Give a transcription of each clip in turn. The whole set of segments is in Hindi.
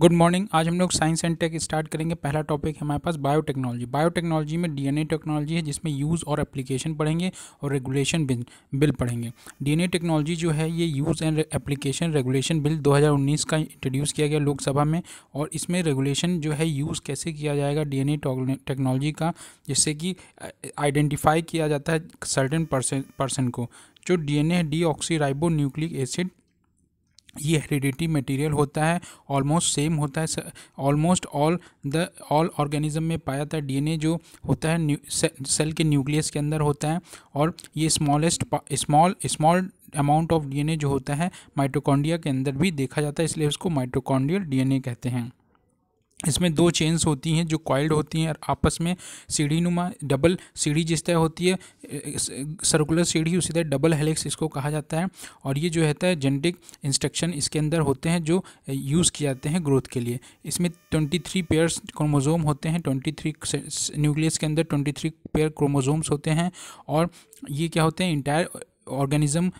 गुड मॉर्निंग आज हम लोग साइंस एंड टेक स्टार्ट करेंगे पहला टॉपिक हमारे पास बायोटेक्नोलॉजी बायोटेक्नोलॉजी में डीएनए टेक्नोलॉजी है जिसमें यूज़ और एप्लीकेशन पढ़ेंगे और रेगुलेशन बिल बिल पढ़ेंगे डीएनए टेक्नोलॉजी जो है ये use and application regulation bill 2019 का इंट्रोड्यूस किया गया लोकसभा में और इसमें रेगुलेशन जो है यूज़ कैसे किया जाएगा डी टेक्नोलॉजी का जिससे कि आइडेंटिफाई किया जाता है सर्टन पर्सन को जो D N A deoxyribonucleic acid ये हेरिडिटी मटेरियल होता है ऑलमोस्ट सेम होता है almost all the all organism में पाया जाता है डीएनए जो होता है से, सेल के न्यूक्लियस के अंदर होता है और ये smallest small small amount of DNA जो होता है माइटोकॉन्ड्रिया के अंदर भी देखा जाता है इसलिए उसको माइटोकॉन्ड्रियल डीएनए कहते हैं इसमें दो चेन्स होती हैं जो क्वाइल्ड होती हैं और आपस में सीढ़ी नुमा डबल सीढ़ी जिस तरह होती है सर्कुलर सीढ़ी उसी तरह डबल हेलिक्स इसको कहा जाता है और ये जो रहता है जेनेटिक इंस्ट्रक्शन इसके अंदर होते हैं जो यूज़ किए जाते हैं ग्रोथ के लिए इसमें ट्वेंटी थ्री पेयर्स क्रोमोजोम होते हैं ट्वेंटी थ्री न्यूक्लियस के अंदर ट्वेंटी थ्री पेयर क्रोमोजोम्स होते हैं और ये क्या होते हैं इंटायर ऑर्गेनिज्म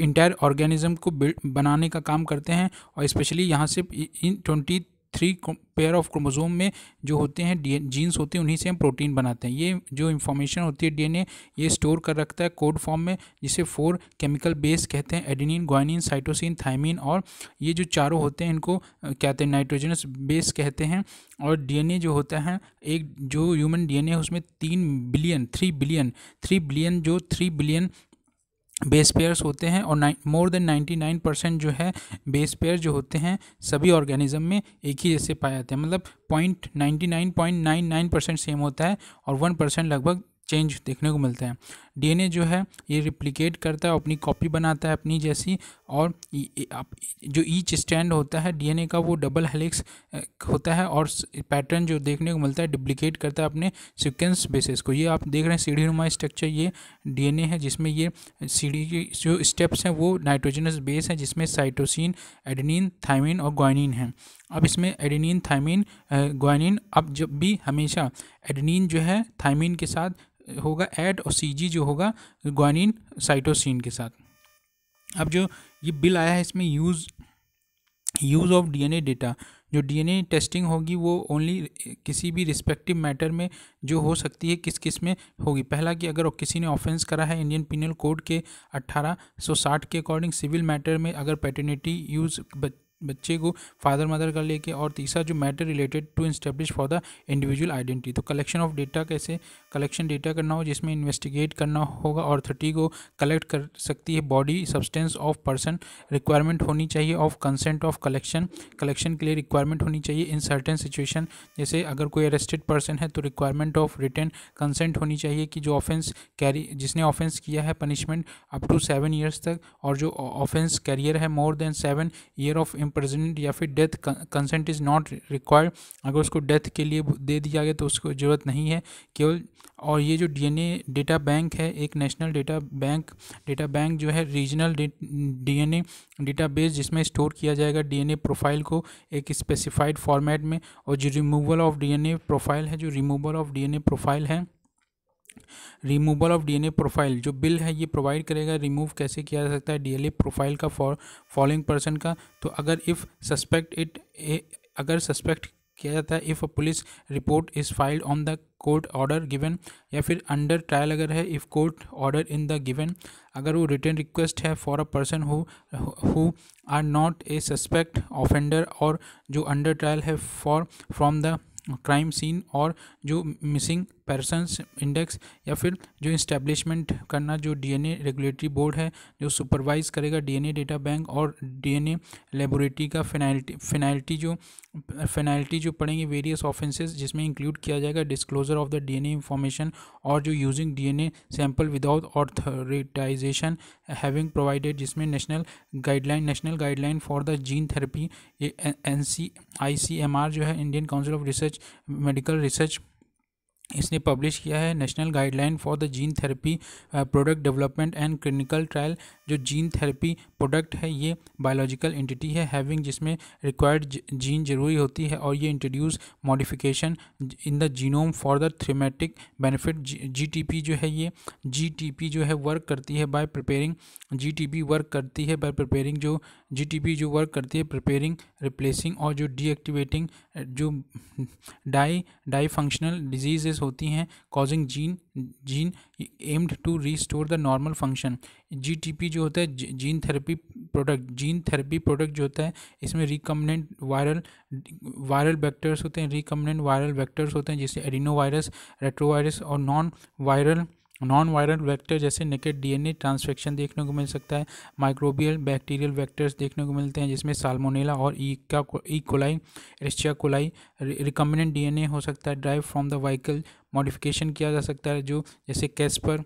इंटायर ऑर्गेनिज्म को बनाने का काम करते हैं और स्पेशली यहाँ से इन twenty three pair of chromosome में जो होते हैं डी जीन्स होते हैं उन्हीं से हम प्रोटीन बनाते हैं ये जो इन्फॉर्मेशन होती है डीएनए ये स्टोर कर रखता है कोड फॉर्म में जिसे फोर केमिकल बेस कहते हैं एडिनिन ग्वाइनिन साइटोसिन थाइमिन और ये जो चारों होते हैं इनको कहते हैं नाइट्रोजनस बेस कहते हैं और डी जो होता है एक जो ह्यूमन डी है उसमें तीन billion three billion three billion जो थ्री बिलियन बेस पेयर्स होते हैं और more than ninety nine percent जो है बेस पेयर जो होते हैं सभी ऑर्गेनिज्म में एक ही जैसे पाए जाते हैं मतलब point ninety nine point nine nine percent same होता है और वन परसेंट लगभग चेंज देखने को मिलता है डीएनए जो है ये रिप्लिकेट करता है अपनी कॉपी बनाता है अपनी जैसी और जो ईच स्टैंड होता है डीएनए का वो डबल हेलिक्स होता है और पैटर्न जो देखने को मिलता है डुप्लीकेट करता है अपने सिक्वेंस बेसिस को ये आप देख रहे हैं सीढ़ी नुमा स्ट्रक्चर ये डीएनए है जिसमें ये सीढ़ी के जो स्टेप्स हैं वो नाइट्रोजनस बेस है जिसमें साइटोसिन एडनिन थाइमिन और ग्वाइनिन है अब इसमें एडनिन थाइमिन ग्वाइनिन अब जब भी हमेशा एडनिन जो है थाइमिन के साथ होगा एड और सीजी जो होगा ग्वानिन साइटोसिन के साथ अब जो ये बिल आया है इसमें use use of DNA data जो डीएनए टेस्टिंग होगी वो ओनली किसी भी रिस्पेक्टिव मैटर में जो हो सकती है किस किस में होगी पहला कि अगर किसी ने ऑफेंस करा है इंडियन पिनल कोड के 1860 के अकॉर्डिंग सिविल मैटर में अगर पैटर्निटी यूज़ बच्चे को फादर मदर का लेके और तीसरा जो matter related to establish for the individual identity तो कलेक्शन ऑफ डेटा कैसे कलेक्शन डेटा करना हो जिसमें इन्वेस्टिगेट करना होगा और थर्टी को कलेक्ट कर सकती है body substance of person requirement होनी चाहिए of consent of collection collection के लिए रिक्वायरमेंट होनी चाहिए इन सर्टेन सिचुएशन जैसे अगर कोई अरेस्टेड पर्सन है तो रिक्वायरमेंट ऑफ रिटर्न कंसेंट होनी चाहिए कि जो ऑफेंस कैरी जिसने ऑफेंस किया है punishment up to seven years तक और जो ऑफेंस कैरियर है more than seven year of imprisonment या फिर death consent is not required अगर उसको डेथ के लिए दे दिया गया तो उसको ज़रूरत नहीं है केवल और ये जो डीएनए डेटा बैंक है एक national data bank data bank जो है रीजनल डीएनए डेटाबेस जिसमें स्टोर किया जाएगा डीएनए प्रोफाइल को एक स्पेसिफाइड फॉर्मेट में और जो रिमूवल ऑफ डीएनए प्रोफाइल है जो रिमूवल ऑफ डीएनए प्रोफाइल है रिमूवल ऑफ डीएनए प्रोफाइल जो बिल है ये प्रोवाइड करेगा रिमूव कैसे किया जा सकता है डीएनए प्रोफाइल का फॉर फॉलोइंग पर्सन का तो अगर इफ़ सस्पेक्ट इट अगर सस्पेक्ट किया जाता है if a police report is filed on the court order given या फिर अंडर ट्रायल अगर है if court order in the given अगर वो रिटर्न रिक्वेस्ट है for a person who are not a suspect offender और जो अंडर ट्रायल है for from the crime scene और जो मिसिंग पर्सनस इंडेक्स या फिर जो इस्टेब्लिशमेंट करना जो डीएनए रेगुलेटरी बोर्ड है जो सुपरवाइज करेगा डीएनए डेटा बैंक और डीएनए लेबोरेटरी का फेनाल्टी फिनाल्टी जो फेनाल्टी जो पड़ेंगे वेरियस ऑफेंसेस जिसमें इंक्लूड किया जाएगा disclosure of the DNA information और जो using DNA sample without authorisation having provided जिसमें national guideline national guideline for the gene therapy N C I C M R जो है Indian council of research medical research इसने पब्लिश किया है national guideline for the gene therapy product development and clinical trial जो जीन थेरेपी प्रोडक्ट है ये बायोलॉजिकल एंटिटी है हैविंग जिसमें रिक्वायर्ड जीन जरूरी होती है और ये introduce modification in the genome for the therapeutic benefit जी जो है ये जी जो है वर्क करती है बाय प्रिपेयरिंग जी वर्क करती है बाय प्रिपेयरिंग जो जी जो वर्क करती है प्रिपेयरिंग रिप्लेसिंग और जो डीएक्टिवेटिंग जो डाई डाई फंक्शनल डिजीजेस होती हैं causing gene gene aimed to restore the normal function जी जो होता है gene therapy product gene therapy product जो होता है इसमें रिकमनेंट वायरल वायरल वैक्टर्स होते हैं रिकमनेंट वायरल वैक्टर्स होते हैं जैसे एडिनो वायरस रेट्रोवायरस और non viral non viral vector जैसे नेकेड डीएनए ट्रांसफेक्शन देखने को मिल सकता है माइक्रोबियल बैक्टीरियल वैक्टर्स देखने को मिलते हैं जिसमें साल्मोनेला और ईका ई कोलाई एस्टिया कोलाई रिकम्बिनेंट डीएनए हो सकता है drive from the vehicle modification किया जा सकता है जो जैसे कैस्पर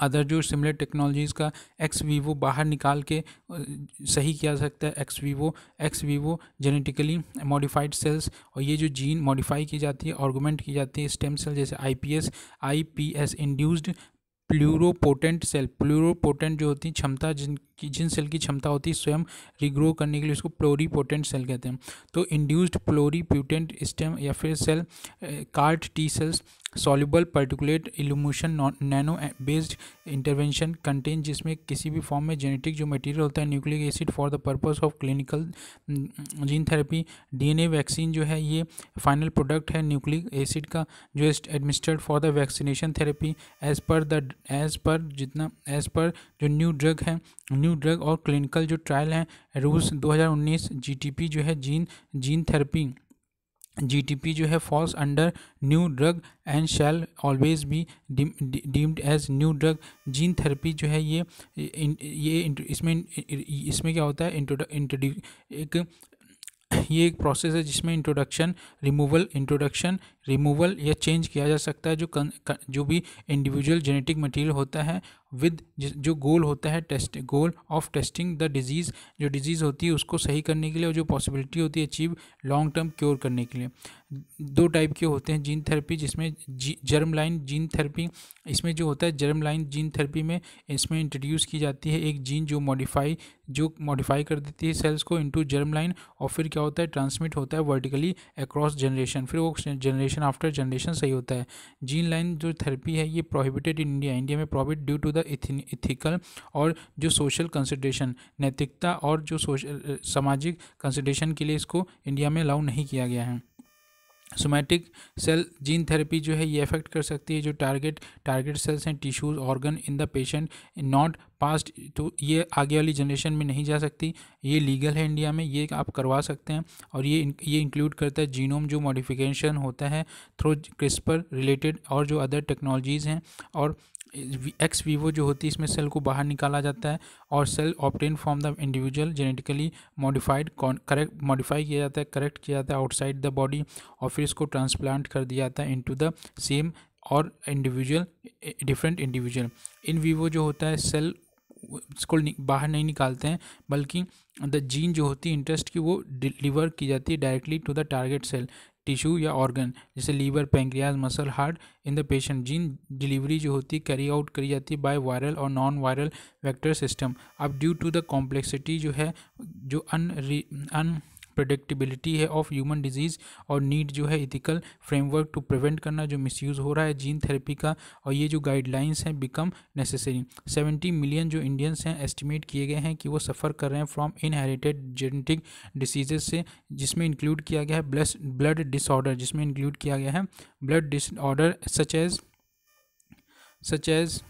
अदर जो सिमिलर टेक्नोलॉजीज़ का एक्स वीवो बाहर निकाल के सही किया सकता है ex vivo ex vivo genetically modified cells और ये जो जीन मॉडिफाई की जाती है ऑर्गूमेंट की जाती है स्टेम सेल जैसे IPS IPS induced pluripotent cell pluripotent जो होती है क्षमता जिन कि जिन सेल की क्षमता होती है स्वयं रिग्रो करने के लिए उसको प्लोरीपोटेंट सेल कहते हैं तो इंड्यूस्ड प्लोरीप्यूटेंट स्टेम या फिर सेल कार्ट टी सेल्स सॉल्यूबल पर्टिकुलेट इल्यूमोशन नैनो बेस्ड इंटरवेंशन कंटेन जिसमें किसी भी फॉर्म में जेनेटिक जो मटेरियल होता है nucleic acid for the purpose of clinical gene therapy DNA vaccine जो है ये फाइनल प्रोडक्ट है न्यूक्लिक एसिड का जो administered for the vaccination therapy as per the as per जितना एज पर जो न्यू ड्रग है न्यू न्यू ड्रग और क्लिनिकल जो ट्रायल हैं रूस 2019 जीटीपी जो है जीन जीन थेरेपी जीटीपी जो है falls under new drug and shall always be deemed as new drug gene therapy जो है ये ये इसमें इसमें क्या होता है इंट्रोड एक ये एक प्रोसेस है जिसमें इंट्रोडक्शन रिमूवल इंट्रोडक्शन रिमूवल या चेंज किया जा सकता है जो कन, कन, जो भी इंडिविजुअल जेनेटिक मटेरियल होता है विद जो गोल होता है test goal of testing the disease जो डिजीज़ होती है उसको सही करने के लिए और जो पॉसिबिलिटी होती है अचीव लॉन्ग टर्म क्योर करने के लिए दो टाइप के होते हैं जीन थेरेपी जिसमें जी जर्म लाइन जीन थेरेपी इसमें जो होता है जर्म लाइन जीन थेरेपी में इसमें इंट्रोड्यूस की जाती है एक जीन जो मॉडिफाई जो मॉडिफाई कर देती है सेल्स को इंटू जर्म लाइन और फिर क्या होता है होता है ट्रांसमिट होता है वर्टिकली अक्रॉस जनरेशन फिर वो जनरेशन आफ्टर जनरेशन सही होता है जीन लाइन जो थेरेपी है ये प्रोहिबिटेड इन इंडिया इंडिया में prohibit due to the ethical और जो सोशल कंसिड्रेशन नैतिकता और जो सोशल सामाजिक कंसिड्रेशन के लिए इसको इंडिया में अलाउ नहीं किया गया है सोमैटिक सेल जीन थेरेपी जो है ये अफेक्ट कर सकती है जो टारगेट टारगेट सेल्स हैं tissues organ in the patient not past तो ये आगे वाली जनरेशन में नहीं जा सकती ये लीगल है इंडिया में ये आप करवा सकते हैं और ये ये इंक्लूड करता है जीनोम जो मॉडिफिकेशन होता है थ्रू क्रिस्पर रिलेटेड और जो अदर टेक्नोलॉजीज़ हैं और एक्स वीवो जो होती है इसमें सेल को बाहर निकाला जाता है और cell obtain from the individual genetically modified correct modify किया जाता है करेक्ट किया जाता है आउटसाइड द बॉडी और फिर इसको ट्रांसप्लांट कर दिया जाता है इनटू द सेम और individual different individual in vivo जो होता है सेल इसको बाहर नहीं निकालते हैं बल्कि द जीन जो होती है इंटरेस्ट की वो डिलीवर की जाती है directly to the target cell tissue या ऑर्गन जैसे liver pancreas muscle heart in the patient gene delivery जो होती है कैरी आउट करी जाती है बाय वायरल और नॉन वायरल वेक्टर सिस्टम अब ड्यू टू द कॉम्प्लेक्सिटी जो है जो अन अन प्रडिक्टिबिलिटी है ऑफ ह्यूमन डिजीज़ और नीड जो है इथिकल फ्रेमवर्क टू प्रिवेंट करना जो मिसयूज़ हो रहा है जीन थेरेपी का और ये जो गाइडलाइंस हैं बिकम नेसेसरी सेवेंटी मिलियन जो इंडियंस हैं एस्टिमेट किए गए हैं कि वो सफ़र कर रहे हैं फ्रॉम इनहेरिटेड जेनेटिक डिसीजेज से जिसमें इंक्लूड किया गया है ब्लस ब्लड डिसऑर्डर जिसमें इंक्लूड किया गया है blood disorder such as such as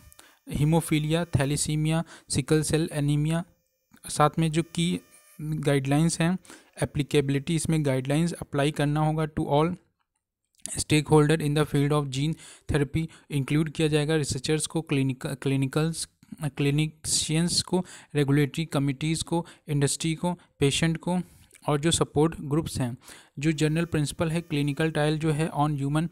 haemophilia thalassaemia sickle cell anaemia साथ में जो की गाइडलाइंस हैं एप्लीकेबिलिटी इसमें गाइडलाइंस अप्लाई करना होगा to all stakeholder in the field of gene therapy include किया जाएगा रिसर्चर्स को क्लिनिकल क्लिनिकल्स क्लिनिशियंस को रेगुलेटरी कमिटीज़ को इंडस्ट्री को पेशेंट को और जो सपोर्ट ग्रुप्स हैं जो जनरल प्रिंसिपल है क्लिनिकल ट्रायल जो है ऑन ह्यूमन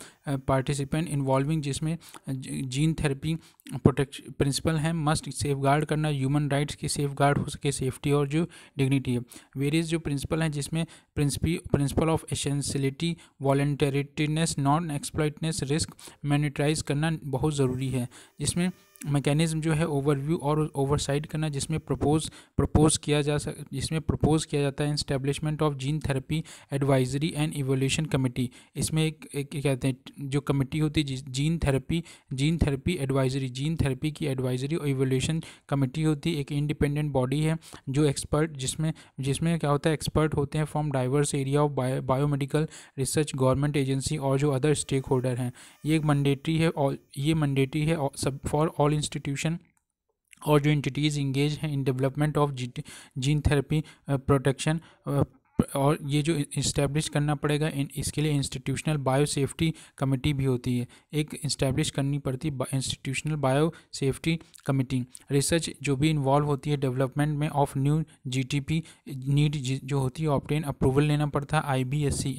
पार्टिसिपेंट इन्वॉल्विंग जिसमें जीन थेरेपी प्रोटेक्ट प्रिंसिपल हैं मस्ट सेफ गार्ड करना ह्यूमन राइट्स की सेफ गार्ड हो सके सेफ्टी और जो डिग्निटी है वेरियस जो प्रिंसिपल हैं जिसमें प्रिंसिपी principle of essentiality voluntariness non exploitativeness risk minimise करना बहुत ज़रूरी है जिसमें मैकेनिज़्म जो है ओवरव्यू और ओवरसाइड करना जिसमें प्रपोज प्रपोज किया जा सक जिसमें प्रपोज किया जाता है establishment of gene therapy advisory and evolution committee इसमें एक, एक कहते हैं जो कमेटी होती है gene therapy gene therapy advisory gene therapy की एडवाइजरी और इवोल्यूशन कमेटी होती है एक इंडिपेंडेंट बॉडी है जो एक्सपर्ट जिसमें जिसमें क्या होता है एक्सपर्ट होते हैं from diverse area of bio biomedical research government agency और जो अदर स्टेक होल्डर हैं ये एक मंडेटरी है और ये मंडेटरी है सब फॉर ऑल institution or जो entities engaged in development of gene therapy uh, protection uh, और ये जो इस्टेब्लिश e-, करना पड़ेगा इन इसके लिए इंस्टीट्यूशनल बायो सेफ्टी कमेटी भी होती है एक इस्टेब्लिश करनी पड़ती है institutional biosafety committee research जो भी इन्वॉल्व होती है डेवलपमेंट में ऑफ न्यू जीटीपी नीड जो होती है ऑप्टेन अप्रूवल लेना पड़ता है IBSC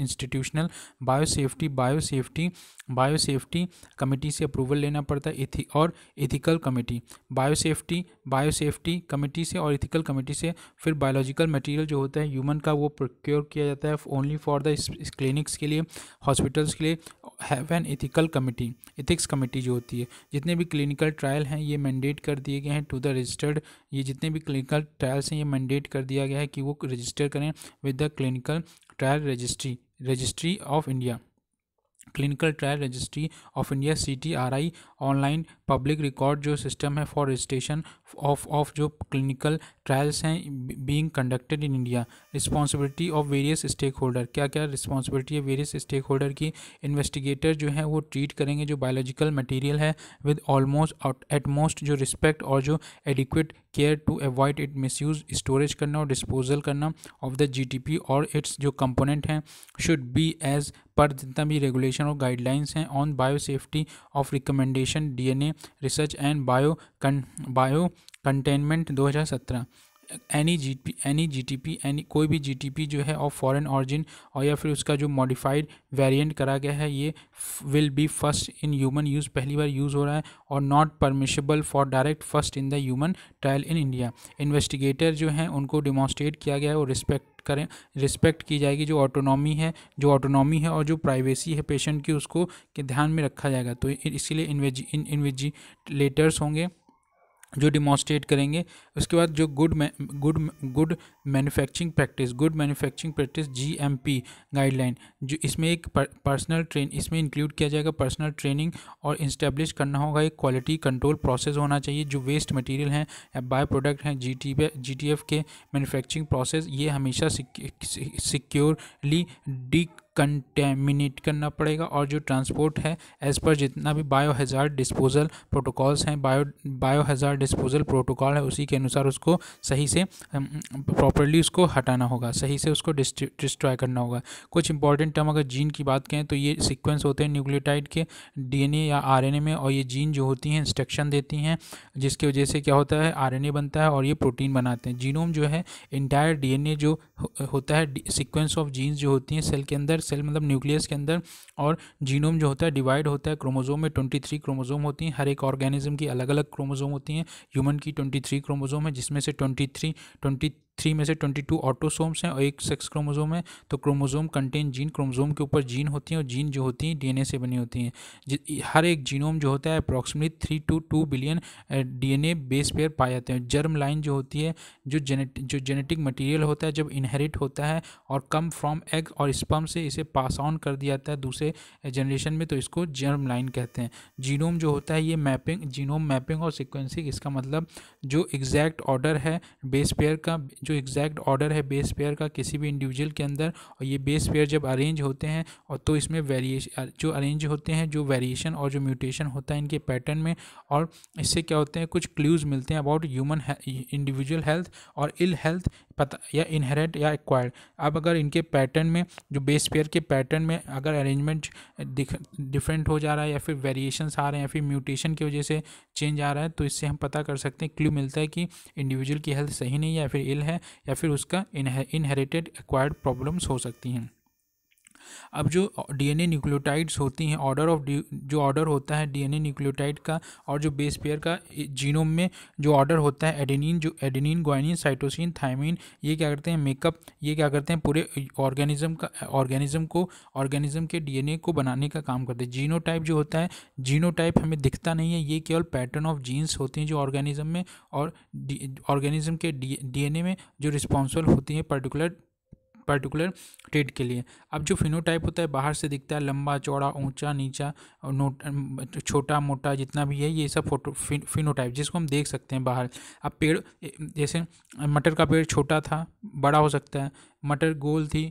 institutional biosafety biosafety biosafety committee से अप्रूवल लेना पड़ता है इथि और ethical committee biosafety biosafety committee से और इथिकल कमेटी से फिर बायोलॉजिकल मटेरियल जो होता है ह्यूमन का वो प्रोक्योर किया जाता है ओनली फॉर द क्लिनिक्स के लिए हॉस्पिटल्स के लिए have an ethical committee ethics committee जो होती है जितने भी क्लिनिकल ट्रायल हैं ये मैंडेट कर दिए गए हैं टू द रजिस्टर्ड ये जितने भी क्लिनिकल ट्रायल्स हैं ये मैंडेट कर दिया गया है कि वो रजिस्टर करें with the clinical trial registry registry of India clinical trial registry of India C T R I online public record जो सिस्टम है फॉर रजिस्ट्रेशन ऑफ ऑफ जो क्लिनिकल ट्रायल्स हैं being conducted in India responsibility of various stakeholder क्या क्या रिस्पांसिबिलिटी है वेरियस स्टेक होल्डर की इन्वेस्टिगेटर जो है वो ट्रीट करेंगे जो बायोलॉजिकल मटेरियल है विद ऑलमोस्ट एटमोस्ट जो रिस्पेक्ट और जो adequate care to avoid it mis storage करना और डिस्पोजल करना ऑफ द जी और इट्स जो कंपोनेंट हैं शुड बी एज पर जितना भी रेगुलेशन और गाइडलाइंस हैं on biosafety of recommendation DNA research and bio कन biocontainment 2017 any G P any G T P any कोई भी जी टी पी जो है ऑफ फॉरन ऑरिजिन और या फिर उसका जो मॉडिफाइड वेरियंट करा गया है ये will be first in human use पहली बार यूज़ हो रहा है और not permissible for direct first in the human trial in India investigator जो हैं उनको डिमॉन्स्ट्रेट किया गया है और रिस्पेक्ट करें रिस्पेक्ट की जाएगी जो ऑटोनॉमी है जो ऑटोनॉमी है और जो प्राइवेसी है पेशेंट की उसको के ध्यान में रखा जाएगा तो इसीलिए इन्वेजी इन इन्वेजिलेटर्स होंगे जो डिमॉन्स्ट्रेट करेंगे उसके बाद जो good good good manufacturing practice good manufacturing practice GMP guideline जो इसमें एक पर्सनल ट्रेन इसमें इंक्लूड किया जाएगा पर्सनल ट्रेनिंग और इस्टेब्लिश करना होगा एक क्वालिटी कंट्रोल प्रोसेस होना चाहिए जो वेस्ट मटेरियल हैं या बाय प्रोडक्ट हैं जी टी टी एफ के मैनुफैक्चरिंग प्रोसेस ये हमेशा सिक्योरली डी कंटेमिनेट करना पड़ेगा और जो ट्रांसपोर्ट है एज़ पर जितना भी बायो हज़ार डिस्पोजल प्रोटोकॉल्स हैं bio biohazard disposal protocol है उसी के अनुसार उसको सही से प्रॉपरली उसको हटाना होगा सही से उसको डिस्ट्रॉय करना होगा कुछ इंपॉर्टेंट टर्म अगर जीन की बात करें तो ये सिक्वेंस होते हैं न्यूक्लियोटाइड के डी या आर में और ये जीन जो होती हैं इंस्ट्रक्शन देती हैं जिसकी वजह से क्या होता है आर बनता है और ये प्रोटीन बनाते हैं जीनोम जो है इंटायर डी जो होता है सिक्वेंस ऑफ जीन्स जो होती हैं सेल के अंदर सेल मतलब न्यूक्लियस के अंदर और जीनोम जो होता है डिवाइड होता है क्रोमोजोम में ट्वेंटी थ्री क्रोमोजोम होती हैं हर एक ऑर्गेनिज्म की अलग अलग क्रोमोजोम होती हैं ह्यूमन की ट्वेंटी थ्री क्रोमोजोम है जिसमें से ट्वेंटी थ्री ट्वेंटी थ्री में से ट्वेंटी टू ऑटोसोम्स हैं और एक सेक्स क्रोमोजोम है तो क्रोमोजोम कंटेन जीन क्रोमोजोम के ऊपर जीन होती हैं और जीन जो होती हैं डीएनए से बनी होती हैं हर एक जीनोम जो होता है approximately three two two billion DNA base pair पाए जाते हैं जर्म लाइन जो होती है जो जेनेटिक जो जेनेटिक मटीरियल होता है जब इनहेरिट होता है और कम फ्रॉम एग और स्पम से इसे पास ऑन कर दिया जाता है दूसरे जनरेशन में तो इसको जर्म लाइन कहते हैं जीनोम जो होता है ये मैपिंग जीनोम मैपिंग और सिक्वेंसिंग इसका मतलब जो एग्जैक्ट ऑर्डर है बेस पेयर का जो एग्जैक्ट ऑर्डर है बेस पेयर का किसी भी इंडिविजुअल के अंदर और ये बेस पेयर जब अरेंज होते हैं और तो इसमें वेरिएशन जो अरेंज होते हैं जो वेरिएशन और जो म्यूटेशन होता है इनके पैटर्न में और इससे क्या होते हैं कुछ क्ल्यूज़ मिलते हैं अबाउट ह्यूमन इंडिविजुअल हेल्थ और इल हेल्थ पता या इनहेरेंट या एक्वायर्ड अब अगर इनके पैटर्न में जो बेस पेयर के पैटर्न में अगर अरेंजमेंट डिफरेंट हो जा रहा है या फिर वेरिएशंस आ रहे हैं या फिर म्यूटेशन की वजह से चेंज आ रहा है तो इससे हम पता कर सकते हैं क्ल्यू मिलता है कि इंडिविजुअल की हेल्थ सही नहीं है या फिर इल है या फिर उसका इनहेरिटेड एक्वायर्ड प्रॉब्लम्स हो सकती हैं अब जो डीएनए न्यूक्लियोटाइड्स होती हैं ऑर्डर ऑफ जो ऑर्डर होता है डीएनए न्यूक्लियोटाइड का और जो बेस पेयर का जीनोम में जो ऑर्डर होता है एडेनिन जो एडेनिन ग्वाइनिन साइटोसिन थायमिन ये क्या करते हैं मेकअप ये क्या करते हैं पूरे ऑर्गेनिज्म का ऑर्गेनिज्म को ऑर्गेनिज्म के डीएनए को बनाने का काम करते हैं टाइप जो होता है टाइप हमें दिखता नहीं है ये केवल पैटर्न ऑफ जीन्स होती हैं जो ऑर्गेनिज्म में और ऑर्गेनिज्म के डीएनए में जो रिस्पॉन्सिबल होती हैं पर्टिकुलर पर्टिकुलर ट्रेड के लिए अब जो फिनोटाइप होता है बाहर से दिखता है लंबा चौड़ा ऊंचा नीचा नोट छोटा मोटा जितना भी है ये सब फोटो फिनोटाइप जिसको हम देख सकते हैं बाहर अब पेड़ जैसे मटर का पेड़ छोटा था बड़ा हो सकता है मटर गोल थी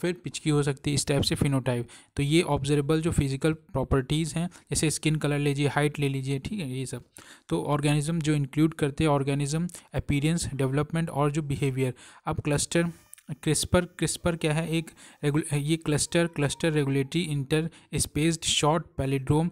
फिर पिचकी हो सकती है इस टाइप से फिनोटाइप तो ये ऑब्जर्वेबल जो फिजिकल प्रॉपर्टीज़ हैं जैसे स्किन कलर लीजिए हाइट ले लीजिए ठीक है ये सब तो ऑर्गेनिज्म जो इंक्लूड करते हैं ऑर्गेनिज्म अपीरेंस डेवलपमेंट और जो बिहेवियर अब क्लस्टर क्रिस्पर क्रिस्पर क्या है एक ये cluster cluster regulatory interspaced short palindrome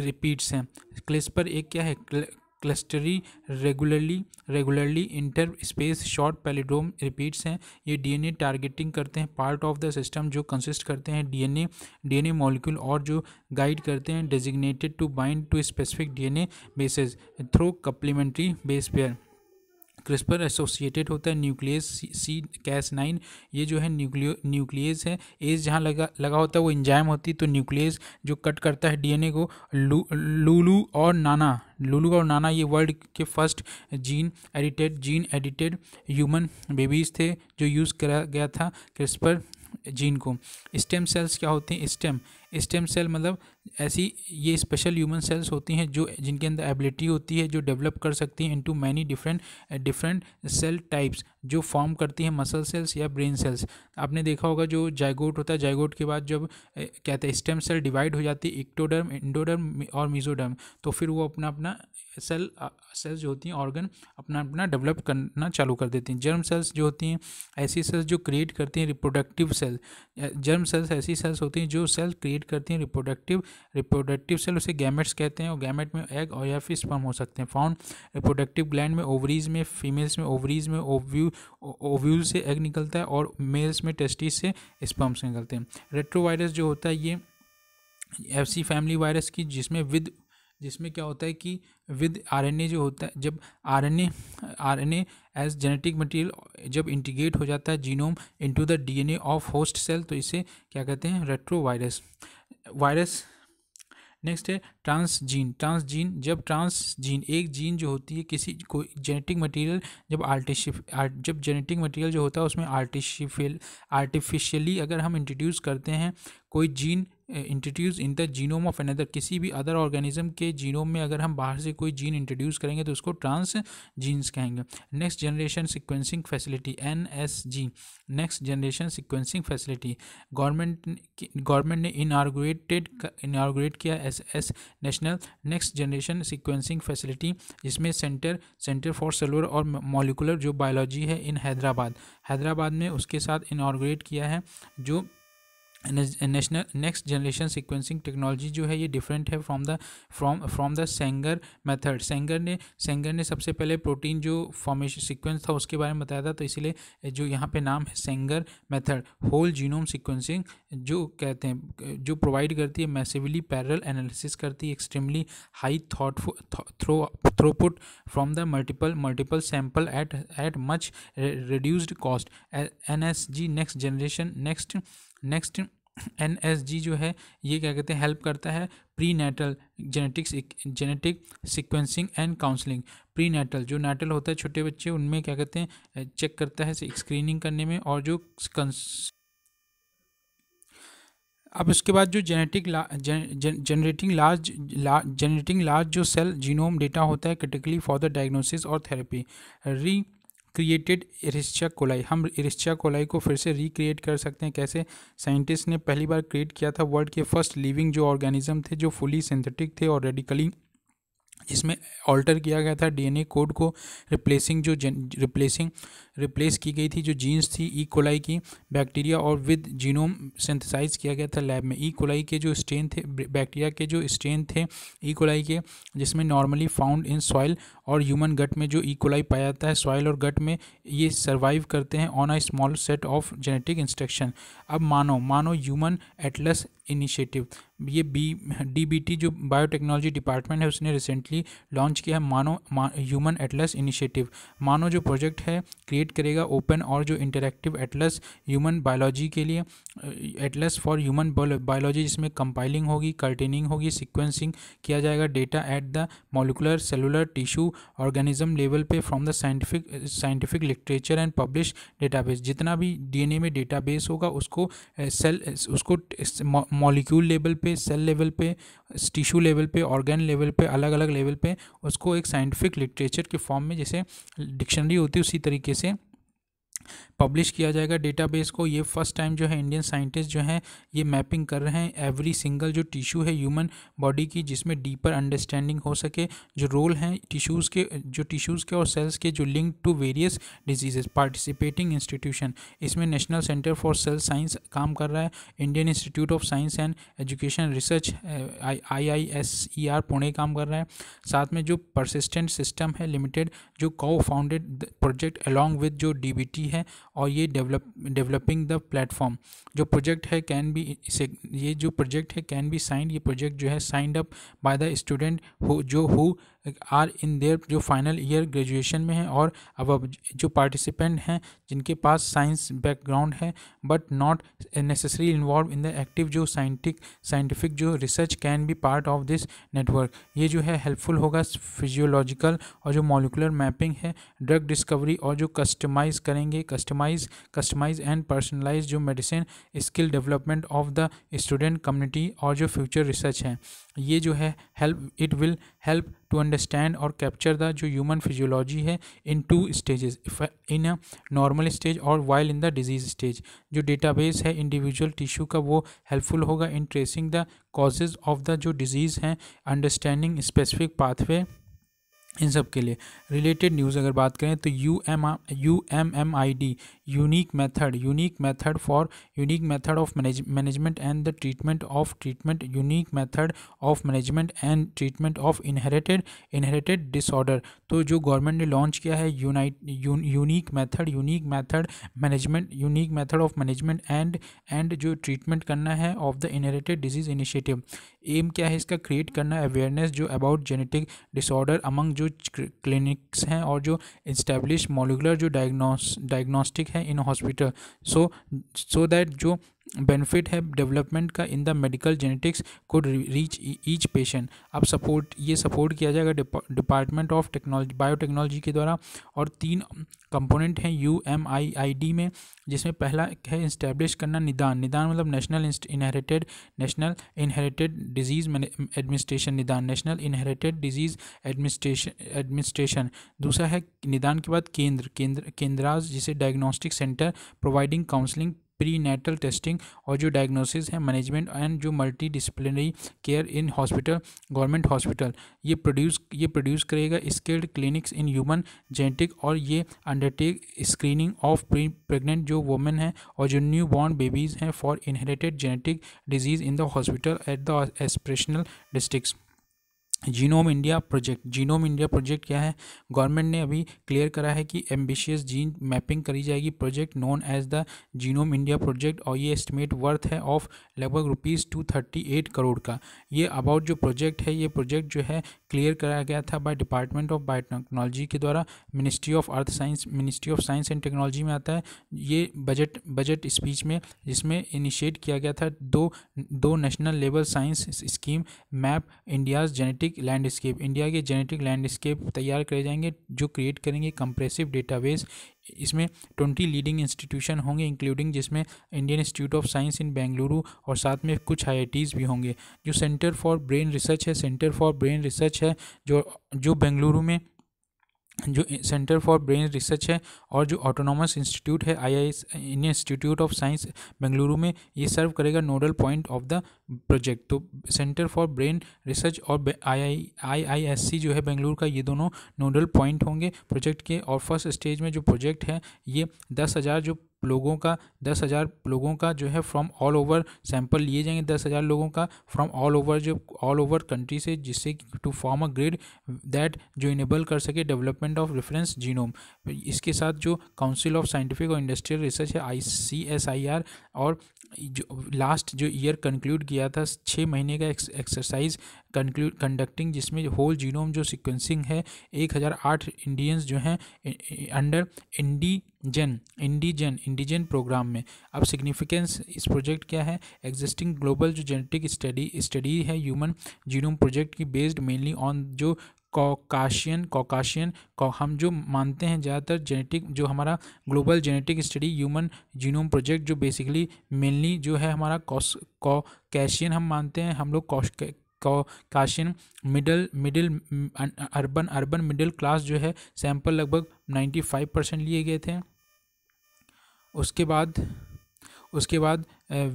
repeats हैं क्रिस्पर एक क्या है clustered regularly regularly interspace short palindrome repeats हैं ये डीएनए टारगेटिंग करते हैं पार्ट ऑफ द सिस्टम जो कंसिस्ट करते हैं डीएनए डीएनए मॉलिक्यूल और जो गाइड करते हैं designated to bind to specific DNA bases through complementary base pair CRISPR associated होता है न्यूक्लियस सी कैस नाइन ये जो है न्यूक्लियो न्यूक्लियस है एज जहाँ लगा लगा होता है वो इंजाइम होती है तो न्यूक्लियस जो कट करता है डीएनए को लू लूलू और नाना लुलू और नाना ये वर्ल्ड के first gene edited gene edited human babies थे जो यूज़ करा गया था क्रिस्पर जीन को स्टेम सेल्स क्या होते हैं स्टेम स्टेम सेल मतलब ऐसी ये स्पेशल ह्यूमन सेल्स होती हैं जो जिनके अंदर एबिलिटी होती है जो डेवलप कर सकती हैं into many different different cell types जो फॉर्म करती हैं मसल सेल्स या ब्रेन सेल्स आपने देखा होगा जो जाइगोट होता है जाइगोट के बाद जब कहते हैं स्टेम सेल डिवाइड हो जाती है इक्टोडर्म इंडोडर्म और मीजोडर्म तो फिर वो अपना अपना सेल सेल्स जो होती हैं ऑर्गन अपना अपना डेवलप करना चालू कर देती हैं जर्म सेल्स जो होती हैं ऐसी सेल्स जो क्रिएट करती हैं रिप्रोडक्टिव सेल जर्म सेल्स ऐसी सेल्स होती हैं जो सेल्स क्रिएट ब्रीड करती हैं रिप्रोडक्टिव रिप्रोडक्टिव सेल उसे गैमेट्स कहते हैं और गैमेट में एग और या फिर स्पर्म हो सकते हैं फाउंड रिप्रोडक्टिव ग्लैंड में ओवरीज में फीमेल्स में ओवरीज में ओव्यू ओव्यूल से एग निकलता है और मेल्स में टेस्टिस से स्पर्म्स निकलते हैं रेट्रोवायरस जो होता है ये एफ फैमिली वायरस की जिसमें विद जिसमें क्या होता है कि विद आरएनए जो होता है जब RNA RNA as genetic material जब इंटीग्रेट हो जाता है genome into the DNA of host cell तो इसे क्या कहते हैं रेट्रो वायरस वायरस नेक्स्ट है ट्रांसजीन ट्रांसजीन जब ट्रांस जीन एक जीन जो होती है किसी को जेनेटिक मटेरियल जब आर्टिशिफ जब जेनेटिक मटेरियल जो होता है उसमें आर्टिशिफियल आर्टिफिशियली अगर हम इंट्रोड्यूस करते हैं कोई gene introduce in the genome of another किसी भी अदर ऑर्गेनिज्म के जीनोम में अगर हम बाहर से कोई जीन इंट्रोड्यूस करेंगे तो उसको ट्रांस जीन्स कहेंगे next generation sequencing facility N S G next generation sequencing facility government government ने इनारगुएटेड इनारगुएट किया S S national next generation sequencing facility जिसमें सेंटर सेंटर फॉर सेलोर और मोलिकुलर जो बायोलॉजी है इन हैदराबाद हैदराबाद में उसके साथ इनारगुएट किया है जो national next generation sequencing technology जो है ये डिफरेंट है from the from from the Sanger method Sanger ने सेंगर ने सबसे पहले प्रोटीन जो फॉर्मेशन सीक्वेंस था उसके बारे में बताया था तो इसीलिए जो यहाँ पे नाम है Sanger method whole genome sequencing जो कहते हैं जो प्रोवाइड करती है मैसिवली पैरल एनालिसिस करती है एक्सट्रीमली हाई थ्रो throughput from the multiple multiple sample at at much reduced cost N S G next generation next next N S G जो है ये क्या कहते हैं हेल्प करता है prenatal genetics genetic sequencing and counselling prenatal जो नेटल होता है छोटे बच्चे उनमें क्या कहते हैं चेक करता है स्क्रीनिंग करने में और जो अब उसके बाद जो जेनेटिक ला, जन, जनरेटिंग लार्ज ला, जनरेटिंग लार्ज जो सेल जीनोम डेटा होता है क्रिटिकली फॉर द डायग्नोसिस और therapy recreated Escherichia coli हम इरिश्चा कोलाई को फिर से रिक्रिएट कर सकते हैं कैसे साइंटिस्ट ने पहली बार क्रिएट किया था वर्ल्ड के फर्स्ट लिविंग जो ऑर्गेनिज्म थे जो फुली सिंथेटिक थे और रेडिकली इसमें ऑल्टर किया गया था डीएनए कोड को रिप्लेसिंग जो रिप्लेसिंग रिप्लेस की गई थी जो जीन्स थी ई e. कोलाई की बैक्टीरिया और विद जीनोम सिंथेसाइज किया गया था लैब में ई e. कोलाई के जो स्ट्रेन थे बैक्टीरिया के जो स्ट्रेन थे ई e. कोलाई के जिसमें नॉर्मली फाउंड इन सॉइल और ह्यूमन गट में जो ई e. कोलाई पाया जाता है सॉइल और गट में ये सर्वाइव करते हैं on a small set of genetic instruction अब मानो मानो ह्यूमन एटलस इनिशिएटिव ये बी डीबीटी जो बायोटेक्नोलॉजी डिपार्टमेंट है उसने रिसेंटली लॉन्च किया है मानो ह्यूमन एटलस इनिशिएटिव मानो जो प्रोजेक्ट है क्रिएट करेगा ओपन और जो इंटरेक्टिव एटलस ह्यूमन बायोलॉजी के लिए एटलस फॉर ह्यूमन बायोलॉजी जिसमें कंपाइलिंग होगी कर्टेनिंग होगी सिक्वेंसिंग किया जाएगा data at the molecular cellular tissue organism level पे from the scientific scientific literature and publish database जितना भी डीएनए में डेटाबेस होगा उसको सेल उसको मॉलिक्यूल लेवल पे पे सेल लेवल पे टिश्यू लेवल पे ऑर्गेन लेवल पे अलग अलग लेवल पे उसको एक साइंटिफिक लिटरेचर के फॉर्म में जैसे डिक्शनरी होती है उसी तरीके से पब्लिश किया जाएगा डेटाबेस को ये फर्स्ट टाइम जो है इंडियन साइंटिस्ट जो हैं ये मैपिंग कर रहे हैं एवरी सिंगल जो टिश्यू है ह्यूमन बॉडी की जिसमें डीपर अंडरस्टैंडिंग हो सके जो रोल हैं टिश्यूज़ के जो टिश्यूज़ के और सेल्स के जो link to various diseases participating institution इसमें national centre for cell science काम कर रहा है Indian institute of science and education research I I S E R Pune काम कर रहा है साथ में जो परसिस्टेंट सिस्टम है लिमिटेड जो को फाउंडेड प्रोजेक्ट अलॉन्ग विद जो डी बी टी है और ये डेवलप डेवलपिंग द प्लेटफॉर्म जो प्रोजेक्ट है कैन बी इसे ये जो प्रोजेक्ट है कैन बी साइंड ये प्रोजेक्ट जो है signed up by the student हो जो हु आर इन देयर जो फाइनल ईयर ग्रेजुएशन में है और अब जो पार्टिसिपेंट हैं जिनके पास साइंस बैकग्राउंड है but not necessary involve in the active जो साइंटिक साइंटिफिक जो research can be part of this network ये जो है हेल्पफुल होगा फिजियोलॉजिकल और जो मॉलिकुलर मैपिंग है ड्रग डिस्कवरी और जो कस्टमाइज करेंगे कस्टमाइज कस्टमाइज एंड पर्सनलाइज जो medicine skill development of the student community और जो फ्यूचर रिसर्च है ये जो है help it will help to understand और कैप्चर द जो ह्यूमन फिजियोलॉजी है इन two stages in a normal stage और while in the disease stage जो डेटाबेस है इंडिविजुअल टिश्यू का वो हेल्पफुल होगा in tracing the causes of the जो डिजीज़ हैं अंडरस्टैंडिंग स्पेसिफिक पाथवे इन सब के लिए रिलेटेड न्यूज़ अगर बात करें तो U M U M M I D unique method unique method for unique method of management and the treatment of treatment unique method of management and treatment of inherited inherited disorder तो जो गवर्नमेंट ने लॉन्च किया है unique method unique method management unique method of management and and जो ट्रीटमेंट करना है of the inherited disease initiative um क्या है इसका क्रिएट करना अवेयरनेस जो अबाउट जेनेटिक डिसऑर्डर अमंग जो क्लिनिक्स हैं और जो इस्टेब्लिश मोलिकुलर जो डायग्नोस डायग्नोस्टिक है in hospital so so that जो बेनिफिट है डेवलपमेंट का in the medical genetics code reach each patient अब सपोर्ट ये सपोर्ट किया जाएगा डिपार्टमेंट ऑफ टेक्नोलॉजी बायोटेक्नोलॉजी के द्वारा और तीन कंपोनेंट हैं U M I I D में जिसमें पहला है इस्टेब्लिश करना निदान निदान मतलब national inherited national inherited disease administration Nidan national inherited disease administration administration दूसरा है निदान के बाद केंद्र केंद्र केंद्राज जिसे diagnostic centre providing counselling pre testing और जो डायग्नोसिस है मैनेजमेंट एंड जो multi care in hospital government hospital ये प्रोड्यूस ये प्रोड्यूस करेगा skilled clinics in human genetic और ये अंडरटेक स्क्रीनिंग ऑफ प्रेगनेंट जो वुमेन हैं और जो न्यू बॉर्न बेबीज़ हैं for inherited genetic disease in the hospital at the aspirational districts genome India project genome India project क्या है गवर्नमेंट ने अभी क्लियर करा है कि एम्बिशियस जीन मैपिंग करी जाएगी project known as the genome India project और ये एस्टिमेट वर्थ है ऑफ लगभग rupees two thirty eight crore का ये अबाउट जो प्रोजेक्ट है ये प्रोजेक्ट जो है क्लियर कराया गया था बाय डिपार्टमेंट ऑफ बायोटेक्नोलॉजी के द्वारा ministry of earth science ministry of science and technology में आता है ये बजट बजट स्पीच में जिसमें इनिशिएट किया गया था दो दो national level science scheme map India's genetic genetic landscape India के जेनेटिक लैंडस्केप तैयार करे जाएंगे जो क्रिएट करेंगे कंप्रेसिव डेटाबेस इसमें ट्वेंटी लीडिंग इंस्टीट्यूशन होंगे इंक्लूडिंग जिसमें Indian institute of science in Bengaluru और साथ में कुछ आई भी होंगे जो सेंटर फॉर ब्रेन रिसर्च है सेंटर फॉर ब्रेन रिसर्च है जो जो बेंगलुरु में जो सेंटर फॉर ब्रेन रिसर्च है और जो ऑटोनॉमस इंस्टीट्यूट है I I Indian institute of science Bengaluru में ये सर्व करेगा nodal point of the project तो सेंटर फॉर ब्रेन रिसर्च और I I I I S सी जो है बेंगलुरु का ये दोनों नोडल पॉइंट होंगे प्रोजेक्ट के और फर्स्ट स्टेज में जो प्रोजेक्ट है ये दस हज़ार जो लोगों का दस हज़ार लोगों का जो है फ्रॉम ऑल ओवर सैंपल लिए जाएंगे दस हज़ार लोगों का फ्रॉम ऑल ओवर जो ऑल ओवर कंट्री से जिससे to form a grid that जो इनेबल कर सके डेवलपमेंट ऑफ रेफरेंस जीनोम इसके साथ जो काउंसिल ऑफ साइंटिफिक और इंडस्ट्रियल रिसर्च है I C S I are और जो लास्ट जो ईयर कंक्लूड किया था छः महीने का एक्सरसाइज कंक्लूड कंडक्टिंग जिसमें होल जीनोम जो सिक्वेंसिंग है एक हज़ार आठ इंडियंस जो हैं अंडर इंडी जन इंडीजन प्रोग्राम में अब सिग्निफिकेंस इस प्रोजेक्ट क्या है एग्जिस्टिंग ग्लोबल जो जेनेटिक स्टडी स्टडी है ह्यूमन जीनोम प्रोजेक्ट की बेस्ड मेनली ऑन जो कॉकाशियन कॉकाशियन हम जो मानते हैं ज़्यादातर जेनेटिक जो हमारा global genetic study human genome project जो बेसिकली मेनली जो है हमारा कॉस कौ हम मानते हैं हम लोग Caucasian middle middle middle urban urban middle class जो है सैंपल लगभग नाइन्टी फाइव परसेंट लिए गए थे उसके बाद उसके बाद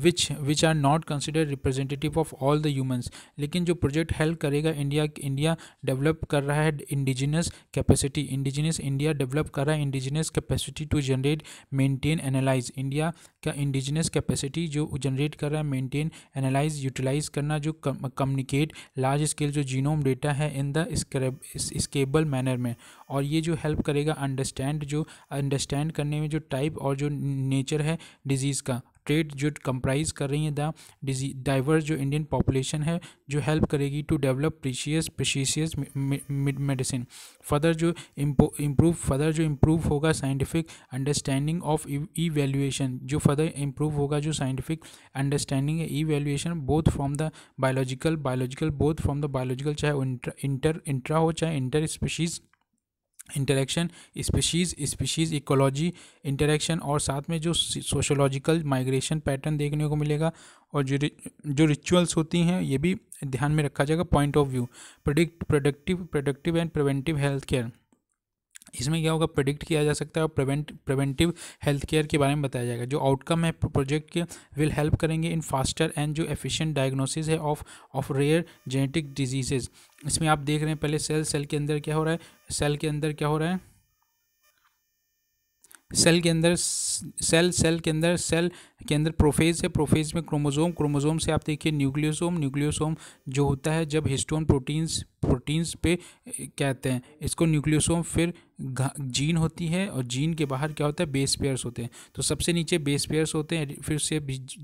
which which are not consider representative of all the humans लेकिन जो प्रोजेक्ट हेल्प करेगा इंडिया इंडिया डेवलप कर रहा है indigenous capacity indigenous India develop कर रहा है indigenous capacity to generate maintain analyse India का इंडिजिनस कैपेसिटी जो जनरेट कर रहा है मेंटेन एनालाइज यूटिलाइज करना जो कम्युनिकेट लार्ज स्केल जो जीनोम डेटा है इन द स्केबल मैनर में और ये जो हेल्प करेगा अंडरस्टैंड जो अंडरस्टैंड करने में जो टाइप और जो नेचर है डिजीज़ का ट्रेड जो कंप्राइज कर रही हैं द डाइवर्स जो इंडियन पॉपुलेशन है जो हेल्प करेगी to develop precious precious medicine further जो इम्प्रूव फर्दर जो इम्प्रूव होगा scientific understanding of evaluation जो फर्दर इम्प्रूव होगा जो साइंटिफिक अंडरस्टैंडिंग है evaluation both from the biological biological both from the biological चाहे इंटर इंटर इंट्रा हो चाहे inter species interaction species species ecology interaction और साथ में जो सोशोलॉजिकल माइग्रेशन पैटर्न देखने को मिलेगा और जो जो रिचुअल्स होती हैं ये भी ध्यान में रखा जाएगा point of view predict productive productive and preventive health care इसमें क्या होगा प्रोडिक्ट किया जा सकता है और प्रिवेंट प्रिवेंटिव हेल्थ केयर के बारे में बताया जाएगा जो आउटकम है प्रोजेक्ट के विल हेल्प करेंगे इन फास्टर एंड जो एफिशिएंट डायग्नोसिस है of of rare genetic diseases इसमें आप देख रहे हैं पहले सेल सेल के अंदर क्या हो रहा है सेल के अंदर क्या हो रहा है सेल के अंदर सेल सेल के अंदर सेल के अंदर प्रोफेज है प्रोफेज में क्रोमोजोम क्रोमोजोम से आप देखिए न्यूक्लियोसोम न्यूक्लियोसोम जो होता है जब हिस्टोन प्रोटीन्स प्रोटीन्स पे कहते हैं इसको न्यूक्लियोसोम फिर जीन होती है और जीन के बाहर क्या होता है बेस पेयर्स होते हैं तो सबसे नीचे बेस पेयर्स होते हैं फिर से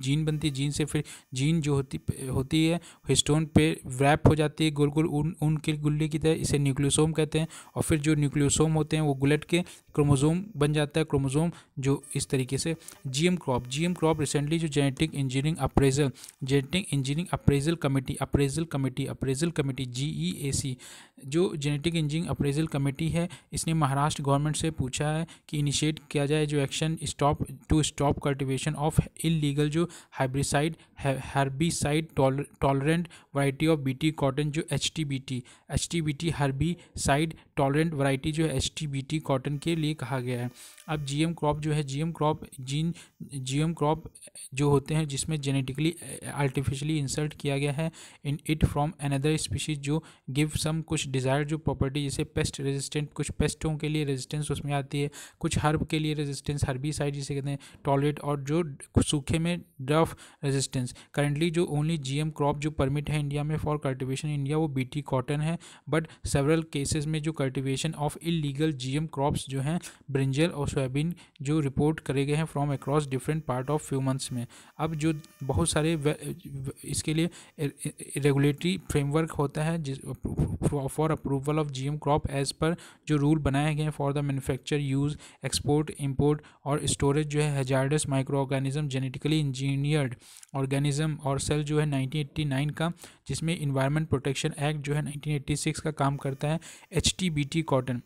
जीन बनती है जीन से फिर जीन जो होती होती है हिस्टोन पे रैप हो जाती है गोल गोल उन ऊन के गुल्ले की तरह इसे न्यूक्लियोसोम कहते हैं और फिर जो न्यूक्लियोसोम होते हैं वो गुलेट के क्रोमोजोम बन जाता है क्रोमोजोम जो इस तरीके से G crop G crop job recently जो genetic engineering appraisal genetic engineering appraisal committee appraisal committee appraisal committee G E A C जो जेनेटिक इंजिंग अप्रेजल कमेटी है इसने महाराष्ट्र गवर्नमेंट से पूछा है कि इनिशिएट किया जाए जो action stop to stop cultivation of illegal जो herbicide herbicide tolerant variety of BT cotton जो H T B T H T B T herbicide tolerant variety जो है H T B T cotton के लिए कहा गया है अब जी एम क्रॉप जो है G M crop gene G M crop जो होते हैं जिसमें जेनेटिकली आर्टिफिशली इंसर्ट किया गया है in it from another species जो गिव सम कुछ डिज़ायर जो प्रॉपर्टी जैसे पेस्ट रेजिस्टेंट कुछ पेस्टों के लिए रेजिस्टेंस उसमें आती है कुछ हर्ब के लिए रेजिस्टेंस हर्बी साइड जिसे कहते हैं टॉयलेट और जो सूखे में डफ रेजिस्टेंस करेंटली जो ओनली जी क्रॉप जो परमिट है इंडिया में फॉर कल्टिवेशन इंडिया वो बी कॉटन है बट सेवरल केसेज में जो cultivation of illegal G crops जो हैं ब्रिंजल और सोयाबीन जो रिपोर्ट करे गए हैं from across different part of few months में अब जो बहुत सारे इसके लिए रेगुलेटरी फ्रेमवर्क होता है जिस for approval of GM crop as per जो रूल बनाए गए हैं for the manufacture use export import और स्टोरेज जो है hazardous micro organism genetically engineered organism और सेल जो है 1989 का जिसमें इन्वायरमेंट प्रोटेक्शन एक्ट जो है 1986 का काम करता है H T B T cotton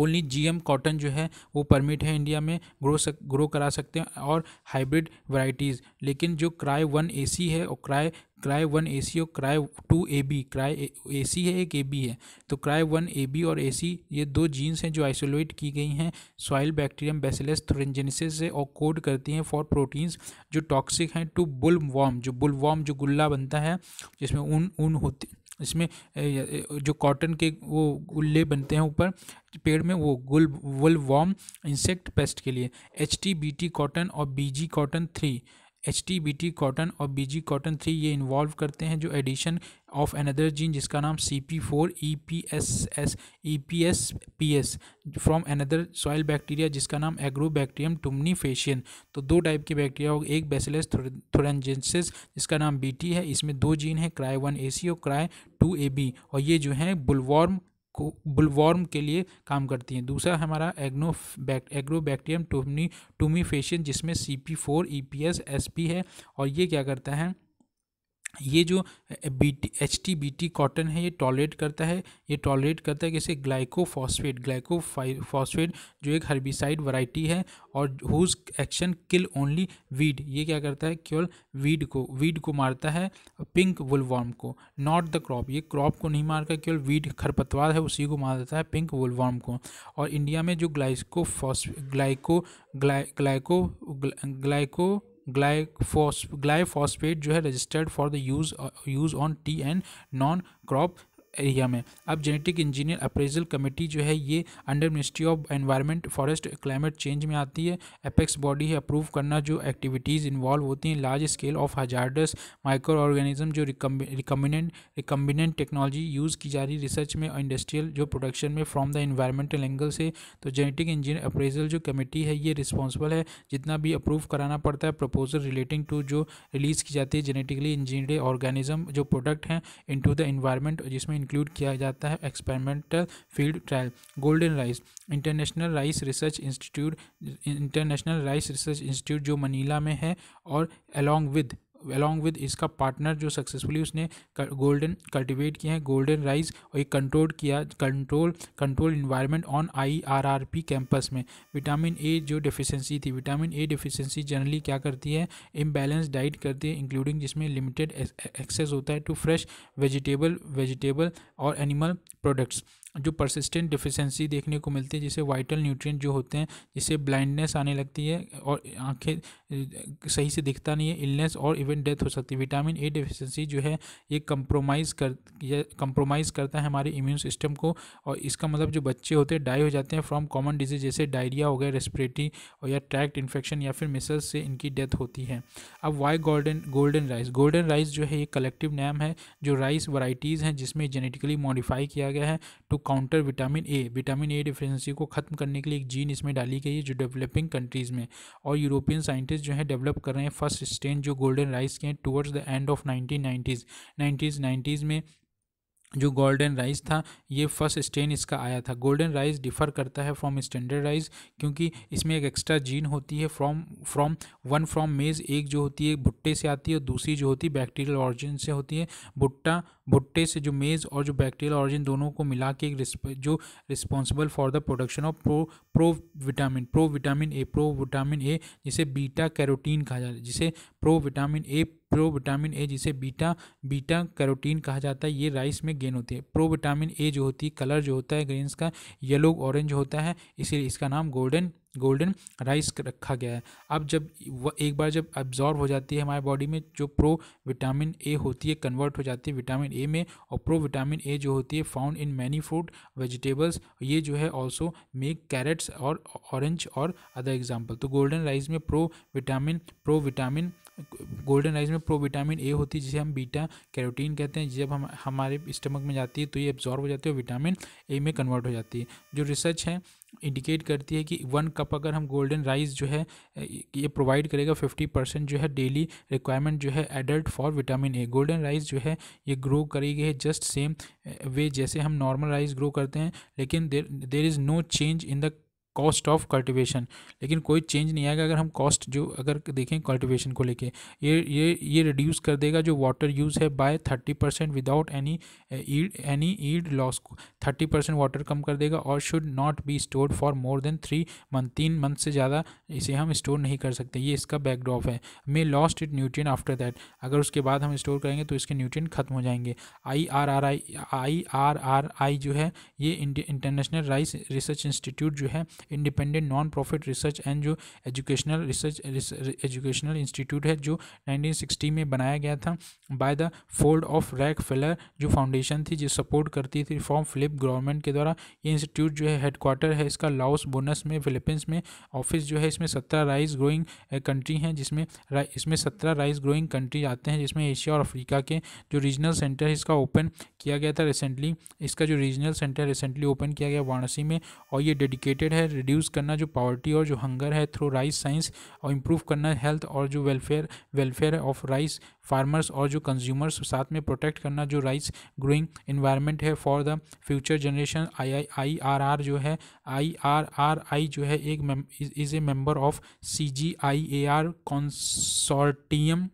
only GM cotton जो है वो परमिट है इंडिया में ग्रो सक ग्रो करा सकते हैं और हाइब्रिड वराइटीज़ लेकिन जो क्राई वन सी है और cry cry one A C और cry two A B cry A C है एक ए बी है तो क्राई वन ए बी और ए सी ये दो जीन्स हैं जो आइसोलेट की गई हैं सॉइल बैक्टीरियम बेसिलस थ्रेंजेनिसिस से और कोड करती हैं फॉर प्रोटीन्स जो टॉक्सिक हैं टू बुल वॉम जो बुल वॉम जो गुल्ला बनता है जिसमें ऊन ऊन होती इसमें जो कॉटन के वो गुल्ले बनते हैं ऊपर पेड़ में वो गुल वुल वॉर्म इंसेक्ट पेस्ट के लिए H T B T cotton और B G cotton three H T B T cotton और बी जी कॉटन थ्री ये इन्वॉल्व करते हैं जो एडिशन ऑफ अनदर जीन जिसका नाम C P four E P S S E P S P S from another soil bacteria जिसका नाम एग्रो बैक्टीरियम टुमनी फेशियन तो दो टाइप के बैक्टीरिया होगा एक बेसिलस थोरेंजेंसिस जिसका नाम बी टी है इसमें दो जीन है क्राई वन ए सी और क्राई टू ए बी और ये जो है बुलवॉर्म को बुलवॉर्म के लिए काम करती हैं दूसरा हमारा एग्नो बैक एग्रोबैक्टीरियम टूमी टूमीफेशियन जिसमें C P four E P S S P है और ये क्या करता है ये जो B T H T B T cotton है ये टॉलरेट करता है ये टॉलरेट करता है जैसे ग्लाइकोफॉस्फेट ग्लाइकोफॉस्फेट जो एक हर्बिसाइड वैरायटी है और whose action kill only weed ये क्या करता है केवल वीड को वीड को मारता है पिंक वुलवॉर्म को नॉट द क्रॉप ये क्रॉप को नहीं मारता केवल वीड खरपतवार है उसी को मार देता है पिंक वुलवॉर्म को और इंडिया में जो ग्लाइकोफॉस ग्लाइको ग्लाइको ग्लाइको ग्लाइफॉस ग्लाइफॉस्फेट जो है registered for the use use on tea and non crop area में अब जेनेटिक इंजीनियर अप्रेजल कमेटी जो है ये under ministry of environment forest climate change में आती है अपेक्स बॉडी है अप्रूव करना जो एक्टिविटीज़ इन्वॉल्व होती हैं large scale of hazardous micro organism जो रिकम्बिनेंट रिकम्बिनेंट टेक्नोलॉजी यूज़ की जा रही रिसर्च में और इंडस्ट्रियल जो प्रोडक्शन में फ्रॉम द इन्वायरमेंटल एंगल से तो जेनेटिक इंजीनियर अप्रेजल जो कमेटी है ये रिस्पॉन्सिबल है जितना भी अप्रूव कराना पड़ता है प्रपोजल रिलेटिंग टू जो रिलीज़ की जाती है जेनेटिकली इंजीनियर ऑर्गेनिज्म जो प्रोडक्ट हैं इन द इन्वायरमेंट जिसमें इंक्लूड किया जाता है experimental field trial golden rice international rice research institute international rice research institute जो मनीला में है और अलॉन्ग विद अलॉन्ग विद इसका पार्टनर जो सक्सेसफुली उसने गोल्डन कल्टिवेट किया है गोल्डन राइज और एक कंट्रोल किया control control environment on I R R P campus में विटामिन ए जो डिफिशेंसी थी विटामिन ए डिफिशेंसी जनरली क्या करती है इम्बैलेंस डाइट करती है इंक्लूडिंग जिसमें लिमिटेड एक्सेस होता है टू फ्रेश वेजिटेबल वेजिटेबल और एनिमल प्रोडक्ट्स जो परसिस्टेंट डिफिशेंसी देखने को मिलती है जिसे वाइटल न्यूट्रिएंट जो होते हैं जिससे ब्लाइंडनेस आने लगती है और आंखें सही से दिखता नहीं है इलनेस और इवन डेथ हो सकती है विटामिन ए डिफिशेंसी जो है ये कंप्रोमाइज़ कर ये कंप्रोमाइज़ करता है हमारे इम्यून सिस्टम को और इसका मतलब जो बच्चे होते हैं डाई हो जाते हैं फ्रॉम कॉमन डिजीज जैसे डायरिया हो गया रेस्परेटरी और या ट्रैक्ट इन्फेक्शन या फिर मिसल से इनकी डेथ होती है अब why golden golden rice golden rice जो है ये कलेक्टिव नैम है जो राइस वराइटीज़ हैं जिसमें जेनेटिकली मॉडिफाई किया गया है to counter vitamin A vitamin A deficiency को ख़त्म करने के लिए एक जीन इसमें डाली गई है जो डेवलपिंग कंट्रीज़ में और यूरोपियन साइंटिस्ट जो है डेवलप कर रहे हैं फर्स्ट स्टेन जो गोल्डन राइस के हैं towards the end of nineteen nineties nineties nineties में जो गोल्डन राइस था ये फर्स्ट स्टेन इसका आया था गोल्डन राइस डिफर करता है फ्रॉम स्टैंडर्ड राइस क्योंकि इसमें एक एक्स्ट्रा जीन होती है फ्रॉम फ्रॉम वन फ्रॉम मेज़ एक जो होती है भुट्टे से आती है और दूसरी जो होती है बैक्टीरियल ऑरिजिन से होती है भुट्टा भुट्टे से जो मेज़ और जो बैक्टीरियल ऑरिजिन दोनों को मिला के एक रिस्प, जो responsible for the production of pro pro vitamin pro vitamin A pro vitamin A जिसे बीटा कैरोटीन कहा जाता है जिसे pro vitamin A pro vitamin A जिसे बीटा बीटा कैरोटीन कहा जाता है ये राइस में गेन होती है प्रो विटामिन ए जो होती है कलर जो होता है ग्रेन्स का येलो ऑरेंज होता है इसीलिए इसका नाम गोल्डन गोल्डन राइस रखा गया है अब जब एक बार जब एब्जॉर्ब हो जाती है हमारे बॉडी में जो प्रो विटामिन ए होती है कन्वर्ट हो जाती है विटामिन ए में और प्रो विटामिन ए जो होती है found in many fruit vegetables ये जो है ऑल्सो मेक कैरेट्स और ऑरेंज और अदर एग्जाम्पल तो गोल्डन राइस में pro vitamin pro vitamin golden rice में प्रो विटामिन ए होती है जिसे हम बीटा कैरोटीन कहते हैं जब हम हमारे स्टमक में जाती है तो ये एब्जॉर्ब हो जाती है और विटामिन ए में कन्वर्ट हो जाती है जो रिसर्च है इंडिकेट करती है कि वन कप अगर हम गोल्डन राइस जो है ये प्रोवाइड करेगा फिफ्टी परसेंट जो है डेली रिक्वायरमेंट जो है adult for vitamin A golden rice जो है ये ग्रो करेगी है जस्ट सेम वे जैसे हम नॉर्मल राइस ग्रो करते हैं लेकिन there there is no change in the cost of cultivation लेकिन कोई चेंज नहीं आएगा अगर हम कॉस्ट जो अगर देखें कल्टिवेशन को लेके ये ये ये रिड्यूस कर देगा जो वाटर यूज़ है by thirty percent without any yield any yield loss को थर्टी परसेंट वाटर कम कर देगा और should not be stored for more than three month तीन मंथ से ज़्यादा इसे हम स्टोर नहीं कर सकते ये इसका बैकड्रॉप है may lost it nutrient after that अगर उसके बाद हम स्टोर करेंगे तो इसके न्यूट्रियन खत्म हो जाएंगे I R R I I R R I जो है ये इंटरनेशनल राइस रिसर्च इंस्टीट्यूट जो है independent non profit research and जो एजुकेशनल रिसर्च एजुकेशनल इंस्टीट्यूट है जो 1960 में बनाया गया था by the Ford of Rockefeller जो फाउंडेशन थी जो सपोर्ट करती थी फ्रॉम फिलिप गवर्नमेंट के द्वारा ये इंस्टीट्यूट जो है हेडक्वार्टर है इसका लाउस बोनस में फिलिपींस में ऑफिस जो है इसमें सत्रह राइस ग्रोइंग कंट्री हैं जिसमें इसमें सत्रह राइस ग्रोइंग कंट्री आते हैं जिसमें एशिया और अफ्रीका के जो रीजनल सेंटर है इसका ओपन किया गया था रिसेंटली इसका जो रीजनल सेंटर रिसेंटली ओपन किया गया वाराणसी में और ये डेडिकेटेड है रिड्यूस करना जो पावर्टी और जो हंगर है थ्रू राइस साइंस और इम्प्रूव करना हेल्थ और जो welfare welfare of rice farmers और जो कंज्यूमर्स साथ में प्रोटेक्ट करना जो राइस ग्रोइंग इन्वायरमेंट है for the future generation I I I R R जो है आई आर आर आई जो है एक is a member of C G I A R consortium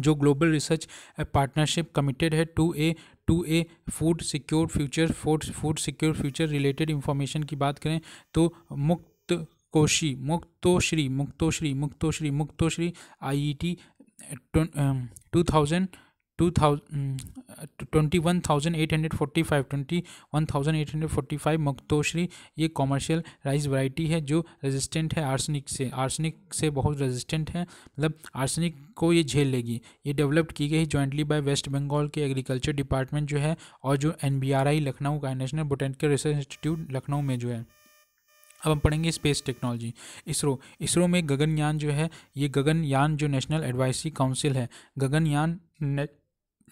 जो ग्लोबल रिसर्च पार्टनरशिप कमिटेड है to a to a food secure future food food secure future related information की बात करें तो मुक्त कोशी Muktoshri Muktoshri Muktoshri Muktoshri I E T two thousand two thousand twenty one thousand eight hundred forty five twenty one thousand eight hundred forty five Muktoshri ये कॉमर्शियल राइस वैरायटी है जो रेजिस्टेंट है आर्सनिक से आर्सनिक से बहुत रेजिस्टेंट है मतलब आर्सनिक को ये झेल लेगी ये डेवलप्ड की गई जॉइंटली बाय वेस्ट बंगाल के एग्रीकल्चर डिपार्टमेंट जो है और जो एन लखनऊ का national botanical research institute Lucknow में जो है अब हम पढ़ेंगे स्पेस टेक्नोलॉजी इसरो इसरो में गगनयान जो है ये गगनयान जो नेशनल एडवाइजरी काउंसिल है गगनयान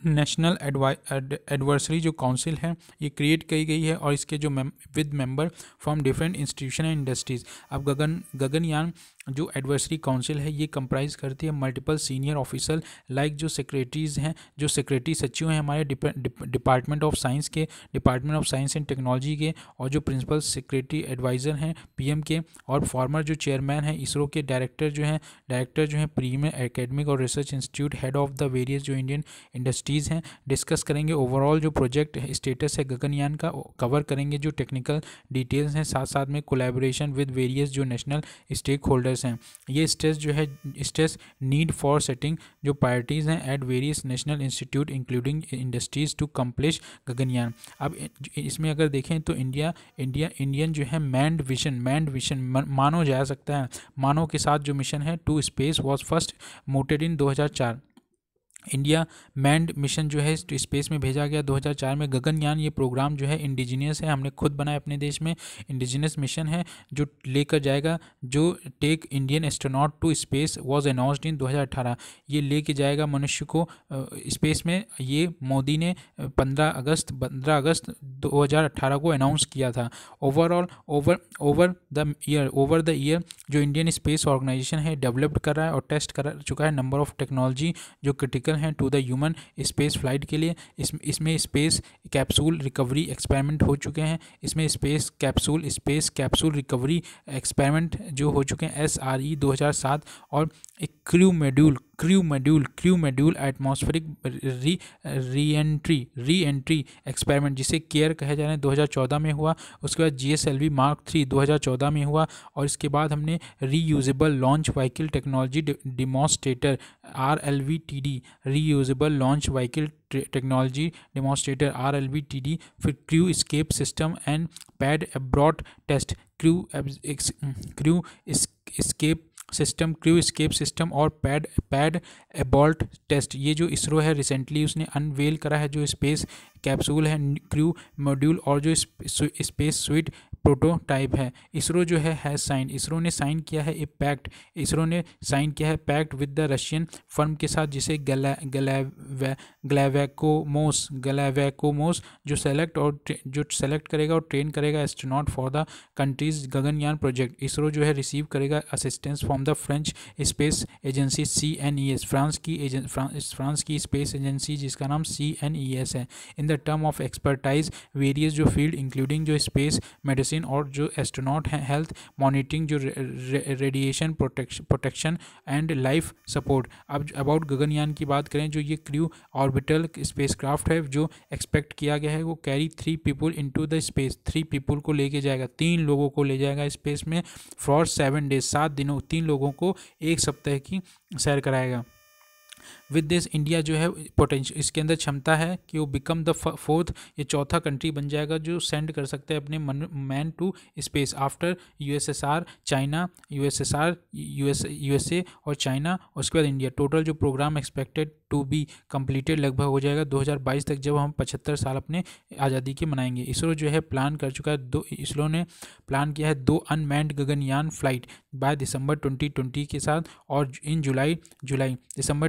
नेशनल एडवर्सरी जो काउंसिल है ये क्रिएट की गई है और इसके जो with member from different institution and industries अब गगन गगनयान जो एडवर्सरी काउंसिल है ये कंप्राइज करती है मल्टीपल सीनियर ऑफिसर लाइक जो सेक्रेटरीज हैं जो सेक्रेटरी सचिव हैं हमारे डिपार्टमेंट ऑफ साइंस के department of science and technology के और जो प्रिंसिपल सेक्रेटरी एडवाइज़र हैं पीएम के और फॉर्मर जो चेयरमैन हैं इसरो के डायरेक्टर जो हैं डायरेक्टर जो हैं प्रीमियर एकेडमिक और research institute head of the various जो इंडियन इंडस्ट्रीज़ हैं डिस्कस करेंगे ओवरऑल जो प्रोजेक्ट स्टेटस है गगनयान का कवर करेंगे जो टेक्निकल डिटेल्स हैं साथ साथ में कोलेबोरेशन विद वेरियस जो नेशनल स्टेक होल्डर्स स्ट्रेस हैं ये स्ट्रेस जो है स्ट्रेस नीड फॉर सेटिंग जो प्रायरिटीज़ हैं at various national institute including industries to accomplish Gaganyaan अब इसमें अगर देखें तो इंडिया इंडिया इंडियन जो है मैंड विजन मैंड विजन मानो जा सकता है मानव के साथ जो मिशन है to space was first mooted in दो इंडिया मैंड मिशन जो है स्पेस में भेजा गया 2004 में गगनयान ये प्रोग्राम जो है इंडिजीनियस है हमने खुद बनाया अपने देश में इंडिजीनियस मिशन है जो लेकर जाएगा जो take Indian astronaut to space was announced in 2018 ये लेके जाएगा मनुष्य को स्पेस में ये मोदी ने 15 अगस्त 15 अगस्त 2018 को अनाउंस किया था overall over over the year over the year जो इंडियन स्पेस ऑर्गेनाइजेशन है डेवलप्ड कर रहा है और टेस्ट कर चुका है नंबर ऑफ टेक्नोलॉजी जो क्रिटिकल क्रिटिकल हैं to the human space flight के लिए इस इसमें स्पेस कैप्सूल रिकवरी एक्सपेरिमेंट हो चुके हैं इसमें space capsule space capsule recovery experiment जो हो चुके हैं एस आर ई दो हज़ार सात और एक crew module crew module crew module atmospheric re re entry re entry experiment जिसे केयर कहे जा रहा है 2014 में हुआ उसके बाद G S L V mark three 2014 में हुआ और इसके बाद हमने reusable launch vehicle technology demonstrator R L V T D reusable launch vehicle technology demonstrator R L V T D फिर crew escape system and pad abort test crew crew escape system crew escape system और पैड पैड एबॉल्ट टेस्ट ये जो इसरो है रिसेंटली उसने अनवेल करा है जो स्पेस कैप्सूल है क्रू मॉड्यूल और जो स्पेस स्वीट प्रोटोटाइप है इसरो जो है हैज़ साइन इसरो ने साइन किया है ए पैक्ट इसरो ने साइन किया है pact with the Russian firm के साथ जिसे गला गला जो सेलेक्ट और जो सेलेक्ट करेगा और ट्रेन करेगा astronaut for the country's Gaganyaan project ISRO जो है रिसीव करेगा assistance from the French space agency C N E S France की फ्रांस की स्पेस एजेंसी जिसका नाम सी एन ई एस है in the term of expertise various जो फील्ड इंक्लूडिंग जो स्पेस मेडिसिन मेडिसिन और जो एस्ट्रोनॉट हैं हेल्थ मॉनिटरिंग जो radiation protection protection and life support अब अबाउट गगनयान की बात करें जो ये क्रू ऑर्बिटल स्पेसक्राफ्ट है जो एक्सपेक्ट किया गया है वो carry three people into the space three people को लेके जाएगा तीन लोगों को ले जाएगा स्पेस में फॉर सेवन डेज सात दिनों तीन लोगों को एक सप्ताह की सैर कराएगा विद दिस इंडिया जो है पोटेंशियल इसके अंदर क्षमता है कि वो बिकम द फोर्थ ये चौथा कंट्री बन जाएगा जो सेंड कर सकते हैं अपने man to space after USSR China USSR US USA और चाइना और उसके बाद इंडिया टोटल जो programme expected to be completed लगभग हो जाएगा 2022 तक जब हम 75 साल अपने आज़ादी के मनाएंगे इसरो जो है प्लान कर चुका है दो इसरो ने प्लान किया है दो unmanned Gaganyaan flight by December 2020 के साथ और इन जुलाई जुलाई दिसंबर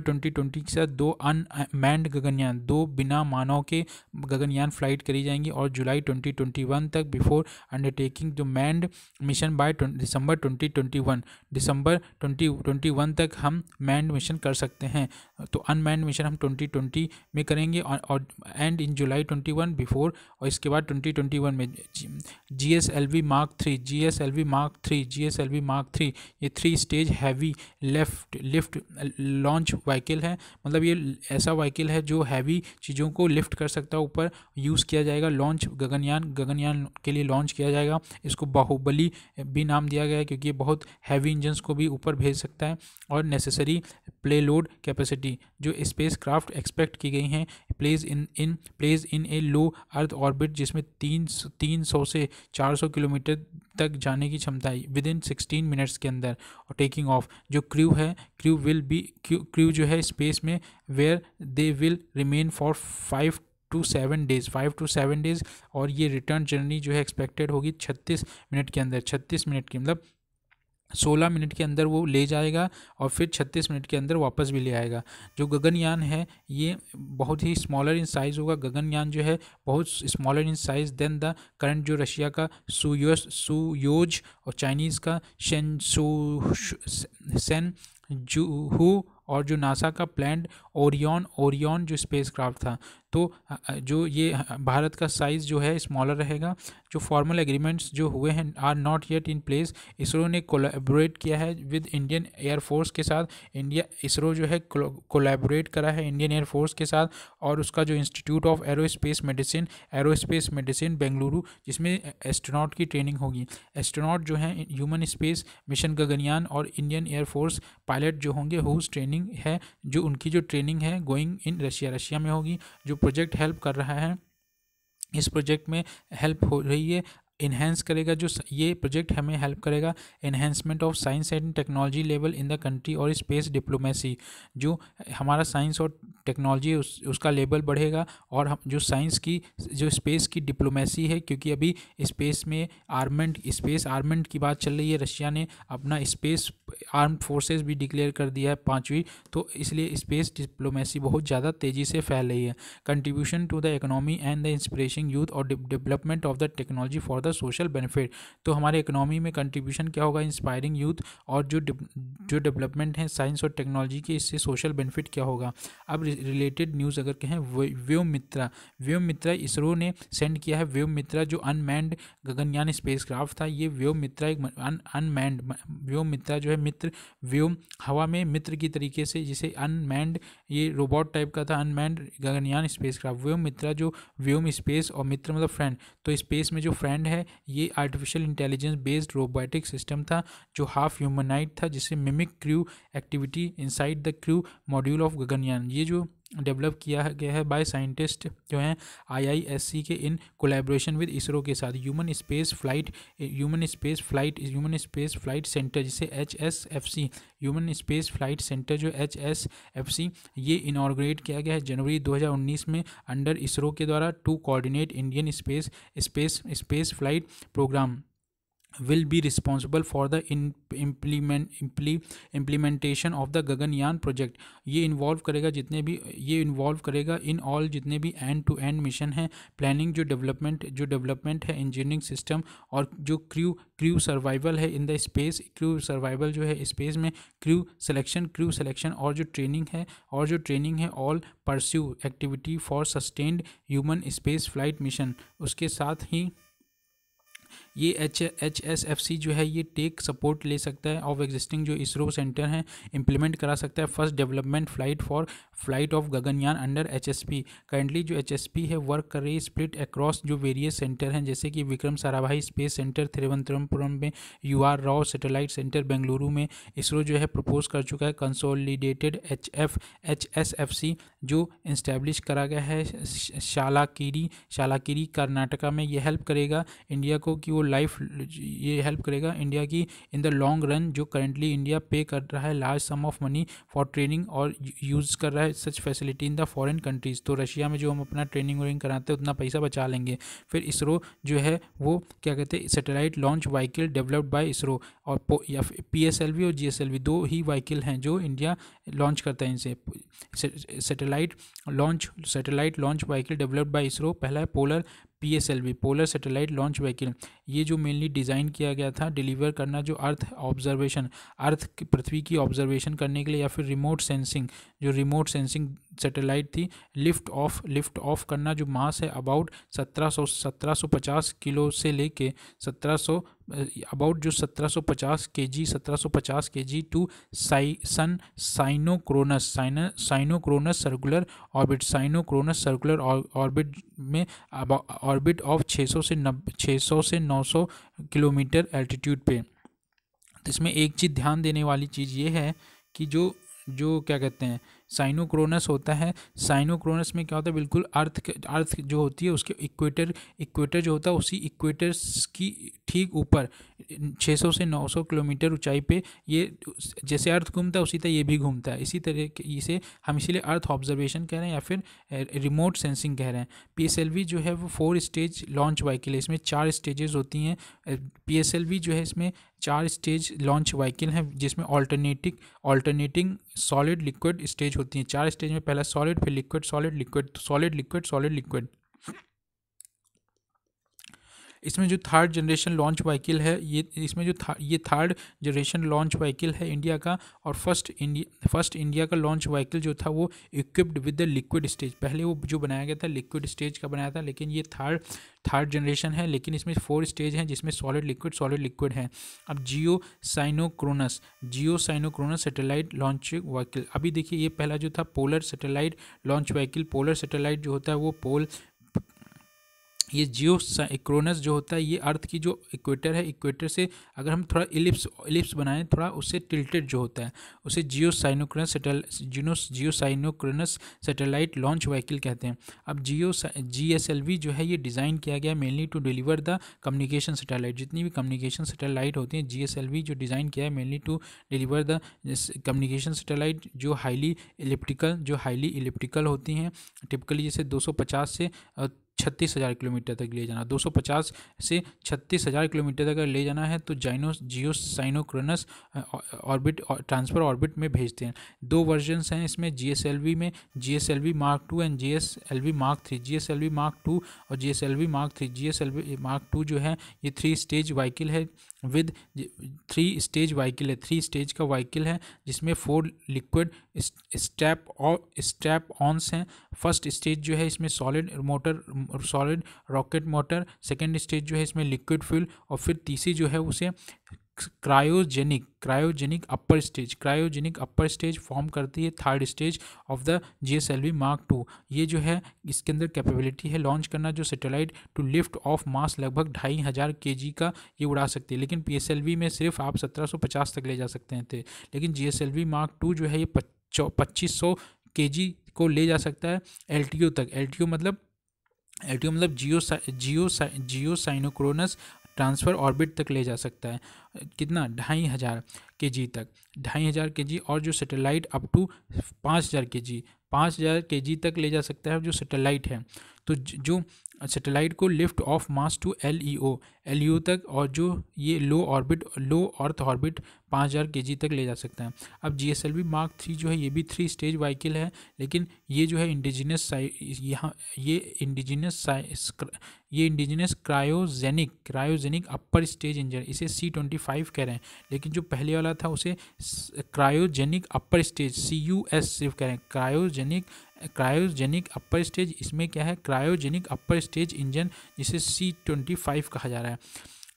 कंट्री के साथ दो अनमैंड गगनयान दो बिना मानव के गगनयान फ्लाइट करी जाएंगी और जुलाई 2021 तक बिफोर अंडरटेकिंग जो मैंड मिशन बाय दिसंबर 2021 दिसंबर 2021 तक हम मैंड मिशन कर सकते हैं तो अनमैंड मिशन हम 2020 में करेंगे और एंड इन जुलाई 21 बिफोर और इसके बाद 2021 में G S L V mark three G S L V mark three G S L V mark three ये three stage heavy left lift launch vehicle है मतलब ये ऐसा व्हीकल है जो हैवी चीज़ों को लिफ्ट कर सकता है ऊपर यूज़ किया जाएगा लॉन्च गगनयान गगनयान के लिए लॉन्च किया जाएगा इसको बाहुबली भी नाम दिया गया है क्योंकि ये बहुत हैवी इंजन्स को भी ऊपर भेज सकता है और नेसेसरी प्ले लोड कैपेसिटी जो स्पेस क्राफ्ट एक्सपेक्ट की गई हैं places in in places in a low earth orbit जिसमें तीन तीन सौ से चार सौ किलोमीटर तक जाने की क्षमता है विद इन सिक्सटीन मिनट्स के अंदर और टेकिंग ऑफ जो क्रू है क्रू विल बी क्रू जो है स्पेस में where they will remain for five to seven days five to seven days और ये रिटर्न जर्नी जो है एक्सपेक्टेड होगी छत्तीस मिनट के अंदर छत्तीस मिनट की मतलब सोलह मिनट के अंदर वो ले जाएगा और फिर छत्तीस मिनट के अंदर वापस भी ले आएगा जो गगनयान है ये बहुत ही स्मॉलर इन साइज़ होगा गगनयान जो है बहुत smaller in size than the current जो रशिया का सुयोज सुयोज और चाइनीज़ का शेन सु सेन जूहू और जो नासा का प्लैंड ओरियन ओरियन जो स्पेसक्राफ्ट था तो जो ये भारत का साइज़ जो है स्मॉलर रहेगा जो फॉर्मल एग्रीमेंट्स जो हुए हैं are not yet in place ISRO ने कोलेबोरेट किया है विद इंडियन एयरफोर्स के साथ इंडिया इसरो जो है कोलेबोरेट करा है इंडियन एयरफोर्स के साथ और उसका जो institute of aerospace medicine aerospace medicine Bengaluru जिसमें एस्ट्रोनॉट की ट्रेनिंग होगी एस्ट्रोनॉट जो है ह्यूमन स्पेस मिशन गगनयान और इंडियन एयरफोर्स पायलट जो होंगे हुज ट्रेनिंग है जो उनकी जो ट्रेनिंग है गोइंग इन रशिया रशिया में होगी जो प्रोजेक्ट हेल्प कर रहा है इस प्रोजेक्ट में हेल्प हो रही है इन्हेंस करेगा जो ये प्रोजेक्ट हमें हेल्प करेगा enhancement of science and technology level in the country और स्पेस डिप्लोमेसी जो हमारा साइंस और टेक्नोलॉजी उस, उसका लेवल बढ़ेगा और हम जो साइंस की जो स्पेस की डिप्लोमेसी है क्योंकि अभी स्पेस में आर्मेंट स्पेस आर्मेंट की बात चल रही है रशिया ने अपना स्पेस आर्म फोर्सेज भी डिक्लेयर कर दिया है पाँचवीं तो इसलिए स्पेस डिप्लोमेसी बहुत ज़्यादा तेज़ी से फैल रही है contribution to the economy and the inspiration youth और development of the technology for the the social benefit तो हमारे इकोनॉमी में कंट्रीब्यूशन क्या होगा इंस्पायरिंग यूथ और जो जो डेवलपमेंट है साइंस और टेक्नोलॉजी के इससे सोशल बेनिफिट क्या होगा अब रिलेटेड न्यूज़ अगर कहें व्योम मित्रा व्योम मित्रा इसरो ने सेंड किया है व्योम मित्रा जो अनमैंड गगनयान स्पेस था ये व्योम मित्रा एक अनमैंड व्योम मित्रा जो है मित्र व्योम हवा में मित्र की तरीके से जिसे अनमैंड ये रोबोट टाइप का था अनमैंड गगनयान स्पेसक्राफ्ट व्योम मित्रा जो व्योम स्पेस और मित्र मतलब फ्रेंड तो स्पेस में जो फ्रेंड है है ये artificial intelligence based robotic system था जो हाफ ह्यूमनाइट था जिसे mimic crew activity inside the crew module of Gaganyaan ये जो डेवलप किया गया है बाय साइंटिस्ट जो हैं आईआईएससी के इन कोलैबोरेशन विद इसरो के साथ human space flight human space flight human space flight centre जिसे H S F C human space flight centre जो एच एस एफ सी ये इनाग्रेट किया गया है जनवरी 2019 में अंडर इसरो के द्वारा to coordinate Indian space space space flight programme will be responsible for the implement implementation of the Gaganyaan project ये इन्वॉल्व करेगा जितने भी ये इन्वॉल्व करेगा इन ऑल जितने भी एंड टू एंड मिशन हैं प्लानिंग जो डेवलपमेंट जो डेवलपमेंट है इंजीनियरिंग सिस्टम और जो क्रू क्रू सर्वाइवल है in the space crew survival जो है स्पेस में क्रू सिलेक्शन क्रू सिलेक्शन और जो ट्रेनिंग है और जो ट्रेनिंग है all pursue activity for sustained human space flight mission उसके साथ ही ये H H S F C जो है ये टेक सपोर्ट ले सकता है ऑफ एग्जिस्टिंग जो इसरो सेंटर हैं इंप्लीमेंट करा सकता है first development flight for flight of Gaganyaan under H S P currently जो एच एस पी है वर्क कर रही है स्प्लिट अक्रॉस जो वेरियस सेंटर हैं जैसे कि विक्रम साराभाई स्पेस सेंटर थिरुवनंतपुरम में U R Rao satellite centre Bengaluru में इसरो जो है प्रपोज कर चुका है consolidated H F H S F C जो इस्टेब्लिश करा गया है शालाकिरी शालाकिरी कर्नाटका में यह हेल्प करेगा इंडिया को कि वो लाइफ ये हेल्प करेगा इंडिया की इन द लॉन्ग रन जो करेंटली इंडिया पे कर रहा है large sum of money for training और यूज़ कर रहा है such facility in the foreign countries तो रशिया में जो हम अपना ट्रेनिंग वेनिंग कराते हैं उतना पैसा बचा लेंगे फिर इसरो जो है वो क्या कहते हैं satellite launch vehicle developed by ISRO और पी एस एल वी और जी एस एल वी दो ही वाइकिल हैं जो इंडिया लॉन्च करता है इनसे satellite launch satellite launch vehicle developed by ISRO पहला है polar P S L V polar satellite launch vehicle ये जो मेनली डिज़ाइन किया गया था डिलीवर करना जो अर्थ ऑब्जर्वेशन अर्थ पृथ्वी की ऑब्जर्वेशन करने के लिए या फिर रिमोट सेंसिंग जो रिमोट सेंसिंग सेटेलाइट थी लिफ्ट ऑफ लिफ्ट ऑफ करना जो मास है अबाउट 1700 1750 किलो से लेके 1700 अबाउट जो 1750 केजी 1750 केजी टू साइ सन साइनोक्रोनस साइनो synchronous circular orbit synchronous circular orbit में ऑर्बिट ऑफ 600 से नब्बे से 900 किलोमीटर एल्टीट्यूड पे तो इसमें एक चीज़ ध्यान देने वाली चीज़ ये है कि जो जो क्या कहते हैं साइनोक्रोनस होता है साइनोक्रोनस में क्या होता है बिल्कुल अर्थ अर्थ जो होती है उसके इक्वेटर इक्वेटर जो होता है उसी इक्वेटर की ठीक ऊपर 600 से 900 किलोमीटर ऊंचाई पे ये जैसे अर्थ घूमता है उसी तरह ये भी घूमता है इसी तरह इसे हम इसीलिए अर्थ ऑब्जर्वेशन कह रहे हैं या फिर रिमोट सेंसिंग कह रहे हैं पी जो है वो फोर स्टेज लॉन्च वाइकिल है इसमें चार स्टेजेस होती हैं पी जो है इसमें चार स्टेज लॉन्च वाइकिल हैं जिसमें alternating alternating solid liquid stage होती हैं चार स्टेज में पहला सॉलिड फिर liquid solid liquid solid liquid solid liquid इसमें जो थर्ड जनरेशन लॉन्च वाइकिल है ये इसमें जो था, ये थर्ड जनरेशन लॉन्च वाइकिल है इंडिया का और फर्स्ट इंडिया फर्स्ट इंडिया का लॉन्च वाइकिल जो था वो equipped with the liquid stage पहले वो जो बनाया गया था लिक्विड स्टेज का बनाया था लेकिन ये थर्ड थर्ड जनरेशन है लेकिन इसमें फोर स्टेज हैं जिसमें सॉलिड लिक्विड सॉलिड लिक्विड है अब जियो साइनोक्रोनस जियो साइनोक्रोनस सेटेलाइट लॉन्च वाइकिल अभी देखिए ये पहला जो था polar satellite launch vehicle polar satellite जो होता है वो पोल ये जियो क्रोनस जो होता है ये अर्थ की जो इक्वेटर है इक्वेटर से अगर हम थोड़ा इलिप्स इलिप्स बनाएं थोड़ा उससे टिल्टेड जो होता है उसे जियो साइनोक्रोनस सेटल जिनो geosynchronous satellite launch vehicle कहते हैं अब geo G S L V जो है ये डिज़ाइन किया गया mainly to deliver the communication satellite जितनी भी कम्युनिकेशन सेटेलाइट होती हैं जी एस एल वी जो डिज़ाइन किया है mainly to deliver the communication satellite जो हाईली इलिप्टिकल जो हाईली इलिप्टिकल होती हैं टिपिकली जैसे दो सौ पचास से छत्तीस हज़ार किलोमीटर तक ले जाना 250 से छत्तीस हज़ार किलोमीटर तक ले जाना है तो जाइनो geosynchronous orbit transfer orbit में भेजते हैं दो वर्जन्स हैं इसमें जी में G mark two and G mark three G mark two और G mark three G mark two जो है ये थ्री स्टेज वाइकिल है विद थ्री स्टेज वाइकिल है थ्री स्टेज का वाइकिल है जिसमें फोर लिक्विड स्टेप और स्टेप ऑनस हैं फर्स्ट स्टेज जो है इसमें solid motor solid rocket motor second stage जो है इसमें लिक्विड फ्यूल और फिर तीसरी जो है उसे cryogenic cryogenic upper stage cryogenic upper stage form करती है third stage of the G S L V mark two ये जो है इसके अंदर कैपेबिलिटी है लॉन्च करना जो satellite to lift off mass लगभग ढाई हज़ार के जी का ये उड़ा सकती है लेकिन पी एस एल वी में सिर्फ आप सत्रह सौ पचास तक ले जा सकते हैं थे लेकिन G S L V mark two जो है ये पच्चीस सौ के जी को ले जा सकता है एल टी ओ तक एल टी ओ मतलब एल मतलब जियो जियो जियो साइनोक्रोनस ट्रांसफ़र ऑर्बिट तक ले जा सकता है कितना ढाई हज़ार के जी तक ढाई हज़ार के जी और जो सैटेलाइट अप टू पाँच हज़ार के जी पाँच हज़ार के जी तक ले जा सकता है जो सैटेलाइट है तो जो सेटेलाइट को lift off mass to L E O L E O तक और जो ये लो ऑर्बिट लो अर्थ ऑर्बिट पाँच हज़ार के जी तक ले जा सकता है अब G S L V mark three जो है ये भी थ्री स्टेज वाइकिल है लेकिन ये जो है इंडिजिनस यहाँ ये इंडिजिनस ये indigenous cryogenic cryogenic upper stage engine इसे सी ट्वेंटी फाइव कह रहे हैं लेकिन जो पहले वाला था उसे cryogenic upper stage C U S सिर्फ कह रहे हैं क्रायोजेनिक क्रायोजेनिक अपर स्टेज इसमें क्या है क्रायोजेनिक अपर स्टेज इंजन जिसे सी ट्वेंटी फाइव कहा जा रहा है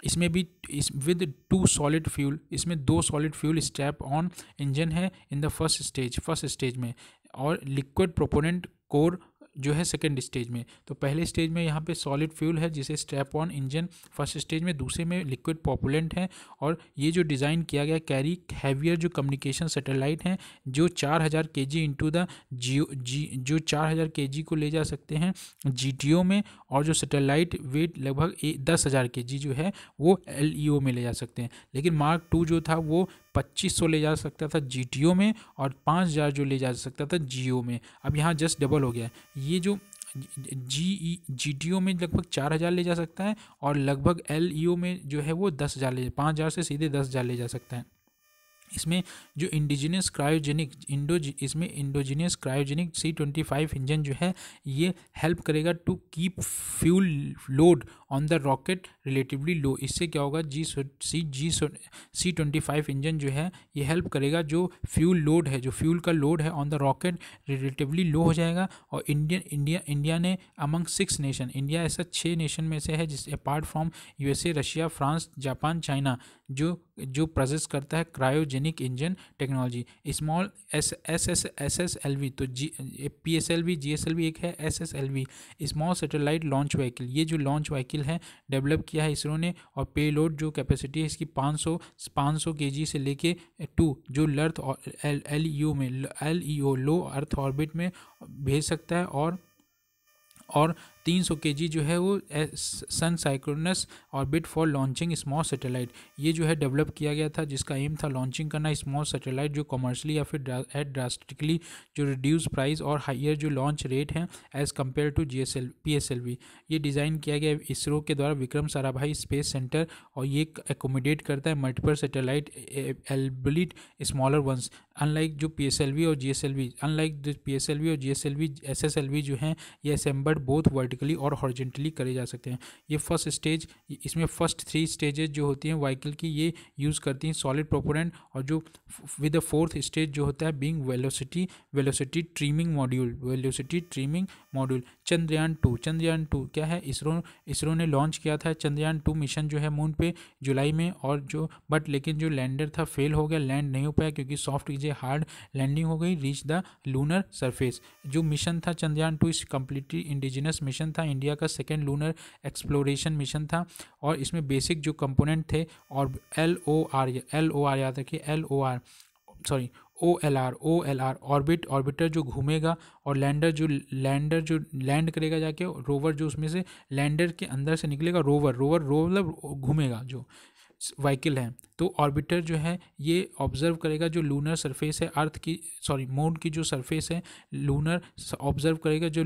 इसमें भी इस विद टू सॉलिड फ्यूल इसमें दो solid fuel strap on engine है in the first stage first stage में और लिक्विड प्रोपोनेंट कोर जो है सेकेंड स्टेज में तो पहले स्टेज में यहाँ पे सॉलिड फ्यूल है जिसे strap on engine first stage में दूसरे में लिक्विड पॉपुलेंट है और ये जो डिज़ाइन किया गया कैरी हैवियर जो कम्युनिकेशन सैटेलाइट हैं जो चार हज़ार के जी इंटू द जियो जी जो चार हज़ार के जी को ले जा सकते हैं जी टी ओ में और जो सैटेलाइट वेट लगभग दस हज़ार के जी जो है वो एल ई ओ में ले जा सकते हैं लेकिन मार्क टू जो था वो पच्चीस सौ ले जा सकता था जी में और पाँच हज़ार जो ले जा सकता था जियो में अब यहाँ जस्ट डबल हो गया है ये जो जी जी टी ओ में लगभग चार हज़ार ले जा सकता है और लगभग एल ई ओ में जो है वो दस हज़ार ले पाँच हज़ार से सीधे दस हज़ार ले जा सकता है इसमें जो इंडिजिनियस क्रायोजेनिक इंडो इसमें indigenous cryogenic C twenty five engine जो है ये हेल्प करेगा to keep fuel load on the rocket relatively low इससे क्या होगा G C G C twenty five engine जो है ये हेल्प करेगा जो फ्यूल लोड है जो फ्यूल का लोड है on the rocket relatively low हो जाएगा और इंडियन इंडिया इंडिया ने अमंग सिक्स नेशन इंडिया ऐसा छः नेशन में से है जिस apart from a Russia France Japan China जो जो प्रोसेस करता है cryogenic engine technology small S S S S S L V तो G P S L V G S L V एक है S S L V small satellite launch vehicle ये जो लॉन्च व्हीकल है डेवलप किया है इसरो ने और पे लोड जो कैपेसिटी है इसकी पाँच सौ पाँच सौ के जी से लेके टू जो लर्थ एल एल ई यू में L E O low earth orbit में भेज सकता है और और तीन सौ के जो है वो sun synchronous orbit for launching small satellite ये जो है डेवलप किया गया था जिसका एम था लॉन्चिंग करना स्मॉल सेटेलाइट जो कॉमर्शली या फिर एट ड्रास्टिकली जो रिड्यूस प्राइस और हाइयर जो लॉन्च रेट हैं as compared to G S L P S L V ये डिज़ाइन किया गया इसरो के द्वारा विक्रम साराभाई स्पेस सेंटर और ये एकोमोडेट करता है multiple satellite albeit smaller ones unlike जो पी एस एल वी और G S L V unlike P S L V और G S L V S S L V जो हैं ये असेंबल्ड बोथ वर्ड वर्टिकली और हॉर्जेंटली करे जा सकते हैं ये फर्स्ट स्टेज इसमें फर्स्ट थ्री स्टेजेस जो होती हैं वाइकल की ये यूज़ करती हैं सॉलिड प्रोपोनेंट और जो विद द फोर्थ स्टेज जो होता है being velocity velocity trimming module velocity trimming module Chandrayaan two Chandrayaan two क्या है इसरो इसरो ने लॉन्च किया था चंद्रयान टू मिशन जो है मून पे जुलाई में और जो बट लेकिन जो लैंडर था फेल हो गया लैंड नहीं हो पाया क्योंकि सॉफ्ट इजे हार्ड लैंडिंग हो गई रीच द लूनर सरफेस जो मिशन था चंद्रयान टू इस कम्प्लीटली इंडिजिनस मिशन मिशन था इंडिया का सेकेंड लूनर एक्सप्लोरेशन मिशन था और इसमें बेसिक जो कंपोनेंट थे और L O R L O R याद रखिए L O R sorry O L R O L R orbit orbiter जो घूमेगा और लैंडर जो लैंडर जो लैंड करेगा जाके रोवर जो उसमें से लैंडर के अंदर से निकलेगा रोवर रोवर रोवर मतलब घूमेगा जो वाइकिल है तो ऑर्बिटर जो है ये ऑब्जर्व करेगा जो लूनर सरफेस है अर्थ की सॉरी मून की जो सरफेस है लूनर ऑब्जर्व करेगा जो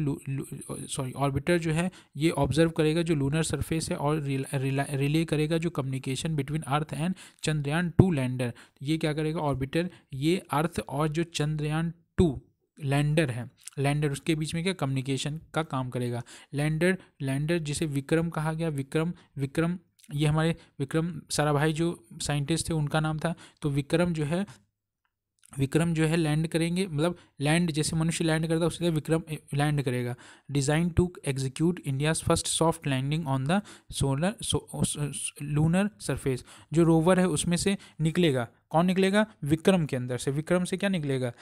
सॉरी ऑर्बिटर जो है ये ऑब्जर्व करेगा जो लूनर सरफेस है और रिले करेगा जो communication between earth and Chandrayaan two lander ये क्या करेगा ऑर्बिटर ये अर्थ और जो चंद्रयान टू लैंडर है लैंडर उसके बीच में क्या कम्युनिकेशन का काम करेगा लैंडर लैंडर जिसे विक्रम कहा गया विक्रम विक्रम ये हमारे विक्रम साराभाई जो साइंटिस्ट थे उनका नाम था तो विक्रम जो है विक्रम जो है लैंड करेंगे मतलब लैंड जैसे मनुष्य लैंड करता है उसी तरह विक्रम लैंड करेगा design to execute India's first soft landing on the solar lunar surface जो रोवर है उसमें से निकलेगा कौन निकलेगा विक्रम के अंदर से विक्रम से क्या निकलेगा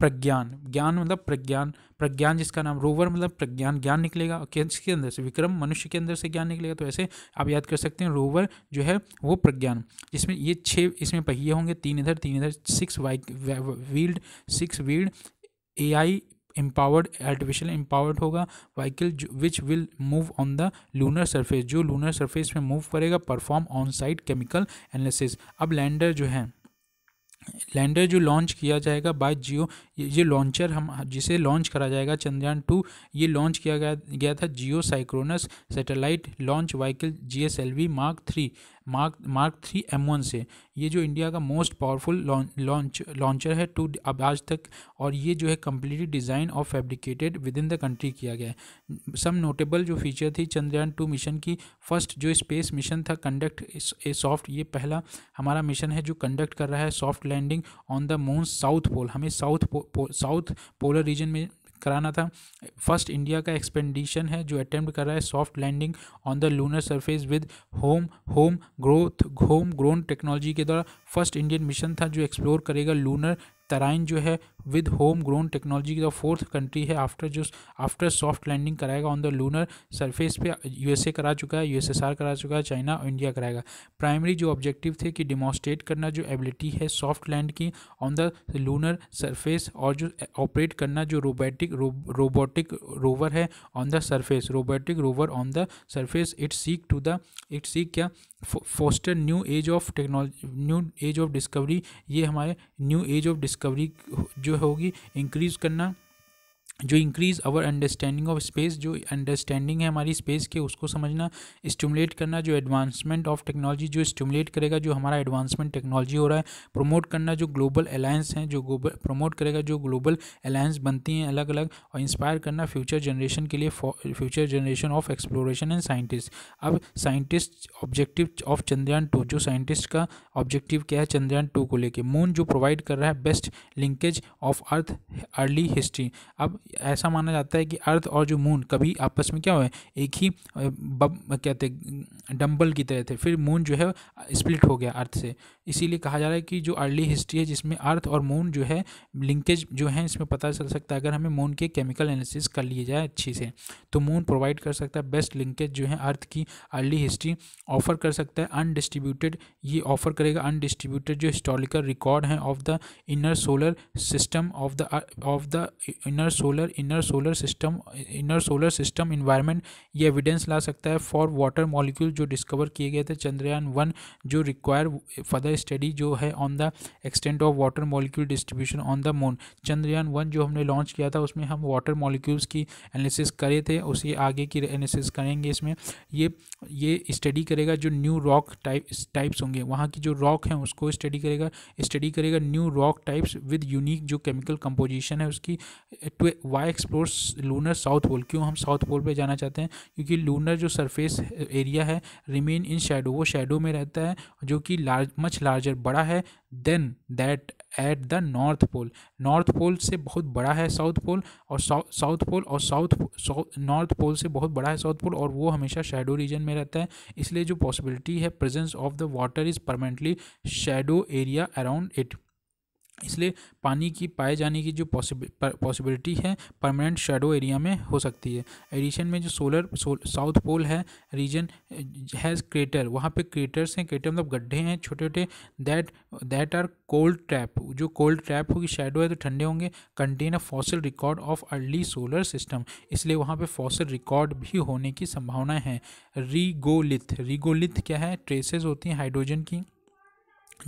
प्रज्ञान ज्ञान मतलब प्रज्ञान प्रज्ञान जिसका नाम रोवर मतलब प्रज्ञान ज्ञान निकलेगा और किसके अंदर से विक्रम मनुष्य के अंदर से ज्ञान निकलेगा तो ऐसे आप याद कर सकते हैं रोवर जो है वो प्रज्ञान जिसमें ये छः इसमें पहिए होंगे तीन इधर तीन इधर सिक्स वाइक wheeled six wheeled A I empowered artificial empowered होगा vehicle which will move on the lunar surface जो लूनर सरफेस में मूव करेगा perform on side chemical analysis अब लैंडर जो है लैंडर जो लॉन्च किया जाएगा बाय जियो ये लॉन्चर हम जिसे लॉन्च करा जाएगा चंद्रयान टू ये लॉन्च किया गया गया था geosynchronous satellite launch vehicle G S L V mark three mark mark three M one से ये जो इंडिया का मोस्ट पावरफुल लॉन्च लॉन्चर है टू अब आज तक और ये जो है कम्प्लीटली डिज़ाइन और fabricated within the country किया गया है सम नोटेबल जो फीचर थी चंद्रयान टू मिशन की फर्स्ट जो स्पेस मिशन था कंडक्ट ए सॉफ्ट ये पहला हमारा मिशन है जो कंडक्ट कर रहा है soft landing on the moon south pole हमें साउथ साउथ पोलर रीजन में कराना था फर्स्ट इंडिया का एक्सपेंडिशन है जो अटेम्प्ट कर रहा है soft landing on the lunar surface with home home growth home grown technology के द्वारा फर्स्ट इंडियन मिशन था जो एक्सप्लोर करेगा लूनर तराइन जो है विद होम ग्रोन टेक्नोलॉजी का फोर्थ कंट्री है आफ्टर जो आफ्टर सॉफ्ट लैंडिंग कराएगा ऑन द लूनर सरफेस पे यूएसए करा चुका है यूएसएसआर करा चुका है चाइना और इंडिया कराएगा प्राइमरी जो ऑब्जेक्टिव थे कि डिमॉन्स्ट्रेट करना जो एबिलिटी है सॉफ्ट लैंड की ऑन द लूनर सरफेस और जो ऑपरेट करना जो रोबोटिक रोबोटिक रोवर है on the surface robotic rover on the surface it seek to the it seek क्या foster new age of technology new age of discovery ये हमारे न्यू एज ऑफ डिस्कवरी जो होगी इंक्रीज़ करना जो increase our understanding of space जो अंडरस्टैंडिंग है हमारी स्पेस के उसको समझना स्टिमुलेट करना जो एडवांसमेंट ऑफ टेक्नोलॉजी जो स्टिमुलेट करेगा जो हमारा एडवांसमेंट टेक्नोलॉजी हो रहा है प्रमोट करना जो ग्लोबल अलायंस हैं जो प्रमोट करेगा जो ग्लोबल अलायंस बनती हैं अलग अलग और इंस्पायर करना फ्यूचर जनरेशन के लिए future generation of exploration and scientist अब scientist objective of Chandrayaan two जो साइंटिस्ट का ऑब्जेक्टिव क्या है चंद्रयान टू को लेकर मून जो प्रोवाइड कर रहा है best linkage of earth early history अब ऐसा माना जाता है कि अर्थ और जो मून कभी आपस में क्या हुए एक ही बब कहते डम्बल की तरह थे फिर मून जो है स्प्लिट हो गया अर्थ से इसीलिए कहा जा रहा है कि जो अर्ली हिस्ट्री है जिसमें अर्थ और मून जो है लिंकेज जो है इसमें पता चल सकता है अगर हमें मून के केमिकल एनालिसिस कर लिए जाए अच्छी से तो मून प्रोवाइड कर सकता है बेस्ट लिंकेज जो है अर्थ की अर्ली हिस्ट्री ऑफर कर सकता है अनडिस्ट्रीब्यूटेड ये ऑफर करेगा अनडिस्ट्रीब्यूटेड जो हिस्टोरिकल रिकॉर्ड हैं of the inner solar system of the of the inner solar solar inner solar system inner solar system environment ये एविडेंस ला सकता है फॉर वाटर मॉलिक्यूल जो डिस्कवर किए गए थे चंद्रयान वन जो रिक्वायर फर्दर स्टडी जो है on the extent of water molecule distribution on the moon Chandrayaan one जो हमने लॉन्च किया था उसमें हम वाटर मॉलिक्यूल्स की एनालिसिस करे थे उसी आगे की एनालिसिस करेंगे इसमें ये ये स्टडी करेगा जो न्यू रॉक टाइप टाइप्स होंगे वहाँ की जो रॉक हैं उसको स्टडी करेगा स्टडी करेगा new rock types with unique जो केमिकल कंपोजिशन है उसकी why explore lunar south pole क्यों हम साउथ पोल पे जाना चाहते हैं क्योंकि लूनर जो सरफेस एरिया है रिमेन इन शेडो वो शेडो में रहता है जो कि लार्ज मच लार्जर बड़ा है than that at the north pole north pole से बहुत बड़ा है साउथ पोल और साउथ पोल और साउथ नॉर्थ पोल से बहुत बड़ा है साउथ पोल और वो हमेशा शेडो रीजन में रहता है इसलिए जो पॉसिबिलिटी है presence of the water is permanently shadow area around it इसलिए पानी की पाए जाने की जो पॉसिबिलिटी है परमानेंट शेडो एरिया में हो सकती है एडिशन में जो सोलर साउथ पोल है रीजन हैज़ क्रेटर वहाँ पे क्रेटर्स हैं क्रेटर मतलब गड्ढे हैं छोटे छोटे that that are cold trap जो कोल्ड ट्रैप होगी शेडो है तो ठंडे होंगे contain a fossil record of early solar system इसलिए वहाँ पर फॉसल रिकॉर्ड भी होने की संभावना है रीगोलिथ रीगोलिथ क्या है ट्रेसेज होती हैं हाइड्रोजन की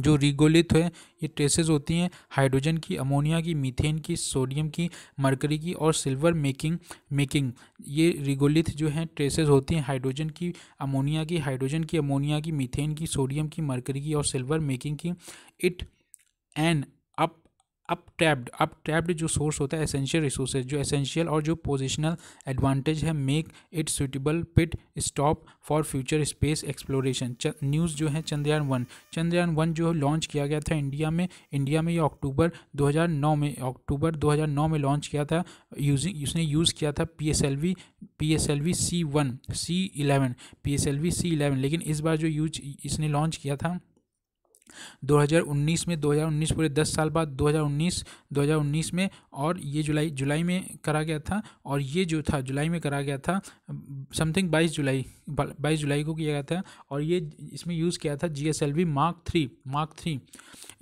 जो रिगोलिथ है ये ट्रेसेस होती हैं हाइड्रोजन की अमोनिया की मीथेन की सोडियम की मरकरी की और सिल्वर मेकिंग मेकिंग ये रिगोलित जो हैं ट्रेसेस होती हैं हाइड्रोजन की अमोनिया की हाइड्रोजन की अमोनिया की मीथेन की सोडियम की मरकरी की और सिल्वर मेकिंग की it an untapped untapped जो सोर्स होता है एसेंशियल रिसोर्सेज जो एसेंशियल और जो पोजिशनल एडवांटेज है make it suitable pit stop for future space exploration news जो है चंद्रयान वन चंद्रयान वन जो लॉन्च किया गया था इंडिया में इंडिया में ये अक्टूबर 2009 में अक्टूबर 2009 में लॉन्च किया था यूजिंग उसने यूज़ किया था P S L V P S L V C one C eleven P S L V C eleven लेकिन इस बार जो यूज इसने लॉन्च किया था 2019 में 2019 पूरे 10 साल बाद 2019 2019 में और ये जुलाई जुलाई में करा गया था और ये जो था जुलाई में करा गया था समथिंग 22 जुलाई 22 जुलाई को किया गया था और ये इसमें यूज़ किया था G S L V mark three mark three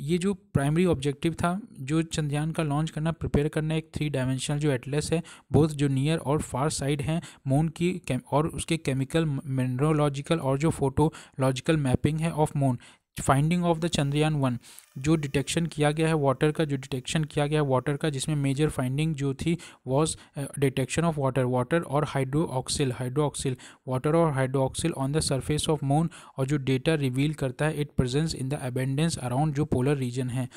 ये जो प्राइमरी ऑब्जेक्टिव था जो चंद्रयान का लॉन्च करना प्रिपेयर करना एक थ्री डायमेंशनल जो एटलेस है बोथ जो नियर और फार साइड हैं मून की और उसके केमिकल मिनरोलॉजिकल और जो फोटोलॉजिकल मैपिंग है of moon finding of the Chandrayaan 1 जो डिटेक्शन किया गया है वाटर का जो डिटेक्शन किया गया है वाटर का जिसमें मेजर फाइंडिंग जो थी was detection of water water और हाइड्रोक्सिल हाइड्रोक्सिल वाटर और hydroxyl on the surface of moon और जो डेटा रिवील करता है it presence in the abundance around जो पोलर रीजन है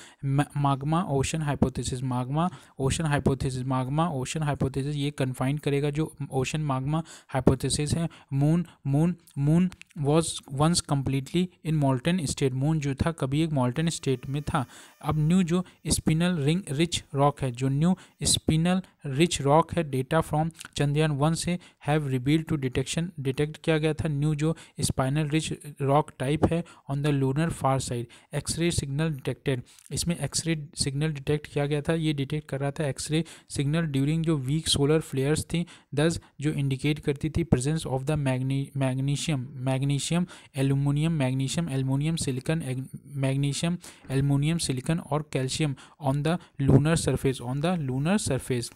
magma ocean hypothesis magma ocean hypothesis magma ocean hypothesis ये कन्फाइन करेगा जो ओशन मागमा हाइपोथेसिस है moon moon moon was once completely in molten state moon जो था कभी एक मॉल्टन स्टेट में था अब न्यू जो स्पिनल रिंग रिच रॉक है जो न्यू स्पिनल रिच रॉक है डेटा फ्रॉम चंद्रयान वन से have revealed to detection detect किया गया था न्यू जो स्पाइनल रिच रॉक टाइप है on the lunar far side X-ray signal detected इसमें एक्सरे सिग्नल डिटेक्ट किया गया था ये डिटेक्ट कर रहा था एक्सरे सिग्नल ड्यूरिंग जो वीक सोलर फ्लेयर्स थी दस जो इंडिकेट करती थी presence of the magnesium magnesium aluminium magnesium aluminium silicon magnesium aluminium silicon और calcium on the lunar surface on the lunar surface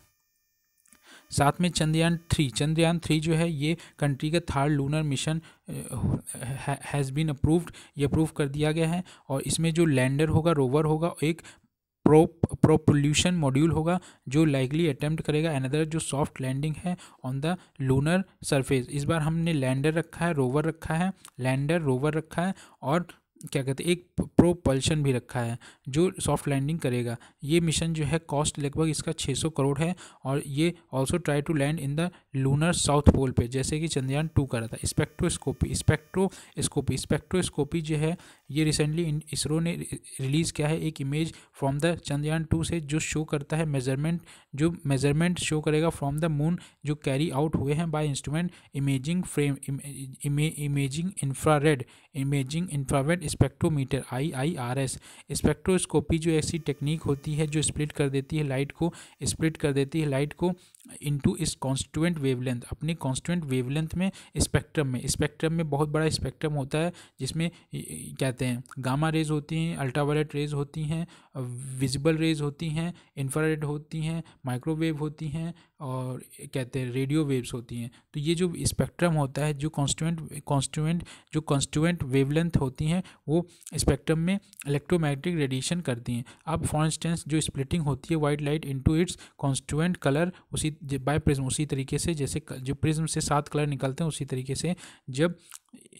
साथ में चंद्रयान थ्री चंद्रयान थ्री जो है ये कंट्री का third lunar mission has been approved ये अप्रूव कर दिया गया है और इसमें जो लैंडर होगा रोवर होगा एक प्रो प्रोपोल्यूशन मॉड्यूल होगा जो लाइकली अटैम्प्ट करेगा अनदर जो सॉफ्ट लैंडिंग है ऑन द लूनर सरफेस इस बार हमने लैंडर रखा है रोवर रखा है लैंडर रोवर रखा है और क्या कहते हैं एक प्रोपल्शन भी रखा है जो सॉफ्ट लैंडिंग करेगा ये मिशन जो है कॉस्ट लगभग इसका 600 करोड़ है और ये also try to land in the lunar south pole पे जैसे कि चंद्रयान टू करा था स्पेक्ट्रोस्कोपी स्पेक्ट्रोस्कोपी स्पेक्ट्रोस्कोपी जो है ये रिसेंटली इसरो ने रिलीज़ किया है एक image from the Chandrayaan two से जो शो करता है मेजरमेंट जो मेजरमेंट शो करेगा फ्रॉम द मून जो कैरी आउट हुए हैं by instrument imaging frame imaging infrared imaging infrared spectrometer I I R S spectroscopy जो ऐसी टेक्निक होती है जो स्प्लिट कर देती है लाइट को स्प्लिट कर देती है लाइट को इनटू इस कॉन्स्टुएंट वेवलेंथ अपने कॉन्स्टुएंट वेवलेंथ में स्पेक्ट्रम में स्पेक्ट्रम में बहुत बड़ा स्पेक्ट्रम होता है जिसमें कहते हैं गामा रेज होती हैं अल्ट्रावायलेट रेज होती हैं विजिबल रेज होती हैं इंफ्रारेड होती हैं माइक्रोवेव होती हैं और कहते हैं रेडियो वेव्स होती हैं तो ये जो स्पेक्ट्रम होता है जो कॉन्स्टुएंट कॉन्स्टुएंट जो कॉन्स्टुएंट वेवलेंथ होती हैं वो स्पेक्ट्रम में इलेक्ट्रोमैग्नेटिक रेडिएशन करती हैं अब फॉर इंस्टेंस जो स्प्लिटिंग होती है white light into its constituent colour उसी बाय प्रिज्म उसी तरीके से जैसे जो प्रिज्म से सात कलर निकलते हैं उसी तरीके से जब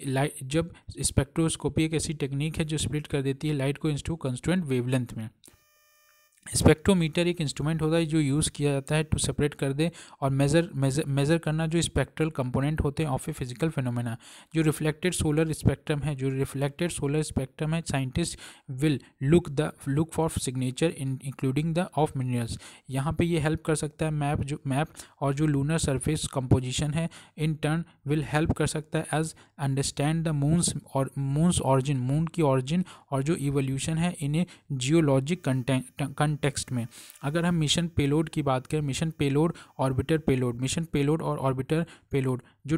लाइट जब स्पेक्ट्रोस्कोपी एक ऐसी टेक्निक है जो स्प्लिट कर देती है लाइट को इंस्टू कॉन्स्टुएंट वेवलेंथ में स्पेक्ट्रोमीटर एक इंस्ट्रूमेंट होता है जो यूज़ किया जाता है टू सेपरेट कर दे और मेज़र मेज़र मेज़र करना जो स्पेक्ट्रल कंपोनेंट होते हैं ऑफ ए फिजिकल फिनोमेना जो रिफ्लेक्टेड सोलर स्पेक्ट्रम है जो रिफ्लेक्टेड सोलर स्पेक्ट्रम है scientist will look the look for signature in including the of minerals यहाँ पे ये हेल्प कर सकता है मैप जो मैप और जो लूनर सरफेस कंपोजिशन है इन टर्न विल हेल्प कर सकता है एज अंडरस्टैंड द मून्स और मून्स ऑरिजिन मून की ऑरिजिन और जो इवोल्यूशन है in a geologic content context में अगर हम मिशन पेलोड की बात करें mission payload orbiter payload mission payload और ऑर्बिटर पेलोड जो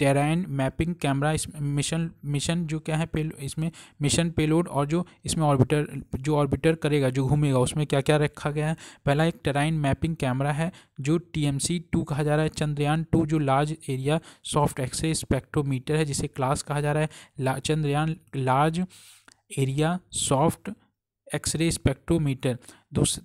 टेराइन मैपिंग कैमरा इस मिशन मिशन जो क्या है पेलो इसमें मिशन पेलोड और जो इसमें ऑर्बिटर जो ऑर्बिटर करेगा जो घूमेगा उसमें क्या क्या रखा गया है पहला एक टेराइन मैपिंग कैमरा है जो टी एम सी टू कहा जा रहा है चंद्रयान टू जो large area soft X-ray spectrometer है जिसे क्लास कहा जा रहा है ला, Chandrayaan large area soft X-ray spectrometer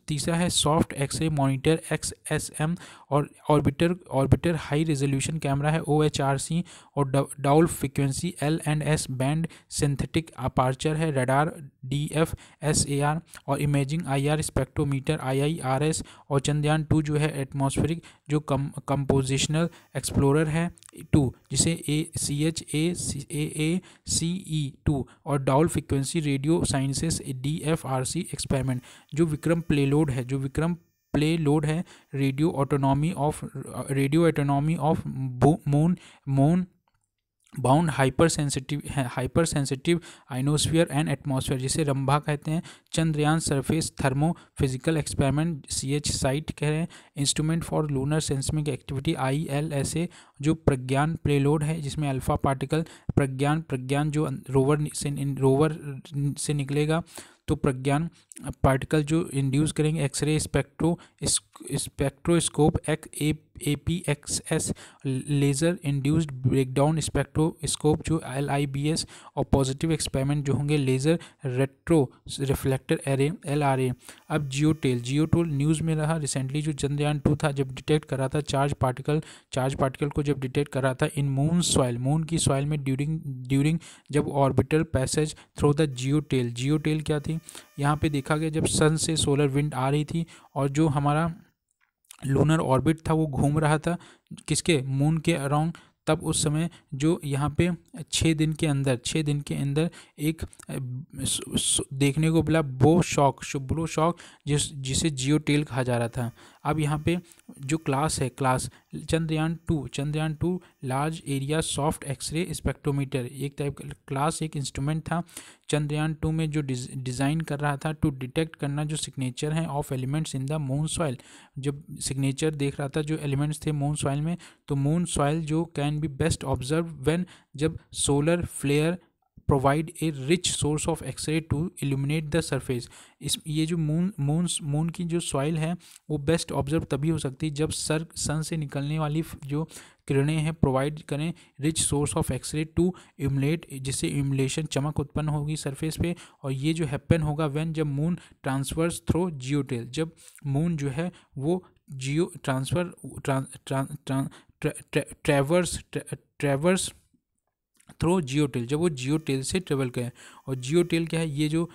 तीसरा है soft X-ray monitor X S M और orbiter orbiter high resolution camera है ओ एच आर सी और dual frequency L and S band synthetic aperture है radar D F S A R और imaging I R spectrometer I I R S और चंद्रयान टू जो है एटमोस्फेरिक जो कम कंपोजिशनल एक्सप्लोरर है टू जिसे A C H A C A A C E two और dual frequency radio sciences D F R C experiment जो विक्रम विक्रम प्लेलोड है जो विक्रम प्ले लोड है radio autonomy of radio autonomy of moon moon bound hyper sensitive hyper sensitive ionosphere and atmosphere जिसे रंभा कहते हैं Chandrayaan surface thermo physical experiment C H site कह रहे हैं instrument for lunar seismic activity I L S A जो प्रज्ञान प्लेलोड है जिसमें अल्फा पार्टिकल प्रज्ञान प्रज्ञान जो अं, रोवर से रोवर से निकलेगा तो प्रज्ञान पार्टिकल जो इंड्यूस करेंगे एक्सरे स्पेक्ट्रो स्पेक्ट्रोस्कोप एक A A P X S laser induced breakdown spectroscope जो एल आई बी एस और पॉजिटिव एक्सपेरिमेंट जो होंगे laser retro reflector array L R A अब geo tail geo tail news में रहा रिसेंटली जो चंद्रयान टू था जब डिटेक्ट करा था चार्ज पार्टिकल चार्ज पार्टिकल को जब डिटेक्ट करा था इन मून सॉइल मून की सॉइल में ड्यूरिंग ड्यूरिंग जब orbital passage through the geo tail geo tail क्या थी थी यहाँ पे देखा गया जब सन से सोलर विंड आ रही थी और जो हमारा लूनर ऑर्बिट था वो घूम रहा था किसके मून के अराउंड तब उस समय जो यहाँ पे छः दिन के अंदर छः दिन के अंदर एक देखने को मिला बो शॉक शुभ्रो शॉक जिस जिसे जियो टेल कहा जा रहा था अब यहाँ पे जो क्लास है class Chandrayaan two Chandrayaan two large area soft X-ray spectrometer एक टाइप का क्लास एक इंस्ट्रूमेंट था चंद्रयान टू में जो डिज़ाइन कर रहा था टू डिटेक्ट करना जो सिग्नेचर हैं of elements in the moon soil जब सिग्नेचर देख रहा था जो एलिमेंट्स थे मून सॉइल में तो मून सॉइल जो can be best observe when जब solar flare provide a rich source of X-ray to illuminate the surface इस ये जो मून मून मून की जो सॉइल है वो बेस्ट ऑब्जर्व तभी हो सकती है जब सर सन से निकलने वाली जो किरणें हैं प्रोवाइड करें rich source of X-ray to इमलेट जिससे इमलेशन चमक उत्पन्न होगी सरफेस पे और ये जो हैपन होगा व्हेन जब मून ट्रांसफर्स थ्रो जियोटेल जब मून जो है वो geo transfer trans trans traverse traverse through geo tail जब वो जियो टेल से ट्रेवल करें और जियो टेल क्या है ये जो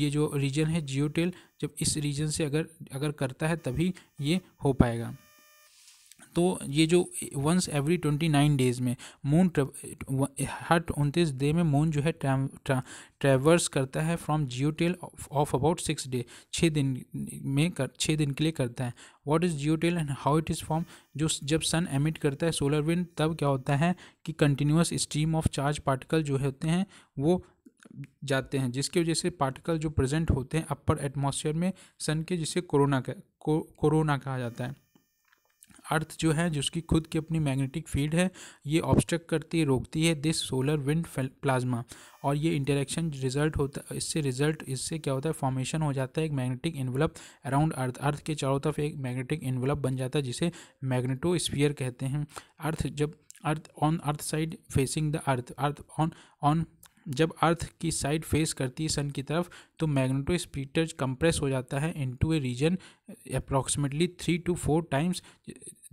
ये जो रीजन है जियो टेल जब इस रीजन से अगर अगर करता है तभी ये हो पाएगा तो ये जो once every twenty nine days में मून हर उनतीस डे में मून जो है ट्रेवर्स करता है from geo tail of about six day छः दिन में कर छः दिन के लिए करता है what is geo tail and how it is form जो जब सन एमिट करता है सोलर विंड तब क्या होता है कि continuous stream of charge particle जो होते हैं वो जाते हैं जिसकी वजह से पार्टिकल जो प्रेजेंट होते हैं अपर एटमॉस्फेयर में सन के जिसे कोरोना का कोरोना कहा जाता है अर्थ जो है जिसकी खुद की अपनी मैग्नेटिक फील्ड है ये ऑब्स्ट्रक करती है रोकती है दिस सोलर विंड प्लाज्मा और ये इंटरेक्शन रिजल्ट होता इससे रिजल्ट इससे क्या होता है फॉर्मेशन हो जाता है एक magnetic envelope around earth earth के चारों तरफ एक मैग्नेटिक इन्वलप बन जाता है जिसे मैग्नेटो कहते हैं अर्थ जब earth on earth side facing the earth earth on on जब अर्थ की साइड फेस करती है सन की तरफ तो मैग्नेटो स्पीटर कंप्रेस हो जाता है इन into a region approximately three to four times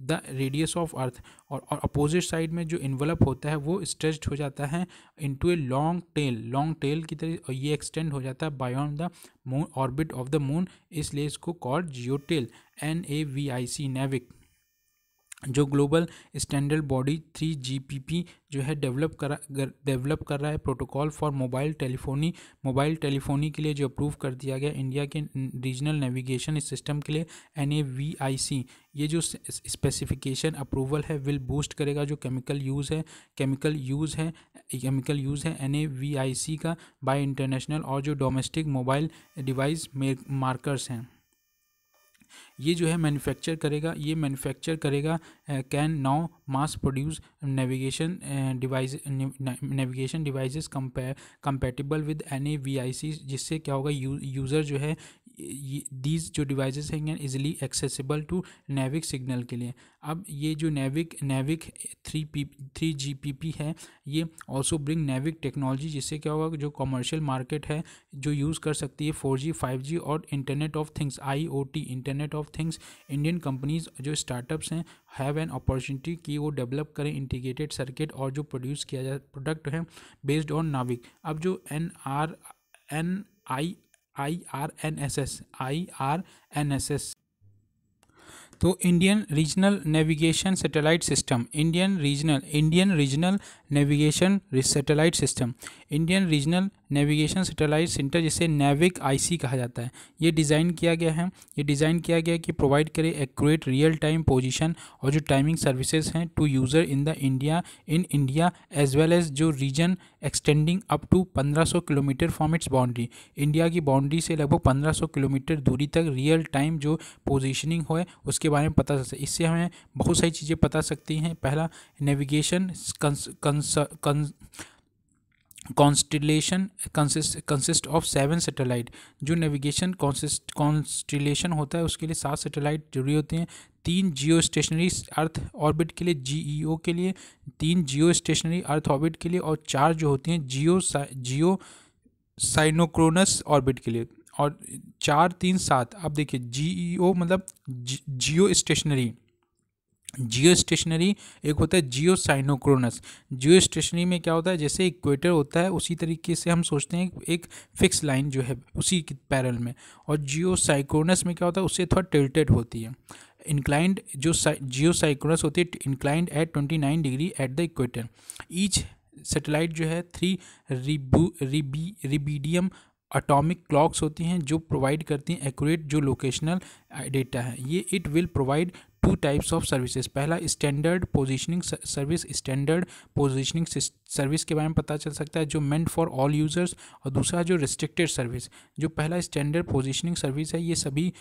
the radius of earth और अपोजिट साइड में जो इन्वलप होता है वो स्ट्रेच्ड हो जाता है into a long tail long tail की तरह ये एक्सटेंड हो जाता है beyond the moon orbit of the moon इसलिए इसको called geo tail N A V I C NavIC जो global standard body three G P P जो है डेवलप करा डेवलप कर रहा है protocol for mobile telephony mobile telephony के लिए जो अप्रूव कर दिया गया इंडिया के रीजनल नेविगेशन सिस्टम के लिए N A V I C ये जो स्पेसिफिकेशन अप्रूवल है विल बूस्ट करेगा जो केमिकल यूज़ है केमिकल यूज़ है केमिकल यूज़ है N A V I C का बाई इंटरनेशनल और जो डोमेस्टिक मोबाइल डिवाइस मार्कर्स हैं ये जो है मैन्युफैक्चर करेगा ये मैन्युफैक्चर करेगा can now mass produce navigation device navigation devices compatible with any VIC जिससे क्या होगा यूज़र जो है दीज जो डिवाइसेस हैं easily accessible to NavIC signal के लिए अब ये जो NavIC NavIC three P three G P P है ये ऑल्सो ब्रिंग नेविक टेक्नोलॉजी जिससे क्या होगा जो कॉमर्शियल मार्केट है जो यूज़ कर सकती है फोर जी फाइव जी और internet of things I O T internet of of things Indian companies जो स्टार्टअप्स हैं हैव एन अपॉर्चुनिटी कि वो डेवलप करें इंटीग्रेटेड सर्किट और जो प्रोड्यूस किया जाए प्रोडक्ट है बेस्ड ऑन नाविक अब जो N R N I I R N S S I R N S S तो Indian regional navigation satellite system Indian regional Indian regional navigation satellite system Indian regional navigation satellite centre जिसे नेविक आईसी कहा जाता है ये डिज़ाइन किया गया है ये डिज़ाइन किया गया कि प्रोवाइड करे एक्यूरेट रियल टाइम पोजीशन और जो टाइमिंग सर्विसेज हैं to user in the India in India as well as जो region extending up to 1500 kilometre from its boundary India की बाउंड्री से लगभग 1500 किलोमीटर दूरी तक रियल टाइम जो पोजिशनिंग हो उसके बारे में पता चल सकता है इससे हमें बहुत सारी चीज़ें पता सकती हैं पहला navigation cons constellation consist of seven satellite जो नेविगेशन कॉन्स्टिलेशन होता है उसके लिए सात सेटेलाइट जरूरी होते हैं तीन जियो स्टेशनरी अर्थ ऑर्बिट के लिए जीईओ e के लिए तीन जियो स्टेशनरी अर्थ ऑर्बिट के लिए और चार जो होती हैं जियो जियो साइनोक्रोनस ऑर्बिट के लिए और चार तीन सात अब देखिए जीईओ e मतलब जियो स्टेशनरी जियो स्टेशनरी एक होता है जियो साइनोक्रोनस जियो स्टेशनरी में क्या होता है जैसे इक्वेटर होता है उसी तरीके से हम सोचते हैं एक फिक्स लाइन जो है उसी पैरल में और जियो साइक्रोनस में क्या होता है उससे थोड़ा टिल्टेड होती है इंक्लाइंड जो जियो साइक्रोनस होती है inclined at twenty nine degree at the equator each satellite जो है थ्री रिबू रिबी रिबीडियम अटोमिक क्लॉक्स होती हैं जो प्रोवाइड करती हैं एक्यूरेट जो लोकेशनल डेटा uh, है ये it will provide two types of services पहला standard positioning service standard positioning service के बारे में पता चल सकता है जो मेंट फॉर ऑल यूज़र्स और दूसरा जो रिस्ट्रिक्टेड सर्विस जो पहला स्टैंडर्ड पोजीशनिंग सर्विस है ये सभी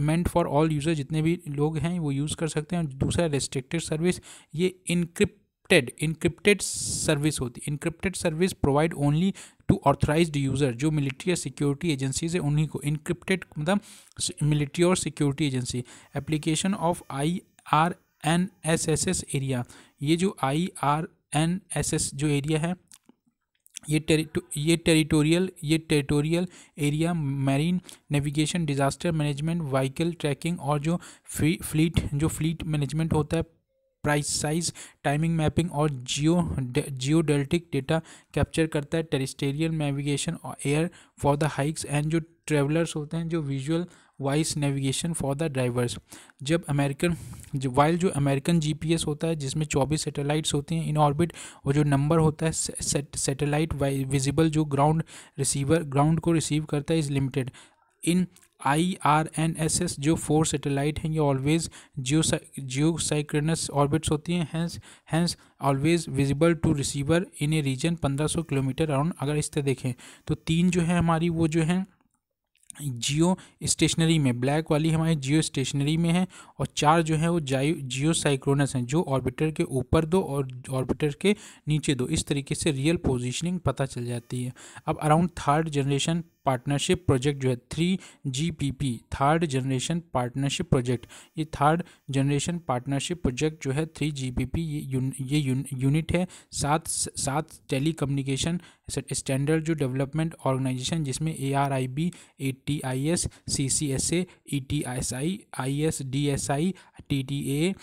मेंट फॉर ऑल यूज़र जितने भी लोग हैं वो यूज़ कर सकते हैं दूसरा रिस्ट्रिक्टेड सर्विस ये इनक्रिप्ट इनक्रिप्टेड इनक्रिप्टेड सर्विस होती है encrypted service provide only to authorise user जो मिलिट्री या सिक्योरिटी एजेंसीज है उन्हीं को इनक्रिप्टेड मतलब मिलिट्री और security agency application of I R N S S S area ये जो I R N S S जो एरिया है ये टेरी ये टेरिटोरियल ये territorial area marine navigation disaster management vehicle tracking और जो फ्री फ्लीट जो फ्लीट मैनेजमेंट होता है प्राइस साइज टाइमिंग मैपिंग और geo geodetic data capture करता है टेरिस्टेरियल नेविगेशन और air for the hikes and जो ट्रेवलर्स होते हैं जो visual voice navigation for the drivers जब अमेरिकन वाइल जो अमेरिकन जीपीएस होता है जिसमें 24 सैटेलाइट्स होती हैं इन ऑर्बिट और जो नंबर होता है सैटेलाइट विजिबल जो ग्राउंड रिसीवर ग्राउंड को रिसीव करता है is limited in I R N S S जो फोर सेटेलाइट हैं ये always geo geo synchronous orbits होती हैं hence hence always visible to receiver in a region 1500 kilometre around अगर इस तरह देखें तो तीन जो है हमारी वो जो है जियो स्टेशनरी में ब्लैक वाली हमारी जियो स्टेशनरी में है और चार जो है वो जायो जियो साइक्रोनस हैं जो ऑर्बिटर के ऊपर दो और ऑर्बिटर के नीचे दो इस तरीके से रियल पोजीशनिंग पता चल जाती है अब around third generation partnership project जो है three G P P third generation partnership project ये थर्ड जनरेशन पार्टनरशिप प्रोजेक्ट जो है थ्री जी पी पी ये यूनिट है सात सात टेली कम्युनिकेशन स्टैंडर्ड जो डेवलपमेंट ऑर्गेनाइजेशन जिसमें A R I B A T I S C C S A E T S I I S D S I T T A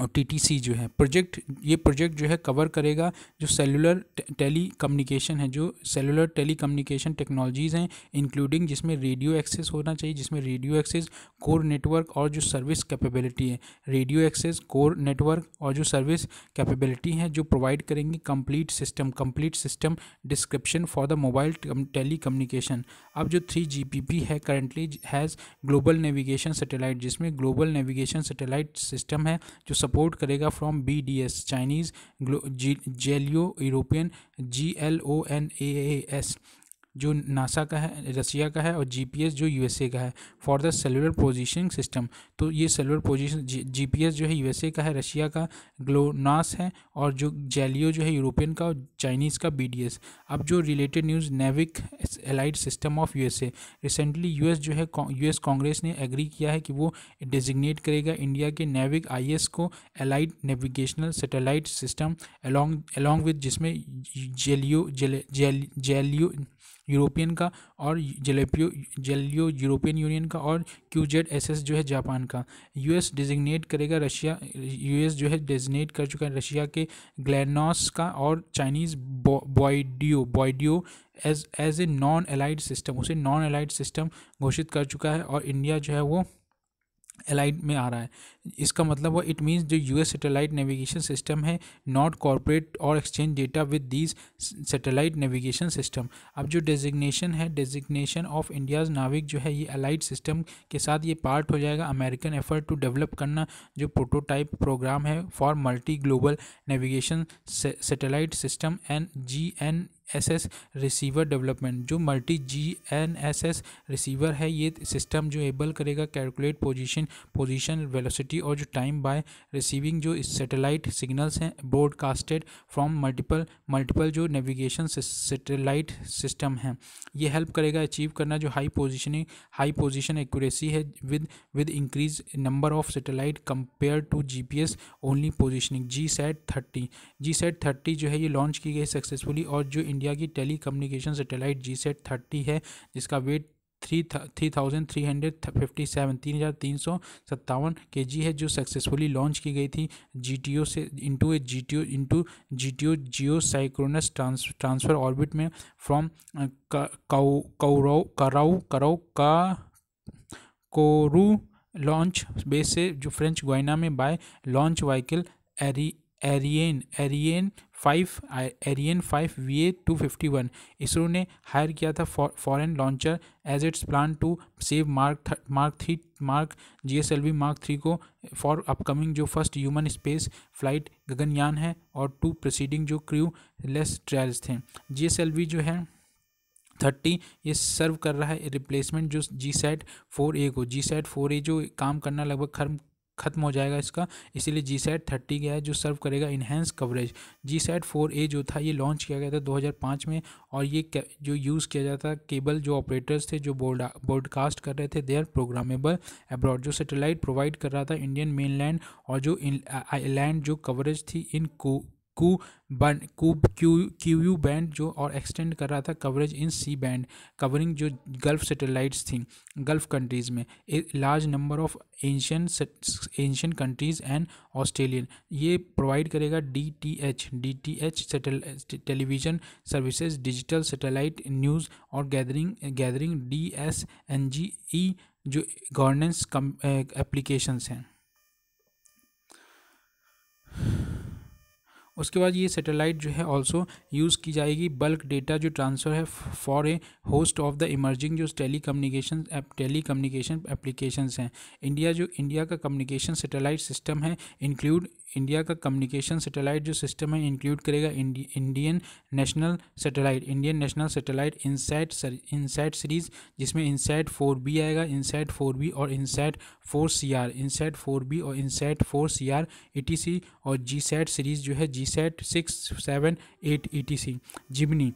और टी जो है प्रोजेक्ट ये प्रोजेक्ट जो है कवर करेगा जो सेलुलर टेली कम्युनिकेशन है जो सेलुलर टेली कम्युनिकेशन टेक्नोलॉजीज़ हैं इंक्लूडिंग जिसमें रेडियो एक्सेस होना चाहिए जिसमें रेडियो एक्सेस कोर नेटवर्क और जो सर्विस कैपेबिलिटी है रेडियो एक्सेस कोर नेटवर्क और जो सर्विस कैपेबिलिटी है जो प्रोवाइड करेंगी complete system complete system description for the mobile telecommunication अब जो थ्री जी है currently has global navigation satellite जिसमें ग्लोबल नेविगेशन सेटेलाइट सिस्टम है जो सपोर्ट करेगा from B D S Chinese Galileo European G L O N A S जो नासा का है रसिया का है और जीपीएस जो यूएसए का है for the cellular positioning system तो ये सेलुलर पोजीशन जीपीएस जो है यूएसए का है रशिया का ग्लोनास है और जो जेलियो जो है यूरोपियन का और चाइनीज़ का बी अब जो related news NavIC allied system of USA recently U जो है एस कांग्रेस ने एग्री किया है कि वो डिजिग्नेट करेगा इंडिया के नेविक आई को allied navigational satellite system along along with जिसमें जेलियो जेल जेलियो यूरोपियन का और जलेपियो जेलियो यूरोपियन यूनियन का और क्यू जेड एस एस जो है जापान का यूएस डिजिग्नेट करेगा रशिया यूएस जो है डेजिग्नेट कर चुका है रशिया के ग्लैनॉस का और Chinese BeiDou BeiDou as as a non allied system उसे नॉन एलाइड सिस्टम घोषित कर चुका है और इंडिया जो है वो एलाइट में आ रहा है इसका मतलब वो इट मीन्स जो यूएस सैटेलाइट नेविगेशन सिस्टम है नॉट कॉरपोरेट और exchange data with these satellite navigation system अब जो डेजिग्नेशन है डेजिग्नेशन ऑफ इंडियाज़ नाविक जो है ये एलाइट सिस्टम के साथ ये पार्ट हो जाएगा अमेरिकन एफर्ट टू डेवलप करना जो प्रोटोटाइप प्रोग्राम है for multi global navigation satellite system and G N S S receiver development जो multi G N S S receiver है ये सिस्टम जो एबल करेगा कैलकुलेट पोजीशन पोजीशन वेलोसिटी और जो टाइम बाय रिसीविंग जो सेटेलाइट सिग्नल्स हैं ब्रॉडकास्टेड फ्रॉम मल्टीपल मल्टीपल जो नेविगेशन सेटेलाइट सिस्टम हैं ये हेल्प करेगा अचीव करना जो high positioning high position accuracy है with with increase number of satellite compare to G P S only positioning G sat thirty G sat thirty जो है ये लॉन्च की गई सक्सेसफुली और जो इंडिया की telecommunication satellite G sat thirty है जिसका weight three three thousand three hundred fifty seven तीन हज़ार तीन सौ सत्तावन के जी है जो सक्सेसफुली लॉन्च की गई थी जी टी ओ से into a G T O into G T O geo synchronous transfer orbit में फ्रॉम कौरव कराउ कराउ का कोरू लॉन्च बेस से जो फ्रेंच गुआना में बाय लॉन्च वाइकल एरी Ariane Ariane five Ariane five V A two fifty one ISRO ने हायर किया था foreign launcher as its plan to save mark mark three mark G S L V mark three को फॉर अपकमिंग जो first human space flight Gaganyaan है और टू प्रोसीडिंग जो क्रू लेस ट्रायल्स थे जी एस एल वी जो है थर्टी ये सर्व कर रहा है रिप्लेसमेंट जो जी सेट फोर ए को जी सेट फोर ए जो काम करना लगभग खत्म खत्म हो जाएगा इसका इसीलिए जी सैट थर्टी गया है जो सर्व करेगा enhance coverage G sat four A जो था ये लॉन्च किया गया था 2005 में और ये जो यूज़ किया जाता केबल जो ऑपरेटर्स थे जो बोर्ड ब्रॉडकास्ट कर रहे थे दे आर प्रोग्रामेबल एब्रॉड जो सैटेलाइट प्रोवाइड कर रहा था इंडियन लैंड और जो लैंड uh, जो कवरेज थी इन को क्यू बन क्यू क्यू यू बैंड जो और एक्सटेंड कर रहा था coverage in C band covering जो गल्फ सेटेलाइट्स थी गल्फ कंट्रीज़ में a large number of Asian Asian countries and Australian ये प्रोवाइड करेगा D T H D T H television services digital satellite news और gathering gathering D S N G E जो गवर्नेंस एप्लीकेशंस eh, हैं उसके बाद ये सैटेलाइट जो है ऑल्सो यूज़ की जाएगी बल्क डेटा जो ट्रांसफ़र है for a host of the emerging जो telecommunication telecommunication application हैं इंडिया जो इंडिया का कम्युनिकेशन सैटेलाइट सिस्टम है इंक्लूड इंडिया का कम्युनिकेशन सैटेलाइट जो सिस्टम है इंक्लूड करेगा Indian national satellite Indian national satellite INSAT INSAT series जिसमें इनसेट फोर बी आएगा इनसेट फोर बी और INSAT four C R INSAT four B और INSAT four C R E T C और जी सैट सीरीज़ जो है जी gset 678 etc Jimny.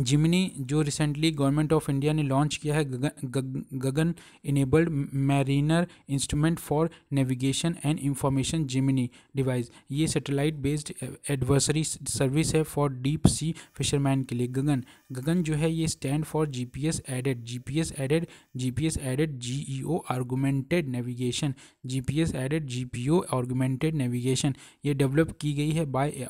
जिमनी जो रिसेंटली गवर्नमेंट ऑफ इंडिया ने लॉन्च किया है Gagan Gagan enabled mariner instrument for navigation and information Gemini device ये सैटेलाइट बेस्ड एडवर्सरी सर्विस है फॉर डीप सी फिशरमैन के लिए गगन गगन जो है ये stand for G P S aided G P S aided G P S aided G E O augmented navigation G P S aided G P O augmented navigation ये डेवलप की गई है बाई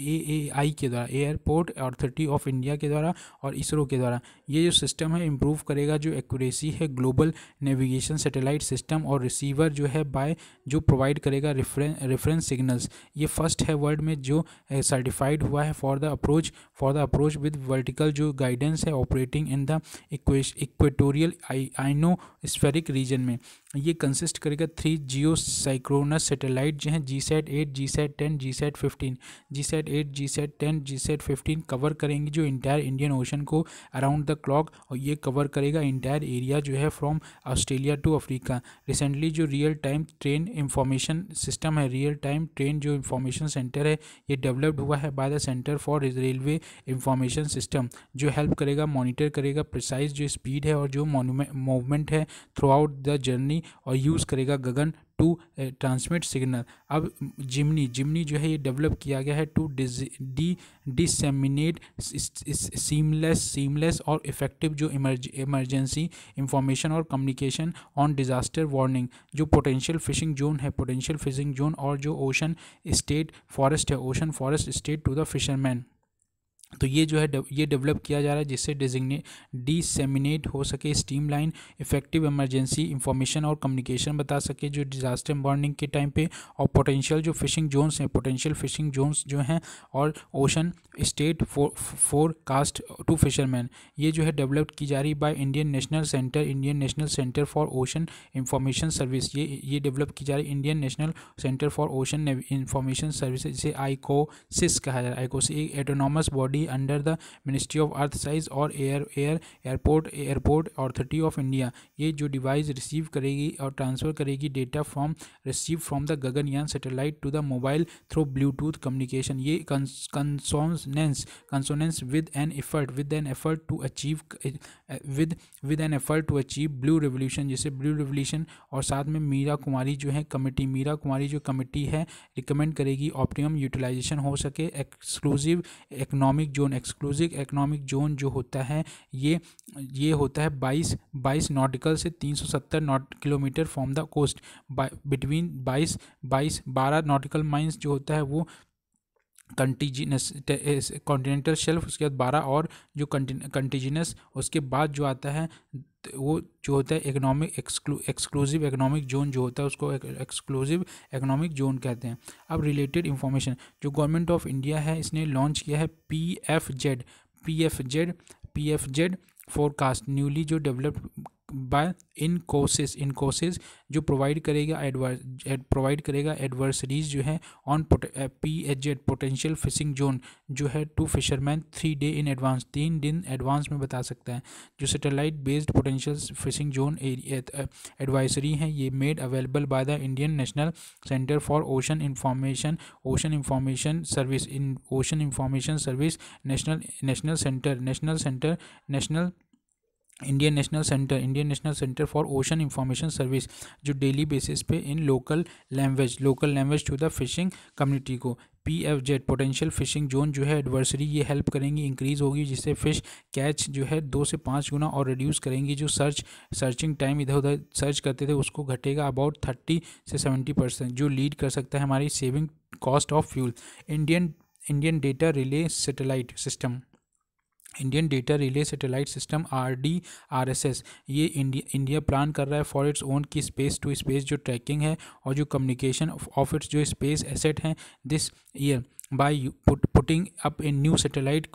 ए आई के द्वारा एयरपोर्ट अथॉरिटी ऑफ इंडिया के द्वारा द्वारा और इसरो के द्वारा ये जो सिस्टम है इम्प्रूव करेगा जो एक्यूरेसी है ग्लोबल नेविगेशन सेटेलाइट सिस्टम और रिसीवर जो है बाय जो प्रोवाइड करेगा रेफरेंस सिग्नल्स ये फर्स्ट है वर्ल्ड में जो सर्टिफाइड eh, हुआ है for the approach for the approach with vertical जो गाइडेंस है operating in the equatorial ionospheric region में ये कंसिस्ट करेगा थ्री जियो साइक्रोनस सेटेलाइट जो हैं G sat eight G sat ten G sat fifteen G sat eight G sat ten G sat fifteen cover करेंगे जो इंटायर इंडियन ओशन को अराउंड द क्लॉक और ये कवर करेगा इंटायर एरिया जो है from Australia to Africa recently जो real time train information system है रियल टाइम ट्रेन जो इंफॉर्मेशन सेंटर है ये डेवलप्ड हुआ है by the centre for railway information system जो हेल्प करेगा मॉनिटर करेगा प्रिसाइज जो स्पीड है और जो मूवमेंट है थ्रू आउट द जर्नी जिमनी और यूज़ हम्म। करेगा गगन टू ट्रांसमिट सिग्नल अब जिमनी जिमनी जो है ये डेवलप किया गया है to the disseminate seamless seamless और इफेक्टिव जो इमरजेंसी इंफॉर्मेशन और कम्युनिकेशन ऑन डिज़ास्टर वार्निंग जो पोटेंशियल फिशिंग जोन है पोटेंशियल फिशिंग जोन और जो ओशन स्टेट फॉरेस्ट है ocean forest state to the fisherman तो ये जो है ये डेवलप किया जा रहा है जिससे डिजिग्ने डिसेमिनेट हो सके steam line effective emergency information और कम्युनिकेशन बता सके जो डिजास्टर वार्निंग के टाइम पे और पोटेंशियल जो फिशिंग जोन्स हैं पोटेंशियल फिशिंग जोन्स जो हैं और ocean state forecast to fisherman ये जो है डेवलप की जा रही by Indian national centre Indian national centre for ocean information service ये ये डेवलप की जा रही Indian national centre for ocean information service जिसे आईकोसिस कहा जा रहा है आईकोसिस एक autonomous body body under the ministry of earth science और air air airport airport authority of India ये जो डिवाइस रिसीव करेगी और ट्रांसफ़र करेगी data from receive from the Gaganyaan satellite to the mobile through bluetooth communication ये consonance consonance with an effort with an effort to achieve with with an effort to achieve blue revolution जैसे ब्लू रेवोल्यूशन और साथ में मीरा कुमारी जो है कमेटी मीरा कुमारी जो कमेटी है रिकमेंड करेगी ऑप्टिमम यूटिलाइजेशन हो सके exclusive economic zone exclusive economic zone जो होता है ये ये होता है बाईस बाईस नॉटिकल से तीन सौ सत्तर knot kilometre from the coast between बाईस बाईस बारह नॉटिकल माइन्स जो होता है वो कंटीजिनस कॉन्टीनेंटल शेल्फ उसके बाद बारह और जो कंटीजिनस उसके बाद जो आता है वो जो होता है इकोनॉमिक एक्सक्लूसिव इकोनॉमिक जोन जो होता है उसको एक्सक्लूसिव इकोनॉमिक जोन कहते हैं अब रिलेटेड इंफॉर्मेशन जो गवर्नमेंट ऑफ इंडिया है इसने लॉन्च किया है P F Z P F Z P F Z forecast newly जो developed by INCOIS INCOIS जो प्रोवाइड करेगा एडवर्स प्रोवाइड करेगा एडवर्सरीज uh, जो है on P H Z potential fishing zone जो है to fisherman three day in advance तीन दिन एडवांस में बता सकता है जो satellite based potential fishing zone advisory है ये made available by the Indian national centre for ocean information ocean information service in ocean information service national national centre national centre national Indian national centre Indian national centre for ocean information service जो डेली बेसिस पे in local language local language to the fishing community को P F Z potential fishing zone जो है एडवर्सरी ये हेल्प करेंगी इंक्रीज़ होगी जिससे फिश कैच जो है दो से पाँच गुना और रिड्यूस करेंगी जो सर्च सर्चिंग टाइम इधर उधर सर्च करते थे उसको घटेगा अबाउट थर्टी से सेवेंटी परसेंट जो लीड कर सकता है हमारी saving cost of fuel Indian Indian data relay satellite system Indian data relay satellite system R D R S S ये इंडिया इंडिया प्लान कर रहा है फॉर इट्स ओन की स्पेस टू स्पेस जो ट्रैकिंग है और जो कम्युनिकेशन ऑफ इट्स जो स्पेस एसेट हैं this year putting satellite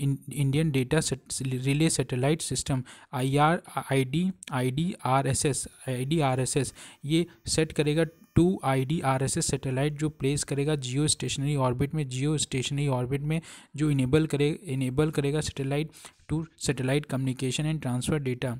Indian data relay satellite system I R I D I D R S S I D R S S ये सेट करेगा to I D R S S satellite जो प्लेस करेगा जियो स्टेशनरी ऑर्बिट में जियो स्टेशनरी ऑर्बिट में जो इनेबल करे इनेबल करेगा satellite to satellite communication and transfer data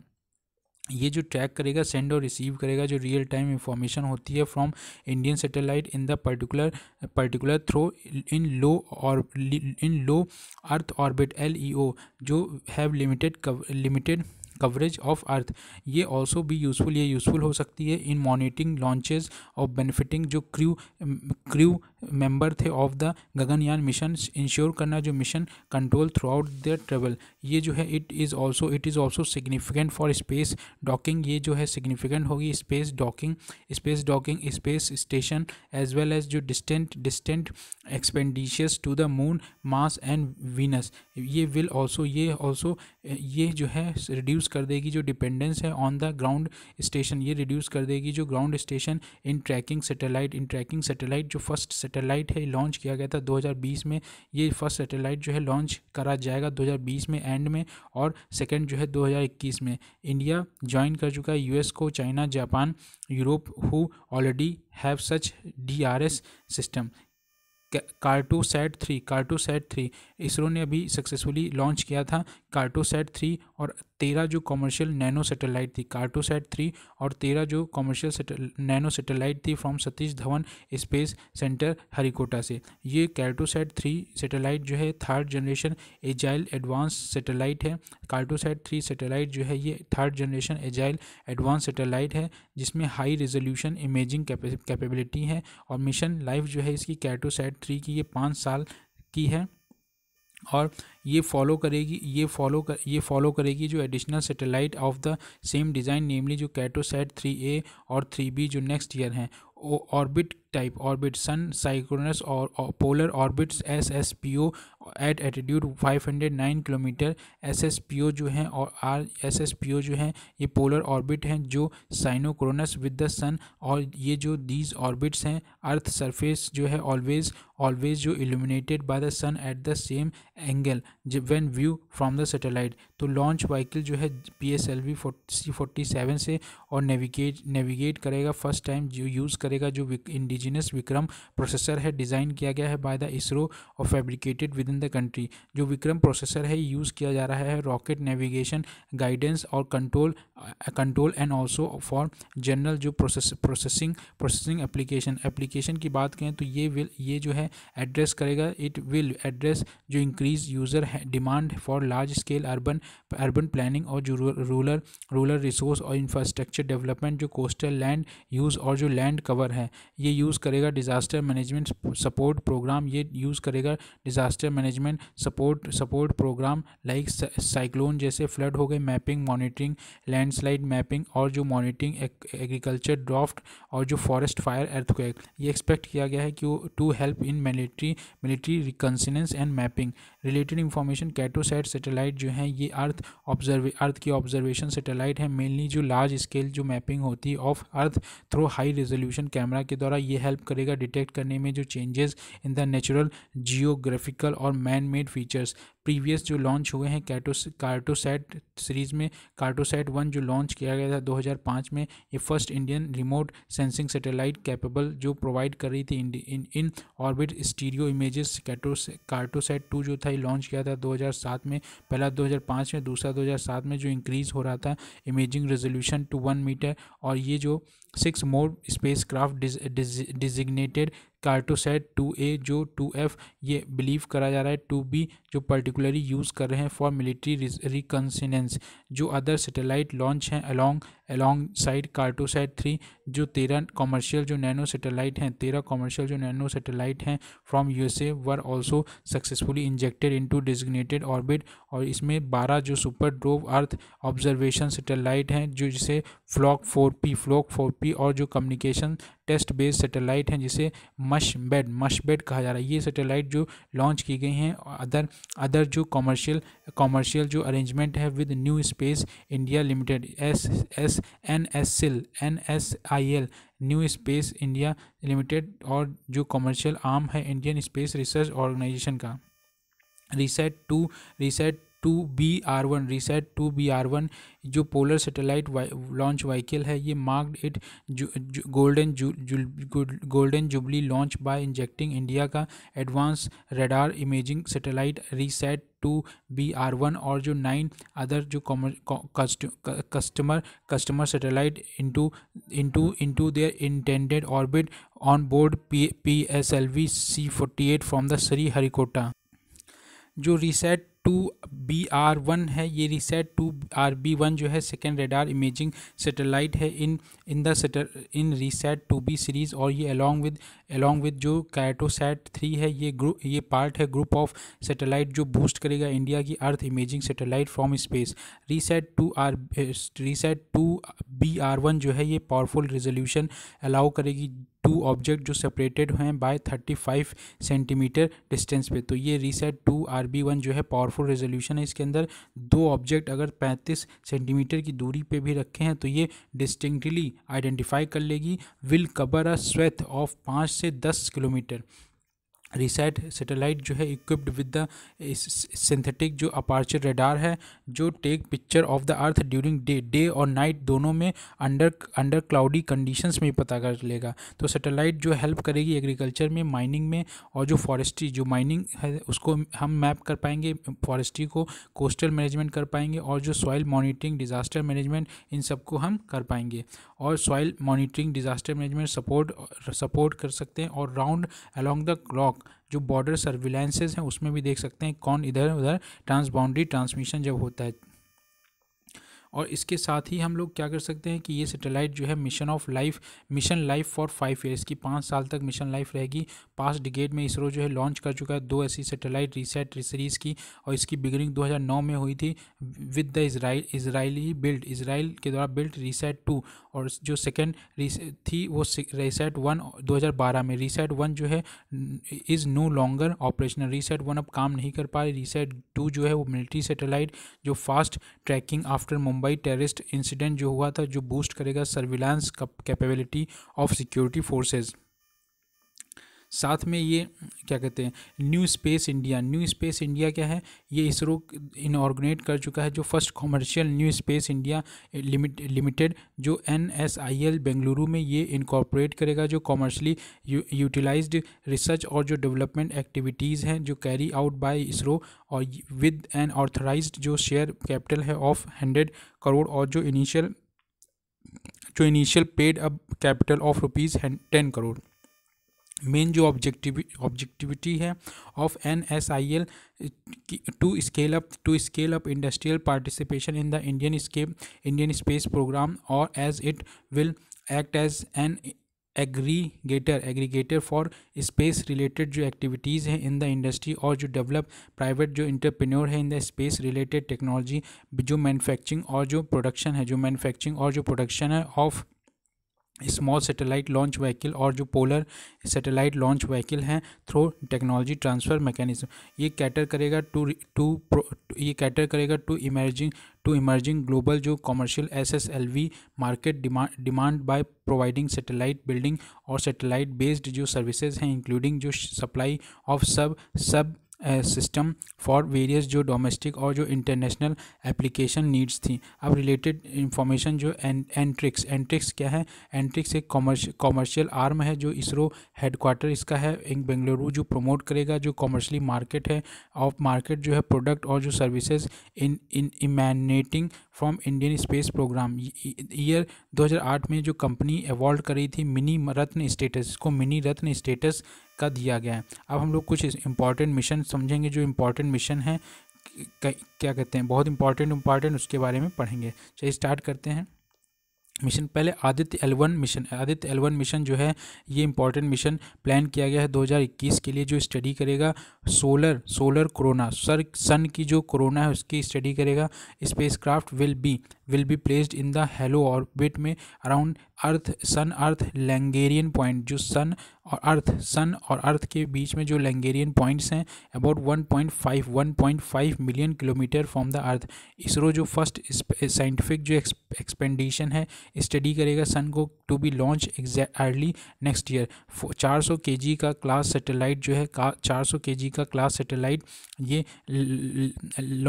ये जो ट्रैक करेगा सेंड और रिसीव करेगा जो रियल टाइम इंफॉर्मेशन होती है from Indian satellite in the particular particular throw in low और in low earth orbit L E O जो have limited limited coverage of earth ये ऑल्सो भी यूजफुल ये यूजफुल हो सकती है इन मॉनिटिंग लॉन्चेज और बेनिफिटिंग जो क्रू क्रू मेंबर थे of the Gaganyaan mission ensure करना जो mission control throughout the travel ये जो है it is also it is also significant for space docking ये जो है सिग्निफिकेंट होगी space docking space docking space station as well as जो distant distant expeditions to the moon Mars and Venus ये विल ऑल्सो ये ऑल्सो ये जो है रिड्यूस कर देगी जो डिपेंडेंस है ऑन द ग्राउंड स्टेशन ये रिड्यूस कर देगी जो ground station in tracking satellite in tracking satellite जो फर्स्ट सैटेलाइट है लॉन्च किया गया था 2020 में ये फर्स्ट सैटेलाइट जो है लॉन्च करा जाएगा 2020 में एंड में और सेकेंड जो है 2021 में इंडिया ज्वाइन कर चुका है यूएस को China Japan Europe who already have such D R S system Cartosat three Cartosat three ISRO ने अभी सक्सेसफुली लॉन्च किया था कार्टो सेट थ्री और तेरह जो कॉमर्शियल नैनो सेटेलाइट थी कार्टोसैट थ्री और तेरह जो कॉमर्शियल नैनो सेटेलाइट थी from Satish Dhawan space centre Harikota से ये कार्टोसैट थ्री सेटेलाइट जो है third generation agile advance satellite है कार्टोसैट थ्री सेटेलाइट जो है ये third generation agile advance satellite है जिसमें हाई रेजोल्यूशन इमेजिंग कैपेबिलिटी है और मिशन लाइफ जो है इसकी कार्टोसैट थ्री की ये पाँच साल की है और ये फॉलो करेगी ये फॉलो कर ये फॉलो करेगी जो additional satellite of the same design namely जो कैटोसैट थ्री ए और थ्री बी जो नेक्स्ट ईयर हैं orbit type orbit sun synchronous और polar orbits S S P O at altitude 509 kilometre SSPO जो हैं और आर एसएसपीओ जो हैं ये पोलर ऑर्बिट हैं जो साइनोक्रोनस विद द सन और ये जो दीज ऑर्बिट्स हैं अर्थ सरफेस जो है ऑलवेज ऑलवेज जो illuminated by the sun at the same angle when view from the satellite तो लॉन्च व्हीकल जो है P S L V forty seven से और नेविगेट नेविगेट करेगा फर्स्ट टाइम जो यूज़ करेगा जो इंडिजिनस विक्रम प्रोसेसर है डिज़ाइन किया गया है बाय द इसरो और fabricated within the country जो विक्रम प्रोसेसर है यूज़ किया जा रहा है रॉकेट नेविगेशन गाइडेंस और control control and also for general जो process processing processing application application की बात करें तो ये विल ये जो है एड्रेस करेगा इट विल एड्रेस जो increase user demand for large scale urban urban planning और जो रूरल रूरल रिसोर्स और इंफ्रास्ट्रक्चर डेवलपमेंट जो कोस्टल लैंड यूज़ और जो लैंड कवर है ये यूज़ करेगा डिज़ास्टर मैनेजमेंट सपोर्ट प्रोग्राम ये यूज़ करेगा disaster management support support programme like cyclone जैसे फ्लड हो गए मैपिंग मॉनिटरिंग लैंडस्लाइड मैपिंग और जो मॉनिटरिंग एग्रीकल्चर ड्राफ्ट और जो फॉरेस्ट फायर अर्थक्वेक ये एक्सपेक्ट किया गया है कि to help in military military reconnaissance and mapping related information Cartosat satellite जो हैं ये अर्थ ऑब्जर्वे अर्थ की ऑब्जर्वेशन सेटेलाइट है मेनली जो लार्ज स्केल जो मैपिंग होती है of earth through high resolution camera के द्वारा ये हेल्प करेगा डिटेक्ट करने में जो changes in the natural geographical और और मैन मेड फीचर्स प्रीवियस जो लॉन्च हुए हैं कैटो कार्टोसेट सीरीज़ में कार्टोसेट वन जो लॉन्च किया गया था 2005 में ये first Indian remote sensing satellite capable जो प्रोवाइड कर रही थी in in orbit stereo images कैटोस कार्टोसेट टू जो था ये लॉन्च किया था 2007 में पहला 2005 में दूसरा 2007 में जो इंक्रीज़ हो रहा था imaging resolution to one metre और ये जो six mode spacecraft designated Cartosat two A जो टू एफ ये बिलीव करा जा रहा है टू बी जो पर्टिकुलरली यूज़ कर रहे हैं फॉर मिलिट्री रिकनसिनेंस जो अदर सेटेलाइट लॉन्च हैं along alongside Cartosat three जो तेरह कॉमर्शियल जो नैनो सेटेलाइट हैं तेरह कॉमर्शियल जो नैनो सेटेलाइट हैं from USA were also successfully injected into designated orbit और इसमें बारह जो super dove earth observation satellite हैं जो जिसे flock four P flock four P और जो कम्युनिकेशन टेस्ट बेस्ड सैटेलाइट हैं जिसे मशबेड मशबेड कहा जा रहा है ये सैटेलाइट जो लॉन्च की गई हैं अदर अदर जो कॉमर्शियल कॉमर्शियल जो अरेंजमेंट है with New space India Limited S S N S SIL N S I L New space India Limited और जो कॉमर्शियल आर्म है इंडियन स्पेस रिसर्च ऑर्गेनाइजेशन का RISAT two RISAT two B R one RISAT two B R one जो पोलर सेटेलाइट लॉन्च वाइकिल है ये marked it golden golden jubilee launch by injecting India का advance radar imaging satellite RISAT two B R one और जो नाइन अदर जो customer customer satellite into into into their intended orbit on board P P S L V C forty eight from the Sriharikota जो RISAT two B R one है ये RISAT two R B one जो है सेकेंड रेडार इमेजिंग सेटेलाइट है in in the in RISAT two B series और ये अलॉन्ग विद अलॉन्ग विद जो कैटोसैट थ्री है ये ग्रुप ये पार्ट है ग्रुप ऑफ सेटेलाइट जो बूस्ट करेगा इंडिया की earth imaging satellite from space RISAT two R RISAT two B R one जो है ये पावरफुल रेजोल्यूशन अलाउ करेगी टू ऑब्जेक्ट जो सेपरेटेड हैं बाय 35 सेंटीमीटर डिस्टेंस पे तो ये RISAT two R B one जो है पावरफुल रेजोल्यूशन है इसके अंदर दो ऑब्जेक्ट अगर 35 सेंटीमीटर की दूरी पे भी रखे हैं तो ये डिस्टिंक्टली आइडेंटिफाई कर लेगी will cover a swath of पाँच से दस किलोमीटर रिसेट सेटेलाइट जो है इक्विप्ड विद द सिंथेटिक जो अपार्चर रेडार है जो take picture of the earth during day day और नाइट दोनों में अंडर अंडर क्लाउडी कंडीशंस में पता कर लेगा तो सेटेलाइट जो हेल्प करेगी एग्रीकल्चर में माइनिंग में और जो फॉरेस्ट्री जो माइनिंग है उसको हम मैप कर पाएंगे फॉरेस्ट्री को कोस्टल मैनेजमेंट कर पाएंगे और जो सॉइल मॉनिटरिंग डिज़ास्टर मैनेजमेंट इन सबको हम कर पाएंगे और soil monitoring disaster management support support कर सकते हैं और राउंड अलोंग द क्लॉक जो बॉर्डर सर्विलेंसेज हैं उसमें भी देख सकते हैं कौन इधर उधर ट्रांसबाउंड्री ट्रांसमिशन जब होता है और इसके साथ ही हम लोग क्या कर सकते हैं कि ये सैटेलाइट जो है mission of life mission life for five year इसकी पाँच साल तक मिशन लाइफ रहेगी पास्ट डिगेड में इसरो जो है लॉन्च कर चुका है दो ऐसी सेटेलाइट रिसेट सीरीज़ की और इसकी बिगिनिंग 2009 में हुई थी with the Israel Israeli build Israel के द्वारा बिल्ट रीसेट टू और जो सेकेंड थी वो रीसेट वन दो में रीसेट वन जो है is no longer operational RISAT one अब काम नहीं कर पा रही रीसेट टू जो है वो मिलिट्री सेटेलाइट जो fast tracking after Mumbai Mumbai terrorist incident जो हुआ था जो बूस्ट करेगा surveillance capability of security forces साथ में ये क्या कहते हैं new space India new space India क्या है ये इसरो इनऑर्गनेट कर चुका है जो first commercial new space India limited जो N S I L Bengaluru में ये इनकॉर्पोरेट करेगा जो कॉमर्शली यूटिलाइज रिसर्च और जो डेवलपमेंट एक्टिविटीज़ हैं जो कैरी आउट बाय इसरो और विद एन ऑथराइज जो शेयर कैपिटल है ऑफ हंड्रेड करोड़ और जो इनिशियल जो initial paid up capital of rupees ten crore main जो ऑब्जेक्टिव ऑब्जेक्टिविटी है of N S I L to scale up to scale up industrial participation in the Indian scape Indian space programme और as it will act as an aggregator aggregator for space related जो एक्टिविटीज़ हैं इन द इंडस्ट्री और जो डेवलप प्राइवेट जो इंटरप्रेन्योर है in the space related technology जो मैन्युफैक्चरिंग और जो प्रोडक्शन है जो मैन्युफैक्चरिंग और जो प्रोडक्शन है of small satellite launch vehicle और जो पोलर सेटेलाइट लॉन्च व्हीकल हैं थ्रू टेक्नोलॉजी ट्रांसफ़र मैकेनिज्म ये कैटर करेगा टू टू ये कैटर करेगा to emerging to emerging global जो commercial S S L V market demand demand by providing satellite building और सेटेलाइट बेस्ड जो सर्विसेज हैं इंक्लूडिंग जो supply of sub sub system for various जो डोमेस्टिक और जो इंटरनेशनल एप्लीकेशन नीड्स थी अब रिलेटेड इंफॉर्मेशन जो एंट्रिक्स एंट्रिक्स क्या है एंट्रिक्स एक कॉमर्शियल आर्म है जो इसरो हेडक्वार्टर इसका है इन बेंगलुरु जो प्रमोट करेगा जो कॉमर्शली मार्केट है ऑफ मार्केट जो है प्रोडक्ट और जो services in in emanating from Indian space programme year 2008 में जो कंपनी अवॉर्ड करी थी मिनी रत्न स्टेटस इसको मिनी रत्न स्टेटस का दिया गया है अब हम लोग कुछ इंपॉर्टेंट मिशन समझेंगे जो इम्पॉर्टेंट मिशन है क्या कहते हैं बहुत इंपॉर्टेंट इंपॉर्टेंट उसके बारे में पढ़ेंगे चलिए स्टार्ट करते हैं मिशन पहले Aditya L one mission Aditya L one mission जो है ये इंपॉर्टेंट मिशन प्लान किया गया है 2021 के लिए जो स्टडी करेगा सोलर सोलर कोरोना सर सन की जो कोरोना है उसकी स्टडी करेगा spacecraft will be will be placed in the halo orbit में around earth sun earth Lagrangian point जो सन और अर्थ सन और अर्थ के बीच में जो लैंगेरियन पॉइंट्स हैं about 1.5 1.5 million kilometre from the earth ISRO जो फर्स्ट साइंटिफिक जो एक्सपेंडिशन है स्टडी करेगा सन को to be launch early next year चार सौ के जी का क्लास सेटेलाइट जो है चार सौ के जी का क्लास सेटेलाइट ये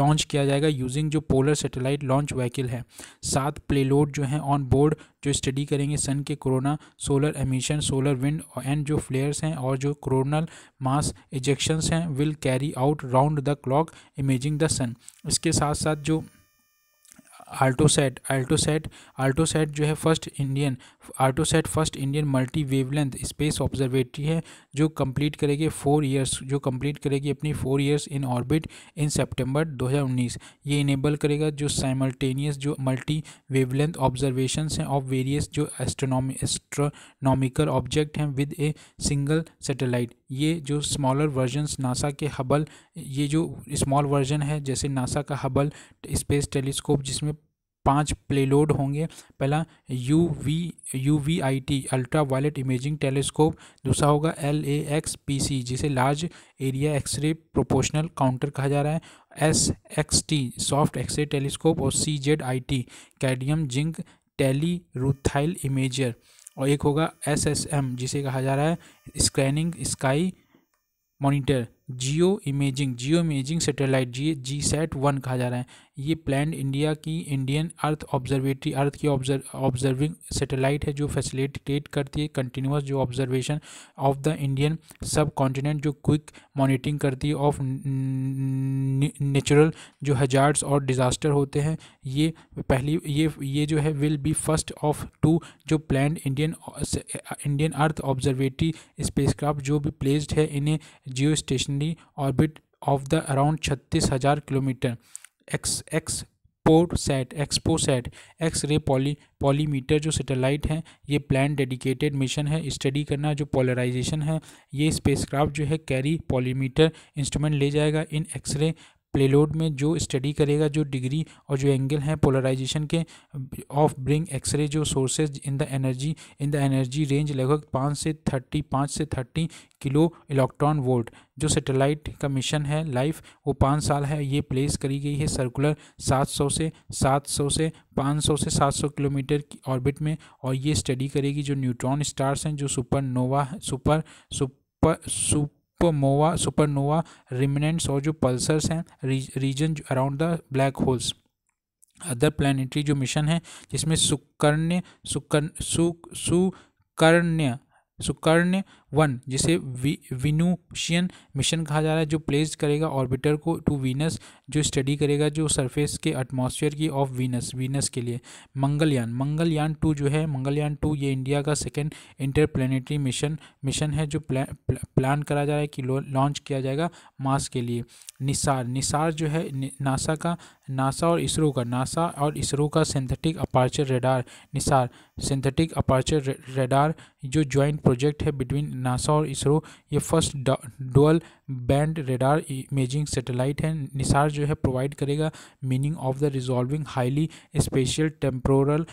लॉन्च किया जाएगा यूजिंग जो पोलर सेटेलाइट लॉन्च वहीकिल है सात प्लेलोड जो हैं ऑन बोर्ड जो स्टडी करेंगे सन के corona solar emission solar wind and जो फ्लेयर्स हैं और जो कोरोनल मास इजेक्शंस हैं will carry out round the clock imaging the sun इसके साथ साथ जो आल्टो आल्टोसेट आल्टो जो है first Indian AstroSat first Indian multi wavelength space observatory है जो कंप्लीट करेगी फोर ईयर्स जो कंप्लीट करेगी अपनी four years in orbit in September 2019 ये इनेबल करेगा जो साइमल्टेनियस जो मल्टी वेवलेंथ ऑब्जर्वेशन हैं ऑफ वेरियस जो एस्ट्रोनॉमी एस्ट्रोनॉमिकल ऑब्जेक्ट हैं विद ए सिंगल सेटेलाइट ये जो स्मॉलर वर्जन नासा के हबल ये जो स्मॉल वर्जन है जैसे नासा का हबल स्पेस टेलीस्कोप जिसमें पांच प्लेलोड होंगे पहला U V U V I T ultra violet imaging telescope दूसरा होगा L A X P C जिसे large area X ray proportional counter कहा जा रहा है S X T soft X ray telescope और C Z T I cadmium zinc telluride imager और एक होगा एस एस एम जिसे कहा जा रहा है scanning sky monitor geo imaging geo imaging satellite G G sat one कहा जा रहा है ये प्लान इंडिया की इंडियन अर्थ ऑब्जर्वेटरी अर्थ की ऑब्जर्विंग सैटेलाइट है जो फैसिलिटेट करती है कंटिन्यूस जो observation of the Indian sub continent जो क्विक मॉनिटरिंग करती है ऑफ नेचुरल जो हजार्ड्स और डिज़ास्टर होते हैं ये पहली ये ये जो है will be first of two जो plan Indian Indian earth observatory spacecraft जो भी प्लेस्ड है इन्हें geo stationary orbit of the around छत्तीस हज़ार kilometre X X expo XPoSat X ray poly polarimeter जो सेटेलाइट हैं ये प्लान डेडिकेटेड मिशन है स्टडी करना जो पोलराइजेशन है ये स्पेसक्राफ्ट जो है कैरी पॉलीमीटर इंस्ट्रूमेंट ले जाएगा इन एक्सरे प्लेलोड में जो स्टडी करेगा जो डिग्री और जो एंगल है पोलराइजेशन के ऑफ ब्रिंग एक्सरे जो sources in the energy in the energy range लगभग पाँच से थर्टी पाँच से थर्टी किलो इलेक्ट्रॉन वोल्ट जो सैटेलाइट का मिशन है लाइफ वो पाँच साल है ये प्लेस करी गई है सर्कुलर सात सौ से सात सौ से पाँच सौ से सात सौ किलोमीटर की ऑर्बिट में और ये स्टडी करेगी जो न्यूट्रॉन स्टार्स हैं जो supernova super super sup supernova supernova remnants और जो पल्सर्स हैं region around the black holes other planetary जो मिशन है जिसमें सुकर्ण्य सुकर्ण सु सुकर्ण्य वन जिसे विनुशियन विनूशियन मिशन कहा जा रहा है जो प्लेस करेगा ऑर्बिटर को टू वीनस जो स्टडी करेगा जो सरफेस के एटमॉस्फेयर की ऑफ वीनस वीनस के लिए मंगलयान मंगलयान टू जो है मंगलयान टू ये इंडिया का सेकेंड इंटरप्लेनेटरी मिशन मिशन है जो प्ला, प्लान करा जा रहा है कि लॉन्च किया जाएगा मास के लिए निसार निसार जो है नासा का नासा और इसरो का नासा और इसरो का synthetic aperture radar NISAR synthetic aperture radar जो ज्वाइंट प्रोजेक्ट है बिटवीन नासा और इसरो ये first dual band radar imaging satellite है निसार जो है प्रोवाइड करेगा meaning of the resolving highly spatial temporal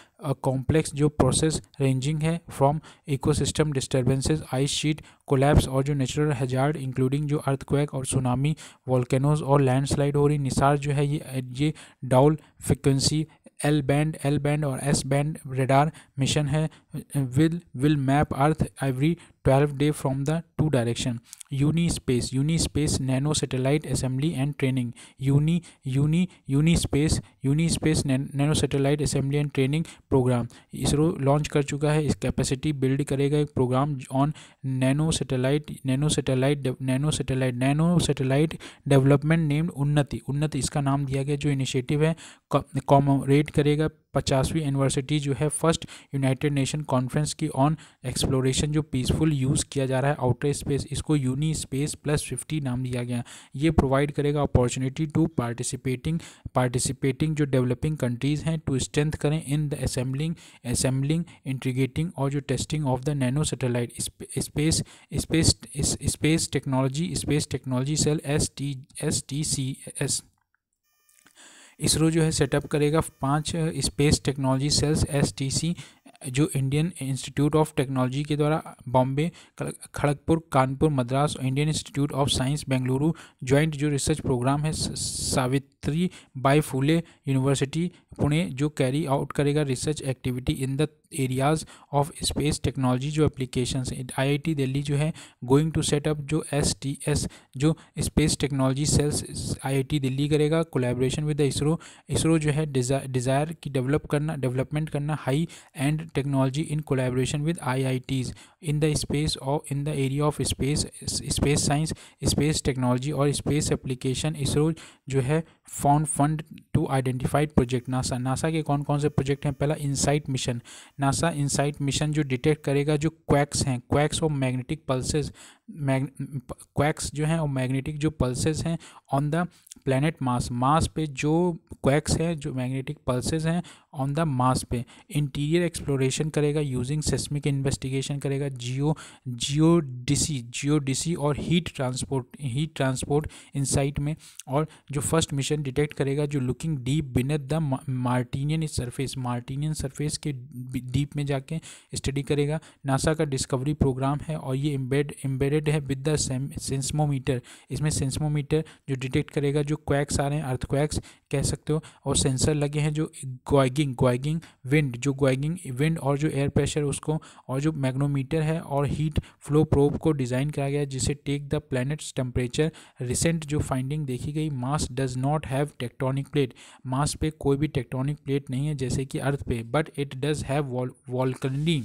complex जो प्रोसेस रेंजिंग है from ecosystem disturbances ice sheet collapse और जो नेचुरल हजार्ड इंक्लूडिंग जो अर्थक्वेक और सुनामी वॉल्केनोज और लैंडस्लाइड हो रही निसार जो है ये ये डाउल frequency L band L band और एस बैंड रेडार मिशन है will will map earth every twelve day from the two direction UNISPACE UNISPACE nano satellite assembly and training uni uni UNISPACE UNISPACE nano satellite assembly and training programme ISRO launch कर चुका है इस कैपेसिटी बिल्ड करेगा एक programme on nano satellite nano satellite nano satellite nano satellite development named Unnati Unnati इसका नाम दिया गया जो इनिशिएटिव है कॉमोरेट करेगा पचासवीं यूनिवर्सिटी जो है फर्स्ट यूनाइटेड नेशन कॉन्फ्रेंस की ऑन एक्सप्लोरेशन जो पीसफुल केवल यूज़ किया जा रहा है आउटर स्पेस इसको यूनी स्पेस प्लस फिफ्टी नाम दिया गया है ये प्रोवाइड करेगा अपॉर्चुनिटी टू पार्टिसिपेटिंग पार्टिसिपेटिंग जो डेवलपिंग कंट्रीज़ हैं टू स्ट्रेंथ करें in the assembling assembling integrating और जो testing of the nano satellite space space space technology space technology cell S T S T C S ISRO जो है सेटअप करेगा पांच space technology cells S T C जो इंडियन इंस्टीट्यूट ऑफ टेक्नोलॉजी के द्वारा बॉम्बे खड़गपुर कानपुर मद्रास और Indian institute of science Bengaluru joint जो रिसर्च प्रोग्राम है सावित्री बाई फूले यूनिवर्सिटी पुणे जो कैरी आउट करेगा research activity in the areas of space technology जो एप्लीकेशन है टी दिल्ली जो है गोइंग टू सेटअप जो एस टी एस जो space technology cells T Delhi करेगा collaboration with the ISRO ISRO जो है डिज़ायर की डेवलप करना डेवलपमेंट करना high end technology in collaboration with IITs in the space or in the area of space space science space technology or space application ISRO जो है found fund to identified project NASA NASA के कौन कौन से प्रोजेक्ट हैं पहला InSight mission NASA InSight mission जो डिटेक्ट करेगा जो क्वैक्स हैं क्वैक्स और मैग्नेटिक पल्सेज मैग क्वैक्स जो हैं और मैग्नेटिक जो पल्सेज हैं on the planet Mars Mars पे जो क्वैक्स हैं जो मैग्नेटिक पल्सेज हैं ऑन द मास पे इंटीरियर एक्सप्लोरेशन करेगा यूजिंग सेस्मिक इन्वेस्टिगेशन करेगा geo geodesy geodesy और heat transport heat transport InSight में और जो फर्स्ट मिशन पैटर्न डिटेक्ट करेगा जो looking deep beneath the Martian surface Martian surface के डीप में जाके स्टडी करेगा नासा का डिस्कवरी प्रोग्राम है और ये एम्बेड एम्बेडेड है विद द सेंसमोमीटर इसमें सेंसमोमीटर जो डिटेक्ट करेगा जो क्वैक्स आ रहे हैं अर्थक्वैक्स कह सकते हो और सेंसर लगे हैं जो ग्वाइगिंग ग्वाइगिंग विंड जो ग्वाइगिंग विंड और जो एयर प्रेशर उसको और जो मैग्नोमीटर है और हीट फ्लो प्रोब को डिज़ाइन कराया गया जिसे take the planet's temperature recent जो फाइंडिंग देखी गई Mars does not have tectonic plate Mars पे कोई भी टेक्टोनिक प्लेट नहीं है जैसे कि अर्थ पे बट इट डज हैव वॉल वॉल्कनी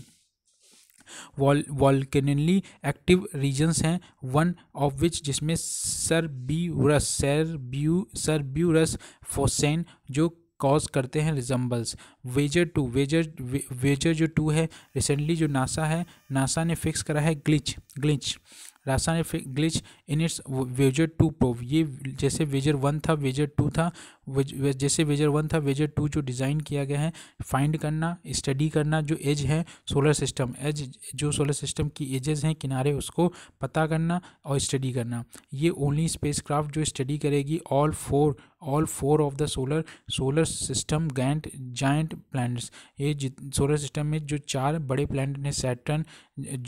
वॉलकेनली एक्टिव रीजन्स हैं वन ऑफ विच जिसमें सरब्यूरस सरब्यू सरब्यूरस फोसेन जो कॉज करते हैं resembles Voyager two Voyager way, Voyager जो टू है रिसेंटली जो नासा है नासा ने फिक्स करा है ग्लिच ग्लिच रासायनिक glitch in its Voyager two probe ये जैसे वेजर वन था वेजर टू था जैसे वेजर वन था वेजर टू जो डिज़ाइन किया गया है फाइंड करना स्टडी करना जो एज है सोलर सिस्टम एज जो सोलर सिस्टम की एजेस हैं किनारे उसको पता करना और स्टडी करना ये ओनली स्पेसक्राफ्ट जो स्टडी करेगी all four all four of the solar solar system giant giant planets ये सोलर सिस्टम में जो चार बड़े प्लैनेट हैं सैटर्न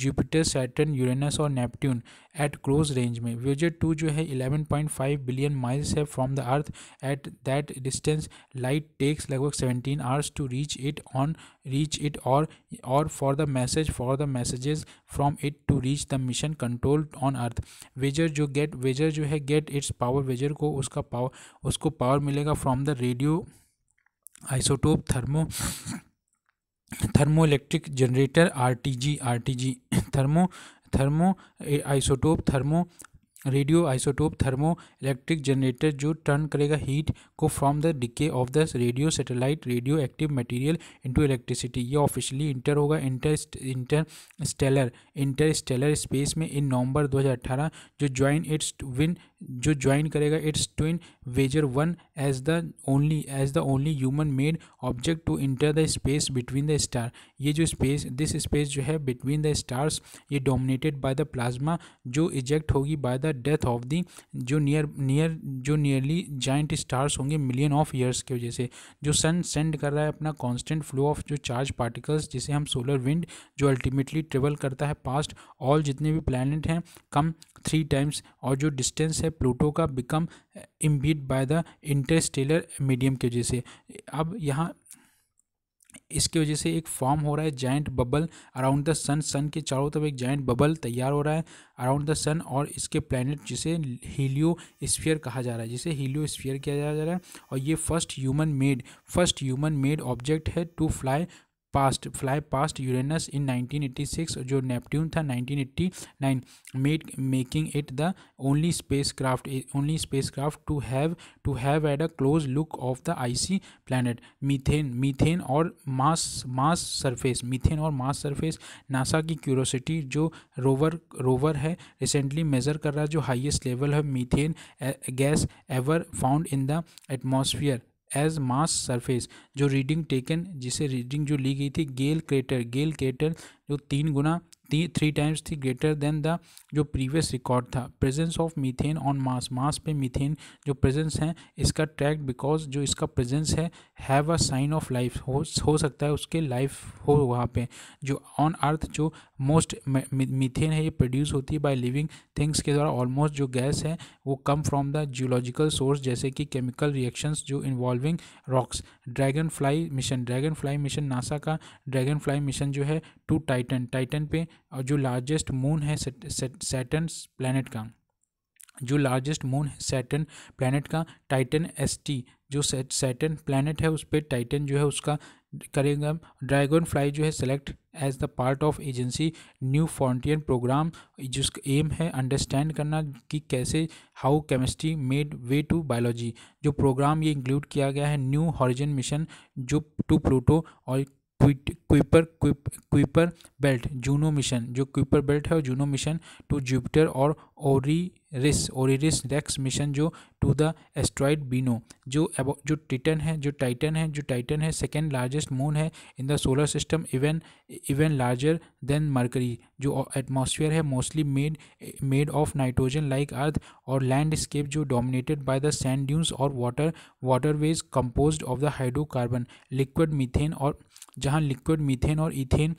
जुपिटर सैटर्न यूरेनस और नेपट्टून एट क्लोज रेंज में वेजर टू जो है eleven point five billion miles है from the earth at that distance light takes लगभग seventeen hours to reach it on reach it और और for the message for the messages from it to reach the mission control on Earth Voyager जो गेट वेजर जो है गेट इट्स पावर वेजर को उसका पावर उसको पावर मिलेगा from the radio isotope thermo thermo electric generator R T G R T G thermo thermo isotope thermo radio isotope thermo electric generator जो टर्न करेगा हीट को from the decay of the radio satellite radio active material into electricity ये ऑफिशियली इंटर होगा inter interstellar interstellar space में इन नवंबर 2018 जो ज्वाइन इट्स विन जो ज्वाइन करेगा its twin Voyager one as the only as the only human made object to enter the space between the star ये जो स्पेस दिस स्पेस जो है बिटवीन द स्टार्स ये डोमिनेटेड बाय द प्लाज्मा जो इजेक्ट होगी by the death of the जो नियर नियर जो नियरली जाइंट स्टार्स होंगे मिलियन ऑफ ईयर्स की वजह से जो सन सेंड कर रहा है अपना कॉन्स्टेंट फ्लो ऑफ जो चार्ज पार्टिकल्स जिसे हम सोलर विंड जो अल्टीमेटली ट्रेवल करता है पास्ट ऑल जितने भी प्लानट हैं कम थ्री टाइम्स और जो डिस्टेंस है है प्लूटो का become imbued by the interstellar medium की वजह से अब यहाँ इसके वजह से एक फॉर्म हो रहा है giant bubble around the sun sun के चारों तरफ एक जाइंट बबल तैयार हो रहा है अराउंड द सन और इसके प्लैनेट जिसे हीलियो स्फीयर कहा जा रहा है जिसे हीलियो स्फीयर किया जा रहा है और ये first human made first human made object है to fly past fly past Uranus in 1986 जो नेपट्ट्यून था 1989 made making it the only spacecraft only spacecraft to have to have had a close look of the icy planet methane methane और मास मास सरफेस मीथेन और मास सरफेस नासा की क्यूरोसिटी जो रोवर रोवर है रिसेंटली मेजर कर रहा है जो हाइएस्ट लेवल है methane gas ever found in the atmosphere as Mars surface जो रीडिंग टेकन जिसे रीडिंग जो ली गई थी गेल क्रेटर गेल क्रेटर जो तीन गुना थ्री टाइम्स थी ग्रेटर देन द जो प्रीवियस रिकॉर्ड था presence of methane on Mars Mars पे मीथेन जो प्रेजेंस है इसका ट्रैक बिकॉज जो इसका प्रेजेंस है have a sign of life हो सकता है उसके लाइफ हो वहाँ पे जो ऑन अर्थ जो मोस्ट मीथेन है ये प्रोड्यूस होती है बाय लिविंग थिंग्स के द्वारा ऑलमोस्ट जो गैस है वो come from the geological source जैसे कि केमिकल रिएक्शंस जो involving rocks Dragonfly mission Dragonfly mission NASA का ड्रैगन फ्लाई मिशन जो है टू टाइटन टाइटन पे और जो लार्जेस्ट मून है सैटन प्लानट का जो लार्जेस्ट मून है सैटन प्लानट का टाइटन एस टी जो सैटन प्लानट है उस पर टाइटन जो है उसका करेगा ड्रैगन फ्लाई जो है select as the part of agency new frontier program जिसका एम है अंडरस्टैंड करना कि कैसे how chemistry made way to biology जो प्रोग्राम ये इंक्लूड किया गया है न्यू हॉरिजन मिशन जो टू प्लूटो और क्विट Kuiper Kuiper belt Juno mission जो क्विपर बेल्ट है और जूनो मिशन टू जुपिटर और ओरिरिस ओरिरिस रेक्स मिशन जो टू द एस्ट्रॉइड बीनो जो जो टिटन है जो टाइटन है जो टाइटन है सेकेंड लार्जेस्ट मून है in the solar system even even larger than Mercury जो एटमोसफियर है mostly made made of nitrogen like Earth और लैंडस्केप जो dominated by the sand dunes और water waterways composed of the hydrocarbon liquid methane और जहाँ लिक्विड मीथेन और इथेन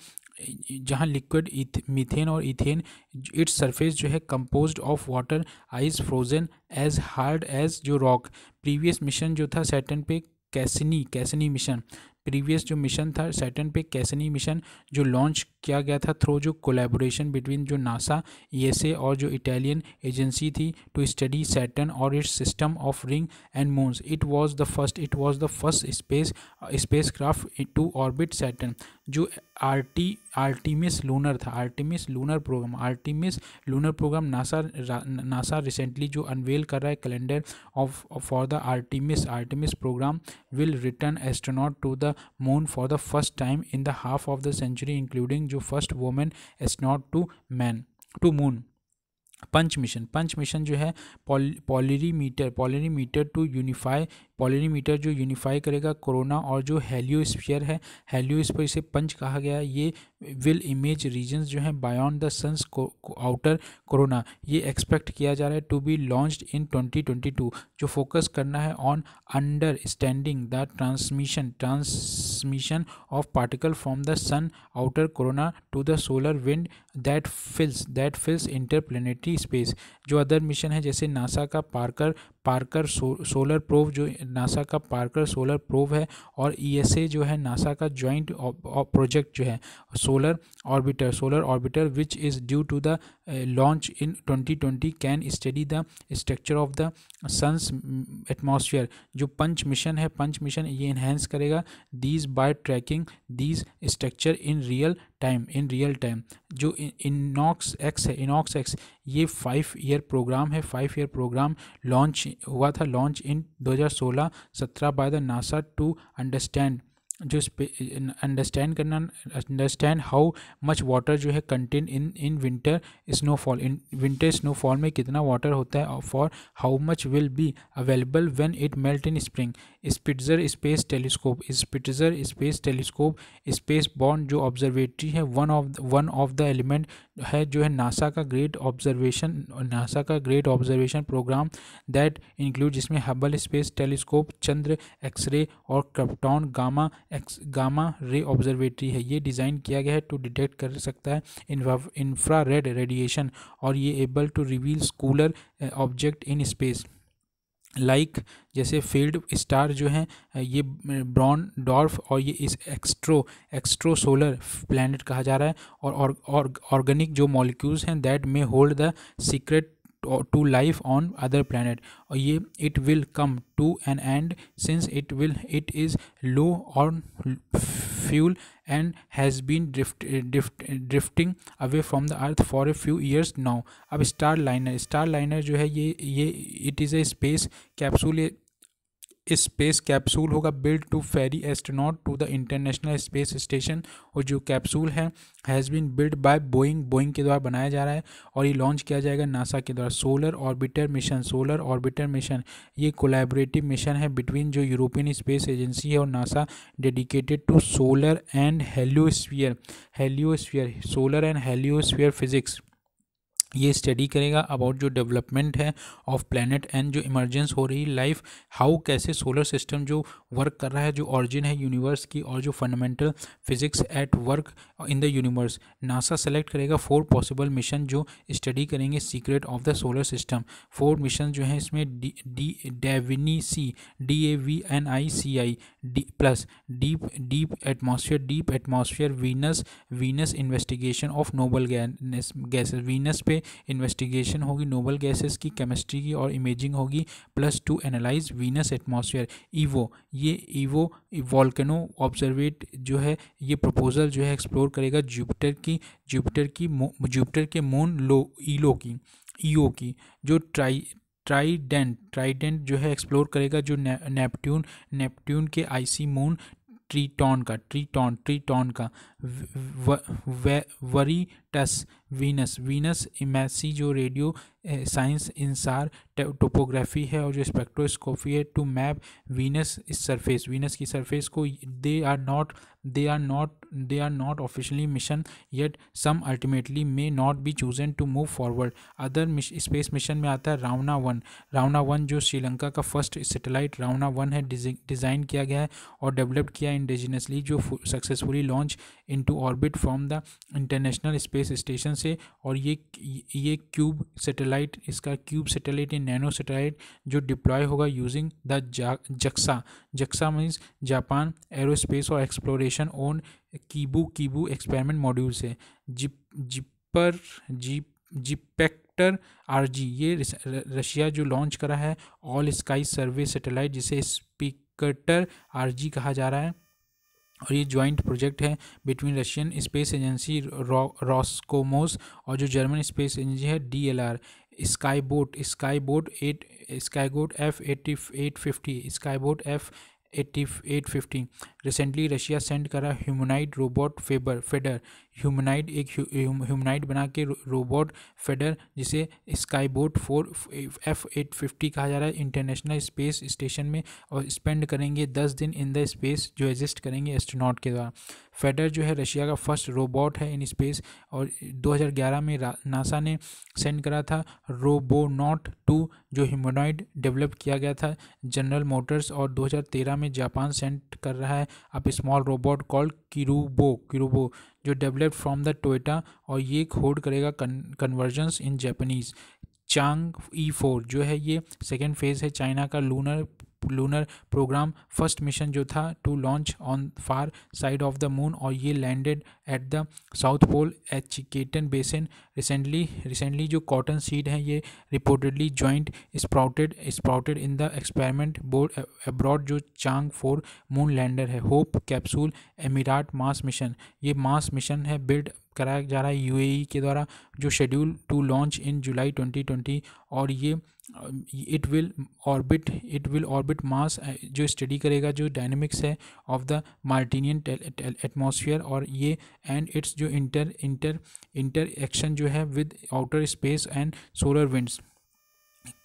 जहाँ लिक्विड मीथेन और इथेन इट्स सरफेस जो है compose of water ice frozen as hard as जो रॉक प्रीवियस मिशन जो था सेटन पे कैसनी कैसनी मिशन प्रीवियस जो मिशन था सैटन पे कैसनी मिशन जो लॉन्च किया गया था थ्रो जो कोलेबोरेशन बिटवीन जो नासा ई e और जो इटालियन एजेंसी थी टू स्टडी सैटन और its system of ring and moons it was the first it was the first space spacecraft to orbit Saturn जो आर टी आर्टिमिस लूनर था Artemis lunar program Artemis lunar program NASA NASA recently जो अनवेल कर रहा है calendar of for the Artemis Artemis program will return astronaut to the moon for the first time in the half of the century including जो first women astronaut to man to moon PUNCH mission PUNCH mission जो है polarimeter polarimeter to unify polarimeter जो यूनिफाई करेगा कोरोना और जो हेलियोस्फीयर है हेलियोस्फीयर से पंच कहा गया है ये विल इमेज रीजन जो हैं beyond the sun's outer corona ये एक्सपेक्ट किया जा रहा है टू बी लॉन्च्ड इन 2022 जो फोकस करना है on understanding the transmission transmission of particle from the sun outer corona to the solar wind that fills that fills interplanetary space जो अदर मिशन है जैसे नासा का Parker Parker so, solar probe जो नासा का पार्कर सोलर प्रोव है और ईएसए e जो है नासा का जॉइंट प्रोजेक्ट जो है solar orbiter solar orbiter which is due to the launch in 2020 can study the structure of the sun's atmosphere जो पंच मिशन है पंच मिशन ये इन्हेंस करेगा these by tracking these structure in real time in real time जो इनॉक्स एक्स है इनॉक्स एक्स ये फाइव ईयर प्रोग्राम है फाइव ईयर प्रोग्राम लॉन्च हुआ था launch in 2016-17 by the NASA to understand जो अंडरस्टैंड करना अंडरस्टैंड हाउ मच वाटर जो है contain in in winter snowfall in winter snowfall में कितना वाटर होता है for how much will be available when it melt in spring Spitzer space telescope Spitzer space telescope space based जो ऑब्जर्वेटरी है one of one of the element है जो है नासा का ग्रेट ऑब्जर्वेशन नासा का great observation program that include जिसमें Hubble space telescope Chandra X-ray और क्रप्टॉन gamma x gamma ray observatory है ये डिज़ाइन किया गया है टू डिटेक्ट कर सकता है इंफ्रा रेड रेडिएशन और ये able to reveal cooler object in space like like, जैसे फील्ड स्टार जो हैं eh, ये ब्रॉन eh, डॉर्फ और ये इस एक्स्ट्रो एक्स्ट्रो सोलर प्लानट कहा जा रहा है और ऑर्गेनिक और, और, जो मॉलिक्यूल्स हैं that may hold the secret to life on other planet और ये it will come to an end since it will it is low on fuel and has been drifting away from the earth for a few years now अब स्टार लाइनर स्टार लाइनर जो है ये ये it is a space capsule space capsule होगा build to ferry astronaut to the international space station और जो कैप्सूल है has been build by Boeing Boeing के द्वारा बनाया जा रहा है और ये लॉन्च किया जाएगा नासा के द्वारा solar orbiter mission solar orbiter mission ये कोलैबोरेटिव मिशन है बिटवीन जो यूरोपियन स्पेस एजेंसी है और NASA dedicated to solar and heliosphere heliosphere solar and heliosphere physics ये स्टडी करेगा अबाउट जो डेवलपमेंट है ऑफ प्लानट एंड जो इमरजेंस हो रही लाइफ हाउ कैसे सोलर सिस्टम जो वर्क कर रहा है जो ऑरिजिन है यूनिवर्स की और जो fundamental physics at work in the universe NASA select करेगा फोर पॉसिबल मिशन जो स्टडी करेंगे secret of the solar system four mission जो हैं इसमें D Davinci C D A V N I C I D plus deep deep atmosphere deep atmosphere Venus Venus investigation of noble gases Venus पे इन्वेस्टिगेशन होगी नोबल गैसेस की केमिस्ट्री की और इमेजिंग होगी plus to analyse Venus atmosphere evo ये ईवो वॉल्केनो ऑब्जर्वेट जो है ये प्रपोज़ल जो है एक्सप्लोर करेगा जुपिटर की जुपिटर की जुपिटर के मून लो ईलो की ईओ की जो ट्राई ट्राइडेंट ट्राइडेंट जो है एक्सप्लोर करेगा जो ने, नेपट्यून नेपट्यून के आईसी मून ट्रीटॉन का ट्रीटॉन ट्रीटॉन का वरीटस वीनस वीनस इमेसी जो रेडियो साइंस इंसार टोपोग्राफी है और जो स्पेक्ट्रोस्कोपी है to map Venus surface Venus की सरफेस को they are not they are not they are not officially mission yet some ultimately may not be chosen to move forward other space mission में आता है रावना वन रावना वन जो श्रीलंका का फर्स्ट सेटेलाइट रावना वन है डिज़ाइन किया गया है और डेवलप्ड किया इंडिजिनसली जो successfully launch into orbit from the international space station से और ये ये क्यूब सैटेलाइट इसका क्यूब सैटेलाइट या नैनो सैटेलाइट जो डिप्लॉय होगा using the JAXA JAXA means Japan aerospace और exploration on Kibo Kibo experiment module से जिप जिपर जिप जिपेक्टर आर जी ये रशिया जो लॉन्च करा है ऑल स्काई सर्वे सैटेलाइट जिसे स्पीकटर जी कहा जा रहा है और ये जॉइंट प्रोजेक्ट है between Russian space agency Roscosmos और जो जर्मन स्पेस एजेंसी है D L R Skybot Skybot eight Skybot F eighty eight fifty Skybot F eighty eight fifty recently Russia send करा ह्यूमनाइड रोबोट फेबर फेडर ह्यूमनाइड एक ह्यूमनाइड बना के रोबोट फेडर जिसे Skybot four F eight fifty कहा जा रहा है इंटरनेशनल स्पेस स्टेशन में और स्पेंड करेंगे दस दिन इन द स्पेस जो एग्जिस्ट करेंगे एस्ट्रोनॉट के द्वारा फेडर जो है रशिया का फर्स्ट रोबोट है इन स्पेस और 2011 में नासा ने सेंड करा था रोबोनॉट टू जो ह्यूमनॉइड डेवलप किया गया था जनरल मोटर्स और 2013 में जापान सेंड कर रहा है अब small robot called Kirobo Kirobo जो डेवलप्ड फ्रॉम द टोयोटा और ये होल्ड करेगा convergence in Japanese Chang'e four जो है ये सेकेंड फेज़ है चाइना का lunar lunar programme first mission जो था to launch on far side of the moon और ये landed at the south pole Aitken basin recently recently जो कॉटन सीड है ये reportedly joint sprouted sprouted in the experiment board abroad जो चांग फोर मून लैंडर है hope capsule Emirati Mars mission ये मास मिशन है बिल्ड कराया जा रहा है यूएई e के द्वारा जो schedule to launch in July 2020 और ये it will orbit it will orbit Mars जो स्टडी करेगा जो डायनेमिक्स है ऑफ द मार्टिनियन एटमोसफियर और ये एंड इट्स जो इंटर इंटर इंटर एक्शन जो है with outer space and solar winds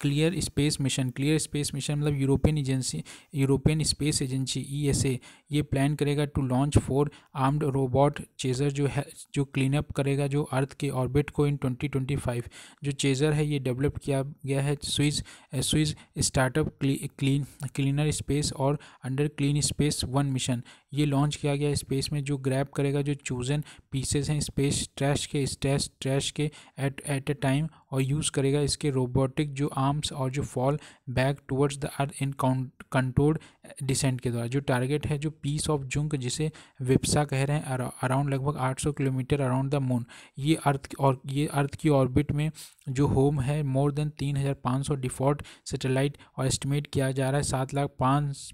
ClearSpace mission ClearSpace mission मतलब European agency European space agency ESA ये प्लान करेगा to launch four armed robot chaser जो है जो क्लीन अप करेगा जो अर्थ के ऑर्बिट को इन 2025 जो चेजर है ये डेवलप किया गया है Swiss Swiss startup cleaner space और under clean space one mission ये लॉन्च किया गया स्पेस में जो ग्रैब करेगा जो चूज़न पीसेस हैं स्पेस ट्रैश के स्ट्रेस ट्रैश के एट एट ए टाइम और यूज़ करेगा इसके रोबोटिक जो आर्म्स और जो fall back towards the earth in controlled descent के द्वारा जो टारगेट है जो पीस ऑफ जुंक जिसे विप्सा कह रहे हैं अराउंड लगभग 800 किलोमीटर अराउंड द मून ये अर्थ और ये अर्थ की ऑर्बिट में जो होम है मोर देन 3500 डिफॉल्ट सैटेलाइट और एस्टिमेट किया जा रहा है सात लाख पाँच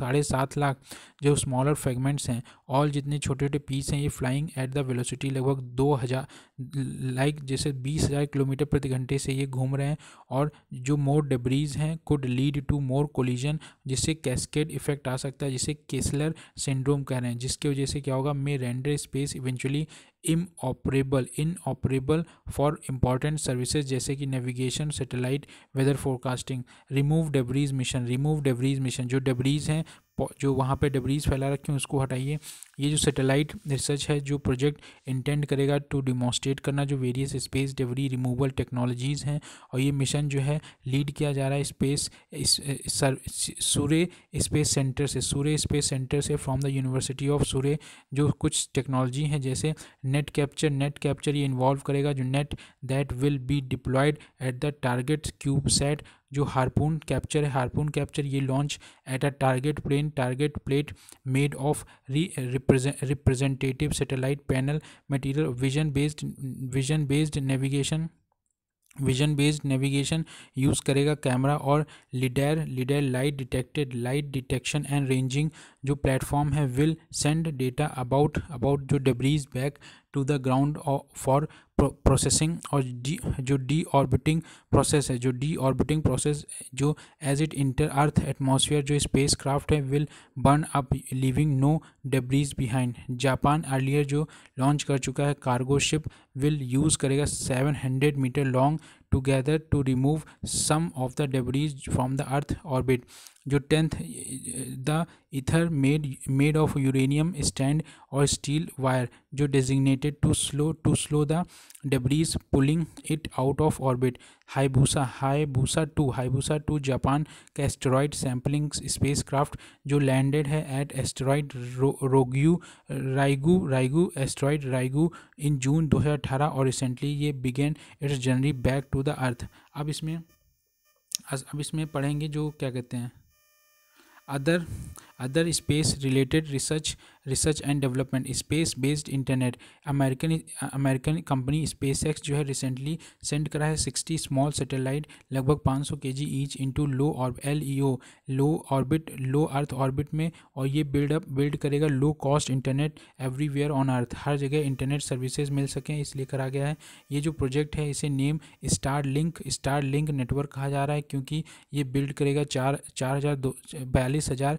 साढ़े सात लाख जो स्मॉलर फ्रेगमेंट्स हैं और जितने छोटे छोटे पीस हैं ये फ्लाइंग एट द वेलोसिटी लगभग दो हज़ार लाइक जैसे बीस हज़ार किलोमीटर प्रति घंटे से ये घूम रहे हैं और जो मोर डेब्रीज हैं could lead to more collision जिससे कैस्केड इफेक्ट आ सकता है जिसे केसलर सिंड्रोम कह रहे हैं जिसकी वजह से क्या होगा may render space eventually inoperable inoperable for important services जैसे कि navigation satellite weather forecasting remove debris mission remove debris mission जो डेब्रीज हैं जो वहाँ पे डबरीज फैला रखे हैं उसको हटाइए ये जो सैटेलाइट रिसर्च है जो प्रोजेक्ट इंटेंड करेगा टू डिमॉन्स्ट्रेट करना जो various space debris removal technologies हैं और ये मिशन जो है लीड किया जा रहा है स्पेस सूर्य स्पेस सेंटर से सूर्य स्पेस सेंटर से from the university of Surrey जो कुछ टेक्नोलॉजी हैं जैसे नेट कैप्चर नेट कैप्चर ये इन्वॉल्व करेगा जो net that will be deployed at the target cube sat जो हारपून कैप्चर है हारपून कैप्चर ये launch at a target plane target plate made of representative satellite panel material vision based vision based navigation vision based navigation use करेगा कैमरा और lidar leader light detected light detection and ranging जो प्लेटफॉर्म है will send data about about जो debris back to the ground for processing और डी जो डी ऑर्बिटिंग प्रोसेस है जो डी ऑर्बिटिंग प्रोसेस जो as it enter earth atmosphere जो स्पेस क्राफ्ट है will burn up leaving no debris behind Japan earlier जो लॉन्च कर चुका है कार्गो शिप विल यूज़ करेगा seven hundred metre long together to remove some of the debris from the earth orbit जो tenth the ether made made of uranium stand और स्टील वायर जो designated to slow to slow the debris pulling it out of orbit hayabusa Hayabusa two hayabusa two Japan का एस्ट्रॉयड सैम्पलिंग स्पेसक्राफ्ट जो लैंडेड है एट एस्टेरॉयड रो, Ryugu Ryugu Ryugu asteroid Ryugu in June 2018 और रिसेंटली ये begin its journey back to the earth अब इसमें अब इसमें पढ़ेंगे जो क्या कहते हैं other other space related research research and development space based internet American American company space जो है रिसेंटली सेंड करा है सिक्सटी स्मॉल सेटेलाइट लगभग पाँच सौ के जी ईच इंटू लो और L E O low orbit low earth orbit में और ये बिल्डअप बिल्ड करेगा low cost internet everywhere on earth हर जगह इंटरनेट सर्विसेज मिल सकें इसलिए करा गया है ये जो प्रोजेक्ट है इसे name Starlink Starlink network कहा जा रहा है क्योंकि ये बिल्ड करेगा चार चार हज़ार दो बयालीस हज़ार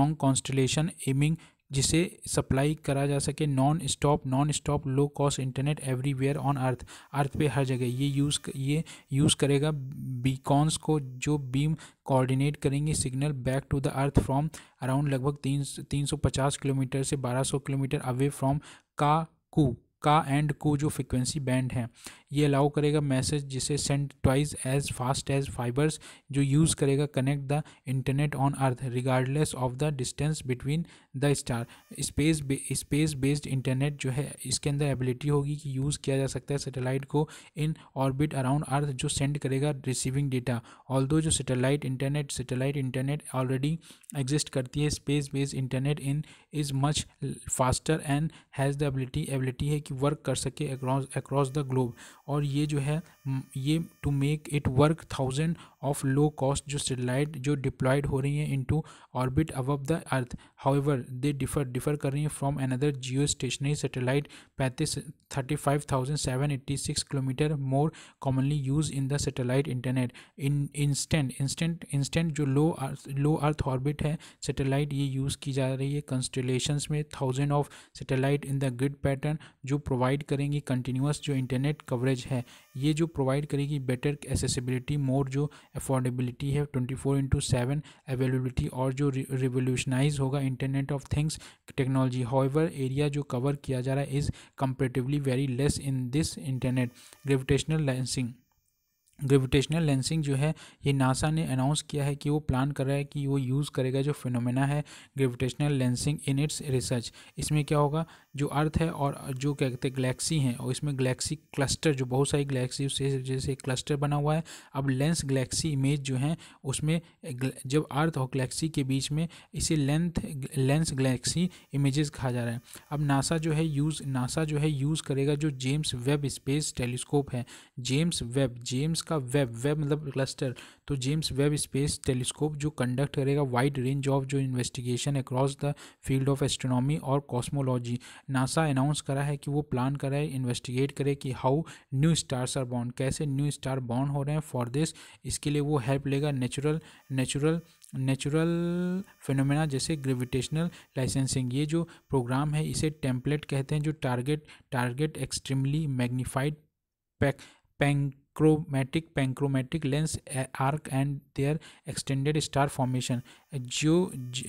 स्ट्रॉन्ग कॉन्स्टलेशन एमिंग जिसे सप्लाई करा जा सके non stop non stop low cost internet everywhere on earth earth पे हर जगह ये यूज़ ये यूज़ करेगा बीकॉन्स को जो बीम कोऑर्डिनेट करेंगे signal back to the earth from around लगभग तीन तीन सौ पचास किलोमीटर से बारह सौ किलोमीटर अवे फ्रॉम का कू का एंड को जो फ्रिक्वेंसी बैंड है ये अलाउ करेगा मैसेज जिसे send twice as fast as fibres जो यूज़ करेगा connect the internet on earth regardless of the distance between the star space space based internet जो है इसके अंदर एबिलिटी होगी कि यूज़ किया जा सकता है सेटेलाइट को इन ऑर्बिट अराउंड अर्थ जो सेंड करेगा रिसीविंग डेटा ऑल जो satellite internet satellite internet already exist करती है space based internet in is much faster and has the ability ability है कि कि वर्क कर सके अक्रॉस द ग्लोब और ये जो है ये to make it work thousand of low cost जो सेटेलाइट जो डिप्लॉयड हो रही हैं into orbit above the earth however they differ differ कर रही हैं from another geostationary satellite पैंतीस thirty five thousand seven eighty six kilometre more commonly use in the satellite internet in instant instant instant जो लो लो अर्थ ऑर्बिट है सेटेलाइट ये यूज़ की जा रही है कंस्टलेशन में thousand of satellite in the grid pattern जो प्रोवाइड करेंगी कंटिन्यूस जो इंटरनेट कवरेज है ये जो प्रोवाइड करेगी बेटर एसेसिबिलिटी मोर जो अफोर्डेबिलिटी है twenty four into seven availability और जो रिवोल्यूशनाइज होगा internet of things technology however area जो कवर किया जा रहा है is comparatively very less in this internet gravitational lensing gravitational lensing जो है ये नासा ने अनाउंस किया है कि वो प्लान कर रहा है कि वो यूज़ करेगा जो फिनोमेना है gravitational lensing in its research इसमें क्या होगा जो अर्थ है और जो क्या कहते हैं गलेक्सी हैं और इसमें गलेक्सी क्लस्टर जो बहुत सारी गलेक्सी उससे जैसे क्लस्टर बना हुआ है अब लेंस गलेक्सी इमेज जो है उसमें जब अर्थ और गलेक्सी के बीच में इसे लेंथ लेंस गलेक्सी इमेजेस कहा जा रहा है अब नासा जो है यूज़ नासा जो है यूज़ करेगा जो जेम्स वेब स्पेस टेलीस्कोप है जेम्स वेब जेम्स का वेब वेब मतलब क्लस्टर तो जेम्स वेब स्पेस टेलीस्कोप जो कंडक्ट करेगा वाइड रेंज ऑफ जो investigation across the field of astronomy और कॉस्मोलॉजी नासा अनाउंस करा है कि वो प्लान कर रहा है इन्वेस्टिगेट करे कि how new stars are born कैसे न्यू स्टार बॉर्न हो रहे हैं फॉर दिस इसके लिए वो हेल्प लेगा नेचुरल नेचुरल नेचुरल फिनोमेना जैसे ग्रेविटेशनल लाइसेंसिंग ये जो प्रोग्राम है इसे टेम्पलेट कहते हैं जो target target extremely magnified pack pan panchromatic lens arc and their extended star formation जो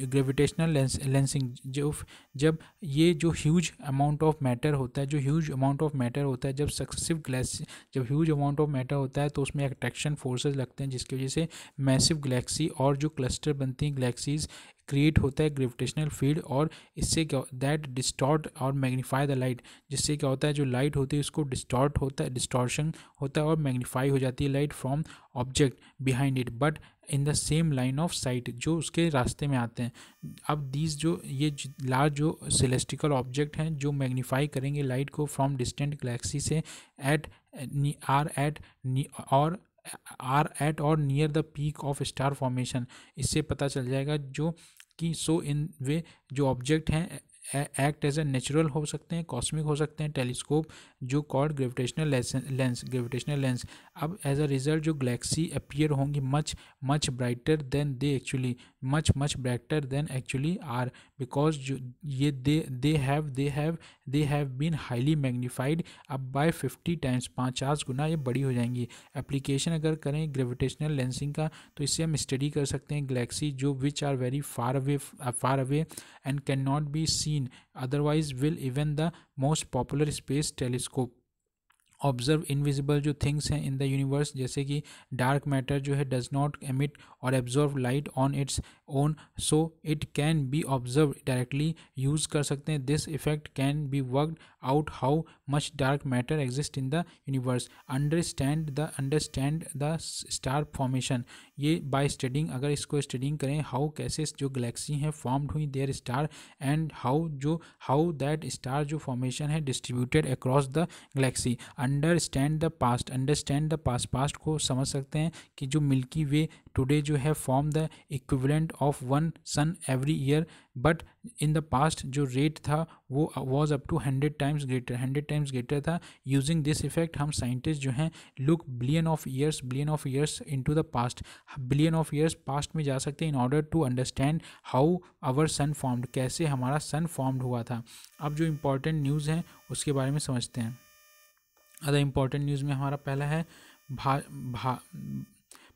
ग्रेविटेशनल लेंसिंग जो जब ये जो ह्यूज अमाउंट ऑफ मैटर होता है जो ह्यूज अमाउंट ऑफ मैटर होता है जब सक्सेसिव गैलेक्सी जब ह्यूज अमाउंट ऑफ मैटर होता है तो उसमें अट्रैक्शन फोर्सेज लगते हैं जिसकी वजह से मैसिव गलेक्सी और जो क्लस्टर बनती हैं गलेक्सीज क्रिएट होता है ग्रेविटेशनल फील्ड और इससे क्या दैट डिस्टॉर्ट और मैग्नीफाई द लाइट जिससे क्या होता है जो लाइट होती है उसको डिस्टॉर्ट होता है डिस्टॉर्शन होता है और मैग्नीफाई हो जाती है light from object behind it but in the same line of sight जो उसके रास्ते में आते हैं अब दीज जो ये लार्ज जो सेलेस्टिकल ऑब्जेक्ट हैं जो मैग्नीफाई करेंगे लाइट को फ्रॉम डिस्टेंट गलेक्सी से एट आर एट और आर एट और near the peak of star formation इससे पता चल जाएगा जो कि सो इन वे जो ऑब्जेक्ट हैं एक्ट एज ए नेचुरल हो सकते हैं कॉस्मिक हो सकते हैं टेलीस्कोप जो called gravitational lens gravitational lens अब एज अ रिजल्ट जो गलेक्सी अपियर होंगी much much brighter than they actually much much brighter than actually are because जो ये they they have they have they have been highly magnified अब बाय फिफ्टी टाइम्स पचास गुना ये बड़ी हो जाएंगी एप्लीकेशन अगर करें ग्रेविटेशनल लेंसिंग का तो इससे हम स्टडी कर सकते हैं गलेक्सी जो which are very far away far away and can not be seen otherwise will even the most popular space telescope observe invisible जो थिंग्स हैं इन द यूनिवर्स जैसे कि डार्क मैटर जो है डज नॉट एमिट और absorb light on its own so it can be observe directly use कर सकते हैं this effect can be worked out how much dark matter exist in the universe understand the understand the star formation ये बाय स्टडिंग अगर इसको स्टडिंग करें हाउ कैसे जो गलेक्सी हैं फॉर्म्ड हुई देयर स्टार एंड हाउ जो हाउ दैट स्टार जो फॉर्मेशन है distributed across the galaxy understand the past understand the past past को समझ सकते हैं कि जो मिल्की वे टुडे जो है form the equivalent of one sun every year but in the past जो रेट था वो was up to hundred times greater hundred times greater था यूजिंग दिस इफेक्ट हम साइंटिस्ट जो हैं look billion of years billion of years into the past billion of years past में जा सकते हैं in order to understand how our sun formed कैसे हमारा सन फॉर्म्ड हुआ था अब जो इम्पोर्टेंट न्यूज़ हैं उसके बारे में समझते हैं अदर इम्पोर्टेंट न्यूज़ में हमारा पहला है भा भा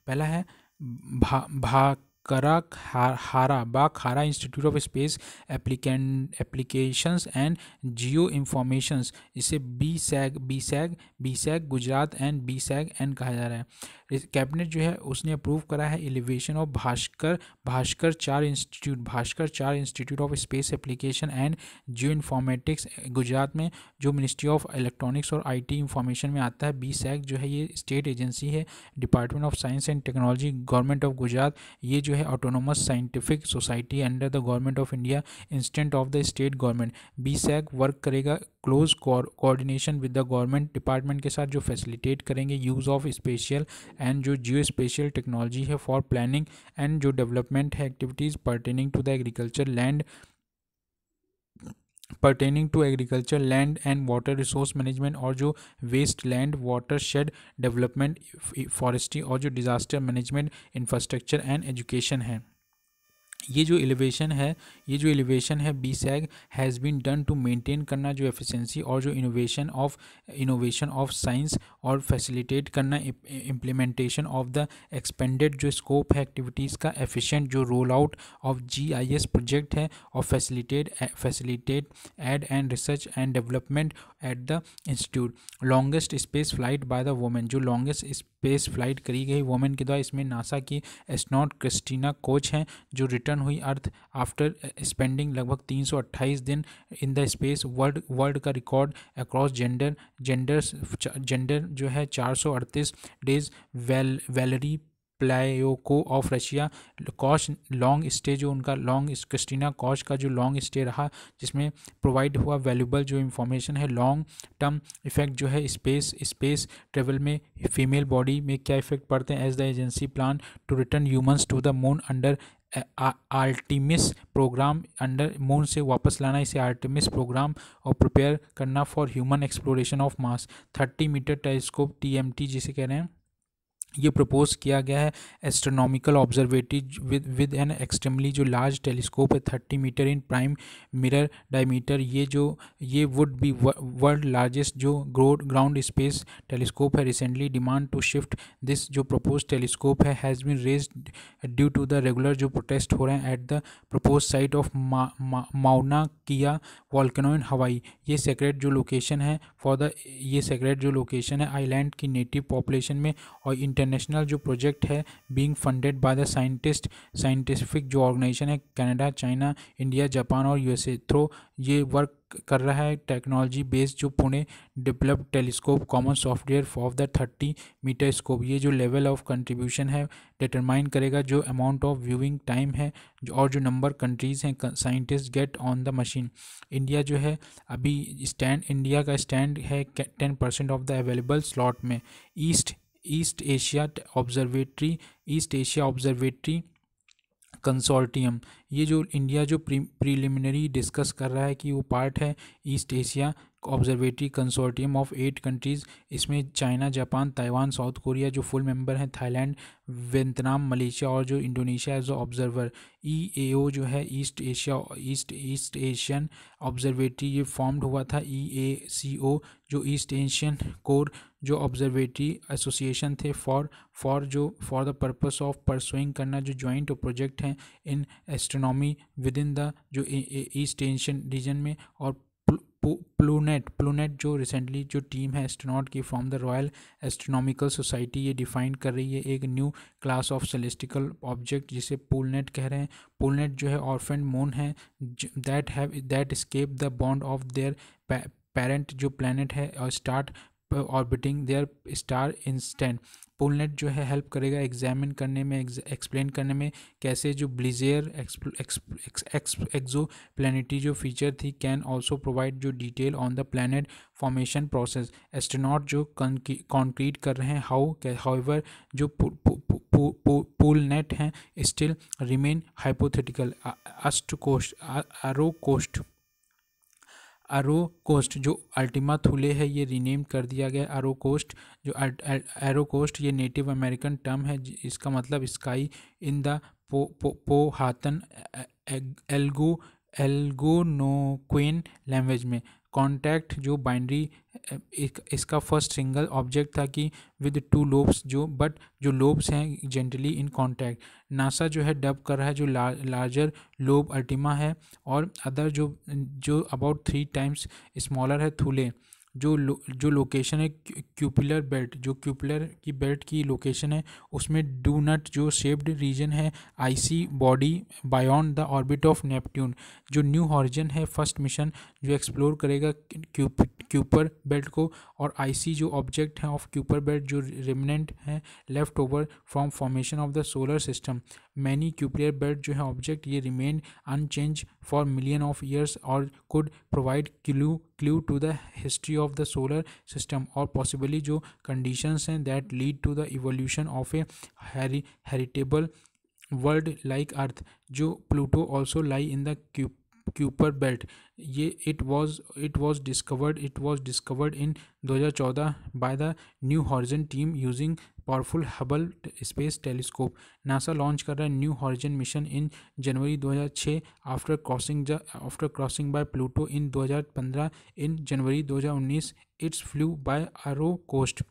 पहला है भा भाकरा हारा बाखारा institute of space applicant applications and geo informations इसे BISAG BISAG BISAG Gujarat and BISAG and कहा जा रहा है कैबिनेट जो है उसने अप्रूव करा है एलिवेशन ऑफ भास्कर भास्कर चार इंस्टीट्यूट भास्कर चार institute of space application and geo informatics Gujarat में जो मिनिस्ट्री ऑफ इलेक्ट्रॉनिक्स और टी इंफॉर्मेशन में आता है बी सैक e जो है ये स्टेट एजेंसी है department of science and technology government of Gujarat ये जो है autonomous scientific society under the government of India instant of the state government BISAG work करेगा close coordination with the government department के साथ जो फैसिलिटेट करेंगे यूज़ ऑफ स्पेशल एंड जो जियो स्पेशल टेक्नोलॉजी है फॉर प्लानिंग एंड जो डेवलपमेंट है activities pertaining to the agriculture land pertaining to agriculture land and water resource management और जो waste land watershed development forestry और जो disaster management infrastructure and education है ये जो एलिवेशन है ये जो एलिवेशन है BISAG has been done to maintain करना जो एफिशिएंसी और जो innovation of innovation of science और फैसिलिटेट करना इम्प्लीमेंटेशन ऑफ द एक्सपेंडेड जो स्कोप है एक्टिविटीज़ का एफिशिएंट जो roll out of GIS project है और facilitate facilitate aid and research and development at the institute longest space flight by the women जो लॉन्गेस्ट स्पेस फ्लाइट करी गई वोमेन के द्वारा इसमें नासा की एस्ट्रॉट क्रिस्टीना कोच हैं जो रिटर्न रिटर्न हुई अर्थ आफ्टर स्पेंडिंग uh, लगभग 328 दिन in the space world world का record across gender gender gender जो है 438 डेज वेल Valeri Polyakov of Russia Koch long stay जो उनका लॉन्ग क्रिस्टीना कॉश का जो लॉन्ग स्टे रहा जिसमें प्रोवाइड हुआ वैल्यूबल जो इंफॉर्मेशन है लॉन्ग टर्म इफेक्ट जो है स्पेस स्पेस ट्रेवल में फीमेल बॉडी में क्या इफेक्ट पड़ते हैं as the agency plan to return humans to the moon under Artemis programme under moon से वापस लाना इसे आर्टिमिस प्रोग्राम और प्रिपेयर करना for human exploration of Mars thirty metre telescope TMT जिसे कह रहे हैं ये प्रपोज किया गया है astronomical observatory with with an extremely जो लार्ज टेलीस्कोप है थर्टी मीटर इन प्राइम मिरर डायमीटर ये जो ये वुड बी वर्ल्ड लार्जेस्ट जो ग्राउंड स्पेस टेलीस्कोप है recently demand to shift this जो प्रपोज टेलीस्कोप है has been raise due to the regular जो प्रोटेस्ट हो रहे हैं at the propose site of Mauna Kea volcano in Hawaii ये सेक्रेट जो लोकेशन है फॉर द ये सेक्रेट जो लोकेशन है आईलैंड की नेटिव पॉपुलेशन में और इंटर इंटरनेशनल जो प्रोजेक्ट है being funded by the scientist scientific जो ऑर्गेनाइजेशन है कनाडा चाइना इंडिया जापान और यूएसए थ्रो तो ये वर्क कर रहा है टेक्नोलॉजी बेस्ड जो Pune develop telescope common software for the thirty metre scope ये जो लेवल ऑफ कंट्रीब्यूशन है डिटरमाइन करेगा जो अमाउंट ऑफ व्यूइंग टाइम है और जो नंबर कंट्रीज़ हैं scientist get on the machine India जो है अभी स्टैंड इंडिया का स्टैंड है ten percent of the available slot में East East Asia observatory East Asia observatory consortium ये जो इंडिया जो प्रीलिमिनरी डिस्कस कर रहा है कि वो पार्ट है East Asia observatory consortium of eight countries इसमें China Japan Taiwan South Korea जो फुल मेंबर हैं थाईलैंड वियतनाम मलेशिया और जो Indonesia as observer E A O जो है East Asia East East Asian observatory ये फॉर्म्ड हुआ था ई ए सी ओ जो ईस्ट एशियन कोर जो ऑब्जर्वेटरी एसोसिएशन थे फॉर फॉर जो for the purpose of pursuing करना जो जॉइंट प्रोजेक्ट हैं इन एस्ट्रोनॉमी विद इन द जो ईस्ट एशियन रीजन में और प्लूनेट प्लूनेट जो रिसेंटली जो टीम है एस्ट्रोनॉट की from the Royal Astronomical Society ये डिफाइन कर रही है एक new class of celestial object जिसे पुलनेट कह रहे हैं पुलनेट जो है ऑर्फेंड मून है that have that escape the bond of their parent जो प्लानट है और start orbiting their star instant ploonet जो है हेल्प करेगा एग्जामिन करने में एक्सप्लेन करने में कैसे जो ब्लिजेयर एक्सो प्लानिटी जो फीचर थी कैन ऑल्सो प्रोवाइड जो detail on the planet formation process astronaut जो कॉन्क्रीट कर रहे हैं हाउ एवर जो पूल नेट हैं स्टिल रिमेन हाइपोथेटिकल अस्ट कोस्ट अरो कोस्ट एरो कोस्ट जो अल्टीमा थूले है ये रीनेम कर दिया गया एरो कोस्ट जो एरो कोस्ट ये नेटिव अमेरिकन टर्म है इसका मतलब स्काई इन द पो पो पो हाथन एल्गो एल्गोनोक्वेन लैंग्वेज में कॉन्टैक्ट जो बाइंड्री इसका फर्स्ट सिंगल ऑब्जेक्ट था कि विद टू लोब्स जो बट जो लोब्स हैं जेंटली इन कॉन्टैक्ट नासा जो है डब कर रहा है जो ला, लार्जर लोब अल्टिमा है और अदर जो जो अबाउट थ्री टाइम्स स्मॉलर है थूले जो लो, जो लोकेशन है क्यूपुलर बेल्ट जो क्यूपुलर की बेल्ट की लोकेशन है उसमें डू नट जो शेप्ड रीजन है icy body beyond the orbit of Neptune जो न्यू हॉरिजन है फर्स्ट मिशन जो एक्सप्लोर करेगा क्यूप क्यूपर बेल्ट को और आईसी जो ऑब्जेक्ट है ऑफ क्यूपर बेल्ट जो रिमिनेंट हैं left over from formation of the solar system many Kuiper belt जो है ऑब्जेक्ट ये remain unchanged for million of years और could provide clue clue to the history of of the solar system और पॉसिबली जो कंडीशन हैं that lead to the evolution of a habitable world like Earth जो Pluto also lie in the cube Kuiper belt ये it was it was discovered it was discovered in 2014 by the new Horizon team using powerful Hubble space telescope NASA launch कर रहा है new Horizon mission in January 2006 after crossing after crossing by Pluto in 2015 in January 2019 it's flew by Arrokoth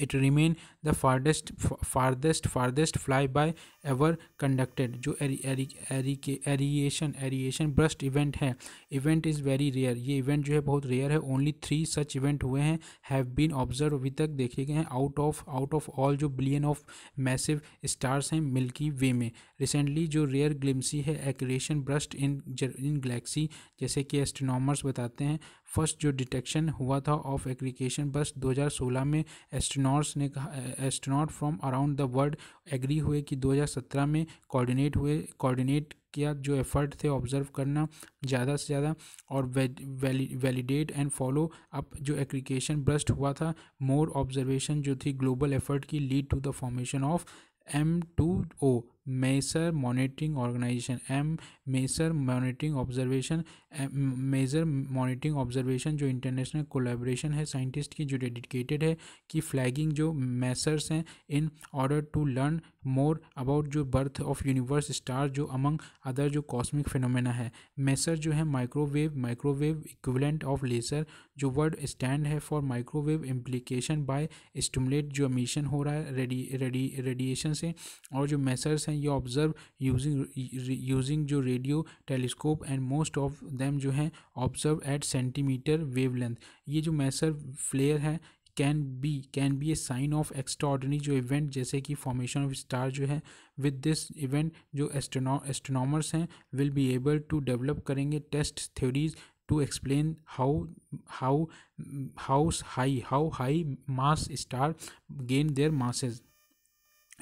it remain the farthest farthest farthest fly by ever conducted जो एरिएशन एरिएशन ब्रस्ट इवेंट है इवेंट इज़ वेरी रेयर ये इवेंट जो है बहुत रेयर है ओनली थ्री सच इवेंट हुए हैं हैव बीन ऑब्जर्व अभी तक देखे गए हैं out of out of all जो बिलियन ऑफ मैसिव स्टार्स हैं मिल्की वे में रिसेंटली जो रेयर ग्लिम्सी है accretion burst in in galaxy जैसे कि एस्ट्रोनॉमर्स बताते हैं फर्स्ट जो डिटेक्शन हुआ था ऑफ एक्रिकेशन ब्रस्ट दो हज़ार सोलह में एस्ट्रो एस्ट्रोनॉट्स ने कहा astronaut from around the world agree हुए कि 2017 में कोऑर्डिनेट हुए कोऑर्डिनेट किया जो एफर्ट थे ऑब्जर्व करना ज़्यादा से ज़्यादा और वैलिडेट एंड फॉलो अप जो एग्रीकेशन ब्रस्ट हुआ था मोर ऑब्जर्वेशन जो थी ग्लोबल एफर्ट की lead to the formation of M two O maser monitoring organization M maser monitoring observation maser monitoring observation जो इंटरनेशनल कोलेब्रेशन है साइंटिस्ट की जो डेडिकेटेड है कि फ्लैगिंग जो मैसर्स हैं in order to learn more about जो बर्थ ऑफ यूनिवर्स स्टार जो अमंग अदर जो कॉस्मिक फिनोमेना है मैसर जो है microwave microwave equivalent of laser जो वर्ड स्टैंड है for microwave amplification by stimulated जो अमीशन हो रहा है रेडिएशन से और जो मैसर्स हैं ये ऑब्जर्व यूजिंग यूजिंग जो radio telescope and most of them जो हैं ऑब्जर्व एट सेंटीमीटर वेवलेंथ ये जो मैसर फ्लेयर है can be can be a sign of extraordinary जो इवेंट जैसे कि फॉर्मेशन ऑफ स्टार जो है विद दिस इवेंट जो एस्ट्रोनॉमर्स हैं will be able to develop करेंगे test theories to explain how how how high how high mass star gain their masses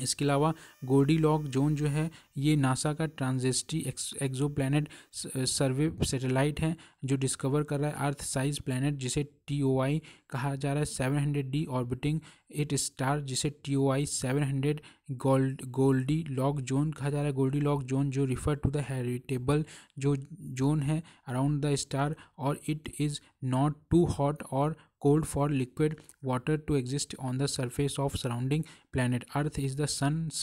इसके अलावा गोडी लॉक जोन जो है ये नासा का ट्रांजिस्टी एक्सो प्लानट सर्वे सेटेलाइट है जो डिस्कवर कर रहा है अर्थ साइज प्लानट जिसे टी ओ आई कहा जा रहा है seven hundred D orbiting at star जिसे T O I seven hundred gold goldilocks zone कहा जा रहा है गोल्डी लॉक जोन जो रिफर टू द हेरिटेबल जो जोन है अराउंड द स्टार और it is not too hot और cold for liquid water to exist on the surface of surrounding planet earth is the sun's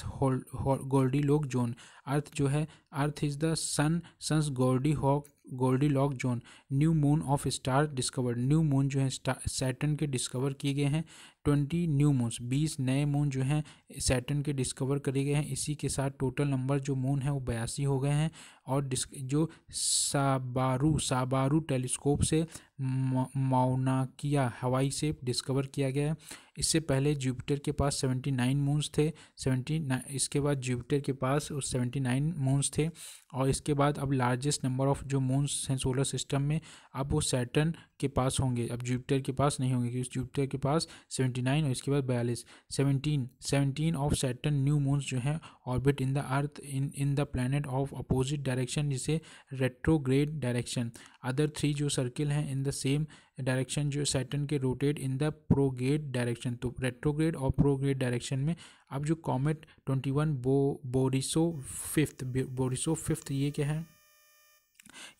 goldilocks zone earth jo hai earth is the sun sun's goldilocks goldilocks zone new moon of star discovered new moon जो है सैटन के डिस्कवर किए गए हैं ट्वेंटी न्यू मून्स बीस नए मून जो हैं सैटन के डिस्कवर करे गए हैं इसी के साथ टोटल नंबर जो मून है वो बयासी हो गए हैं और जो साबारू साबारू टेलीस्कोप से माउनाकिया हवाई से डिस्कवर किया गया है इससे पहले जुपिटर के पास सेवेंटी नाइन मून्स थे सेवेंटी इसके बाद जुपिटर के पास उस सेवेंटी नाइन मून्स थे और इसके बाद अब लार्जेस्ट नंबर ऑफ जो मून्स हैं सोलर सिस्टम में अब वो सैटन के पास होंगे अब जुपिटर के पास नहीं होंगे क्योंकि जुपिटर के पास सेवेंटी ट्वेंटी नाइन और इसके बाद बयालीस seventeen seventeen of Saturn new moons जो हैं orbit in the earth in in the planet of opposite direction जिसे रेट्रोग्रेड डायरेक्शन अदर थ्री जो सर्किल हैं इन द सेम डायरेक्शन जो सैटन के rotate in the prograde direction तो रेट्रोग्रेड और प्रोग्रेड डायरेक्शन में अब जो कॉमेट ट्वेंटी वन बो बोरिसो फिफ्थ बोरिसो फिफ्थ ये क्या है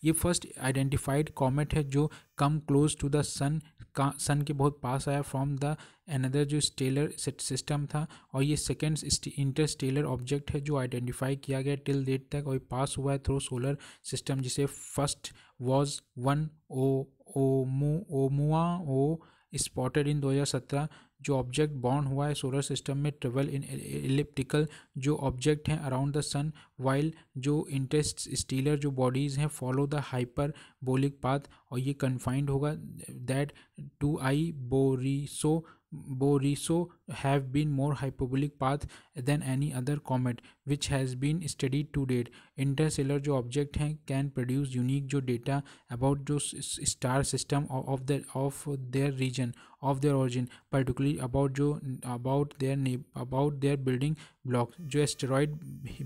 ये फर्स्ट आइडेंटिफाइड कॉमेट है जो come close to the sun का सन के बहुत पास आया फ्रॉम द अनदर जो स्टेलर सिस्टम था और ये सेकेंड इंटर स्टेलर ऑब्जेक्ट है जो आइडेंटिफाई किया गया टिल डेट तक और पास हुआ है थ्रू सोलर सिस्टम जिसे first was one O Oumu Oumuamua O spotted in दो हजार सत्रह जो ऑब्जेक्ट बॉर्न हुआ है सोलर सिस्टम में ट्रेवल इन इलिप्टिकल जो ऑब्जेक्ट हैं अराउंड द सन वाइल जो इंटरेस्ट स्टीलर जो बॉडीज़ हैं follow the hyperbolic path और ये कन्फाइंड होगा that two I Borisov Borisov have been more hyperbolic path than any other comet which has been studied to date interstellar जो ऑब्जेक्ट हैं कैन प्रोड्यूस यूनिक जो डेटा अबाउट जो star system of their of their region of their origin particularly about जो अबाउट देयर ने अबाउट देयर बिल्डिंग ब्लॉक जो एस्टेरॉयड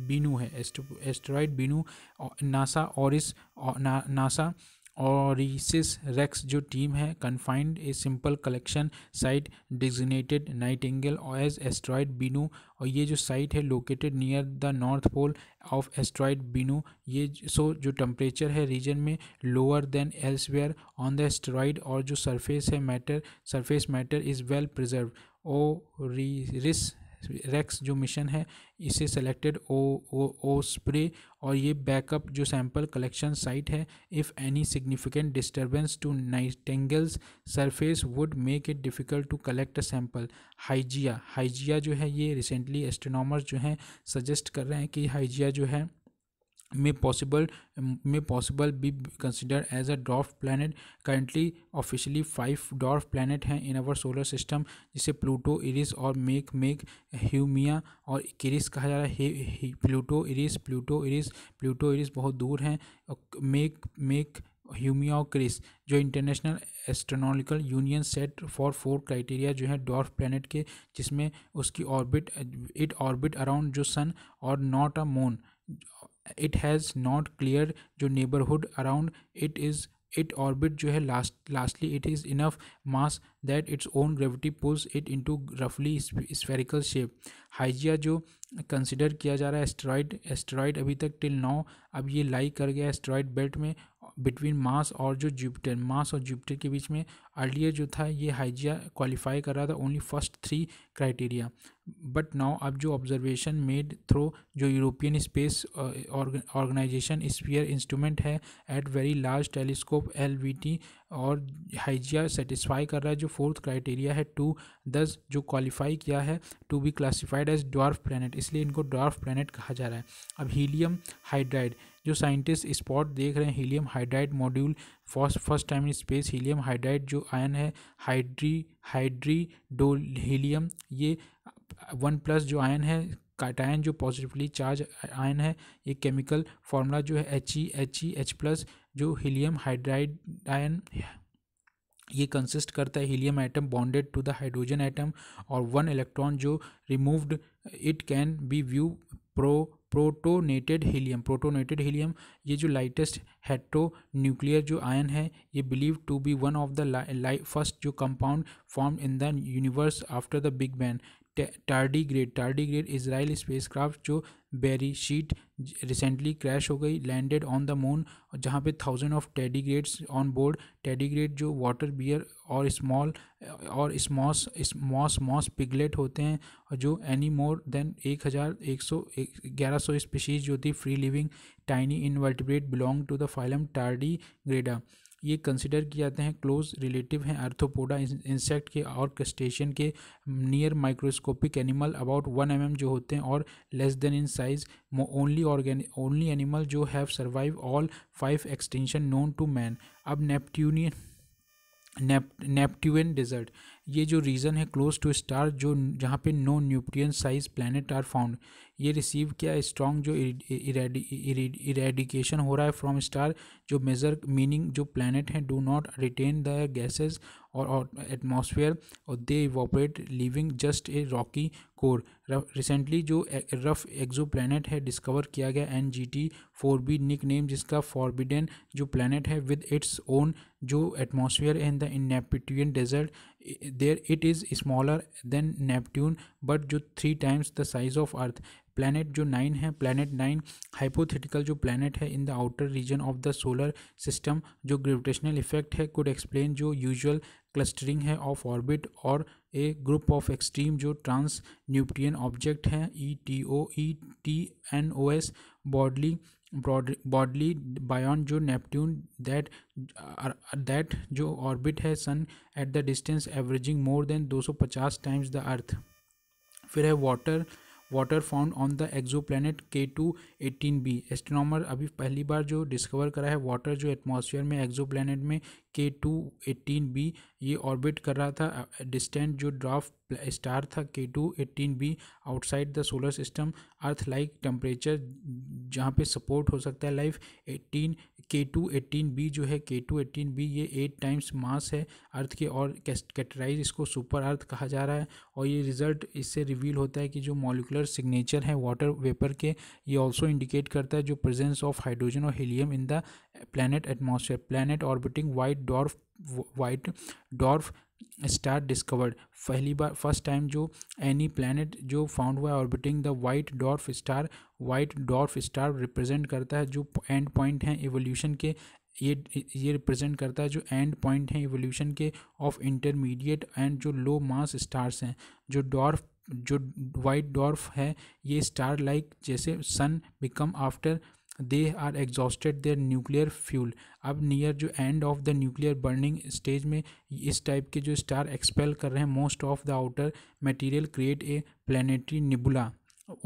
बीनू है एस्टेरॉयड बीनू नासा और इस नासा ऑरिसिस रेक्स जो टीम है confirmed a sample collection site designated Nightingale as asteroid Bennu और ये जो साइट है located near the north pole of asteroid Bennu ये सो जो टेम्परेचर है रीजन में lower than elsewhere on the asteroid और जो सरफेस है matter surface matter is well preserved Osiris Rex जो मिशन है इसे सेलेक्टेड ओ ओ ओ स्प्रे और ये बैकअप जो सैम्पल कलेक्शन साइट है if any significant disturbance to Nightingale's surface would make it difficult to collect a sample Hygiea Hygiea जो है ये रिसेंटली एस्ट्रोनॉमर्स जो हैं सजेस्ट कर रहे हैं कि हाइजिया जो है may possible may possible be considered as a dwarf planet currently officially five dwarf planet hain in our solar system jise pluto Eris or Makemake humia aur Ceres kaha ja raha hai pluto Eris pluto Eris pluto Eris bahut dur hain Makemake Haumea और क्रिस जो international astronomical union set for four criteria जो है डॉर्फ प्लानट के जिसमें उसकी ऑर्बिट इट ऑर्बिट अराउंड जो सन और not a moon it has not cleared. jo neighborhood around it is it orbit jo hai last lastly it is enough mass that its own gravity pulls it into roughly spherical shape hygeia jo consider किया जा रहा है एस्ट्रॉयड एस्ट्रॉयड अभी तक टिल नाउ अब ये लाई कर गया एस्ट्रॉयड बेल्ट में बिटवीन मास और जो जुपिटर मास और जुपिटर के बीच में अर्लियर जो था ये हाइजिया क्वालिफाई कर रहा था only first three criteria but now अब जो ऑब्जर्वेशन मेड थ्रो जो European space organization SPHERE instrument है at very large telescope L V T और हाइजिया सेटिस्फाई कर रहा है जो फोर्थ क्राइटेरिया है टू दस जो क्वालिफाई किया है to be classified as dwarf planet इसलिए इनको डॉर्फ प्लानट कहा जा रहा है अब हीलियम हाइड्राइड जो साइंटिस्ट स्पॉट देख रहे हैं helium hydride module first first time in space helium hydride जो आयन है हाइड्री हाइड्री डो हीलियम ये वन प्लस जो आयन है काटायन जो पॉजिटिवली चार्ज आयन है ये केमिकल फार्मूला जो है H E H E H plus जो हीलियम हाइड्राइड आयन ये कंसिस्ट करता है helium atom bonded to the hydrogen atom और वन इलेक्ट्रॉन जो removed it can be view pro protonated helium protonated helium ये जो लाइटेस्ट हेट्रो न्यूक्लियर जो आयन है ये believe to be one of the first जो compound form in the universe after the big bang tardigrade tardigrade Israel spacecraft जो बेरी शीट रिसेंटली क्रैश हो गई लैंडेड ऑन द मून जहाँ पे thousand of tardigrades on board tardigrade जो वाटर बियर और स्मॉल और स्मॉस स्मॉस मॉस पिगलेट होते हैं जो एनी मोर देन एक हज़ार एक सौ ग्यारह सौ स्पीशीज जो थी free living tiny invertebrate belong to the phylum tardigrada ये कंसिडर किए जाते हैं क्लोज रिलेटिव हैं अर्थोपोडा इंसेक्ट के और क्रस्टेशन के near microscopic animal about one M M जो होते हैं और less than in emphasize only organic only animal जो have survive all five extinctions known to man अब नेपट्यूनियन नेपट्यून डेजर्ट ये जो रीजन है क्लोज टू स्टार जो जहाँ पे no Neptunian size planet are found ये रिसीव किया स्ट्रॉन्ग जो इरेडिकेशन हो रहा है फ्रॉम स्टार जो मेजर मीनिंग जो प्लानट हैं do not retain the gases और एटमॉस्फेयर और they evaporate leaving just a rocky core recently जो रफ एक्जो प्लानट है डिस्कवर किया गया N G T four B nickname जिसका फॉरबिडन जो प्लानट है विद इट्स ओन जो atmosphere in the Neptune desert there it is smaller than Neptune but जो three times the size of Earth planet जो नाइन है प्लानट नाइन हाइपोथेटिकल जो प्लानट है in the outer region of the solar system जो ग्रेविटेशनल इफेक्ट है कुड एक्सप्लेन जो यूजल क्लस्टरिंग है ऑफ ऑर्बिट और ए ग्रुप ऑफ एक्सट्रीम जो ट्रांस न्यूट्रियन ऑब्जेक्ट हैं E T O E T N O S bodily bodily beyond जो नेपट्ट्यून दैट दैट जो ऑर्बिट है sun at the distance averaging more than 250 times the Earth फिर है water water found on the exoplanet K two eighteen B astronomer अभी पहली बार जो डिस्कवर करा है वाटर जो एटमोसफियर में एक्जो प्लानट में के टू एट्टीन बी ये ऑर्बिट कर रहा था डिस्टेंट जो ड्राफ स्टार था K two eighteen b outside the solar system Earth like temperature जहाँ पे सपोर्ट हो सकता है life eighteen K two eighteen b जो है के टू एटीन बी ये एट टाइम्स मास है अर्थ के और कैटराइज इसको सुपर अर्थ कहा जा रहा है और ये रिजल्ट इससे रिवील होता है कि जो मॉलिकुलर सिग्नेचर है वाटर वेपर के ये ऑल्सो इंडिकेट करता है जो प्रेजेंस ऑफ हाइड्रोजन और helium in the planet atmosphere planet orbiting white white dwarf white dwarf star discovered पहली बार फर्स्ट टाइम जो एनी प्लानट जो फाउंड हुआ है orbiting the white dwarf star white dwarf star represent करता है जो एंड पॉइंट हैं एवोल्यूशन के ये ये रिप्रेजेंट करता है जो एंड पॉइंट हैं एवोल्यूशन के ऑफ इंटरमीडिएट एंड जो लो मास स्टार्स हैं जो डॉर्फ जो वाइट डॉर्फ है ये स्टार लाइक जैसे sun become after they are exhausted their nuclear fuel अब नियर जो end of the nuclear burning stage में इस टाइप के जो स्टार एक्सपेल कर रहे हैं most of the outer material create a planetary nebula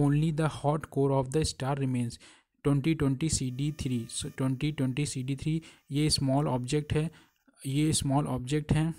only the hot core of the star remains twenty twenty C D three twenty twenty C D three ये स्मॉल ऑब्जेक्ट है ये स्मॉल ऑब्जेक्ट हैं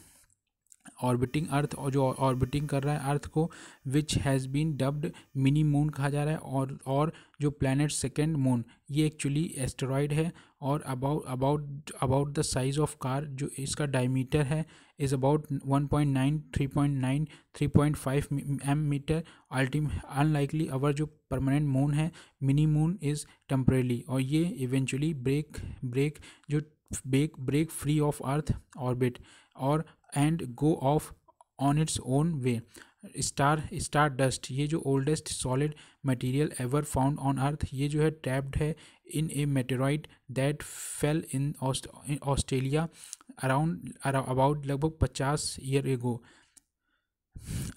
ऑर्बिटिंग अर्थ और जो ऑर्बिटिंग कर रहा है अर्थ को which has been dubbed mini moon कहा जा रहा है और और जो प्लानट सेकेंड मून ये एक्चुअली एस्टेरॉयड है और about about about the size of car जो इसका डायमीटर है is about one point nine three point nine three point five M metre अल्टीम अनलाइकली अवर जो परमानेंट मून है मिनी मून इज़ टम्परेली और ये इवेंचुअली ब्रेक ब्रेक जो break break free of Earth orbit और and go off on its own way star star dust ये जो oldest solid material ever found on Earth ये जो है ट्रैप्ड है in a meteoroid that fell in Australia around about लगभग पचास year ago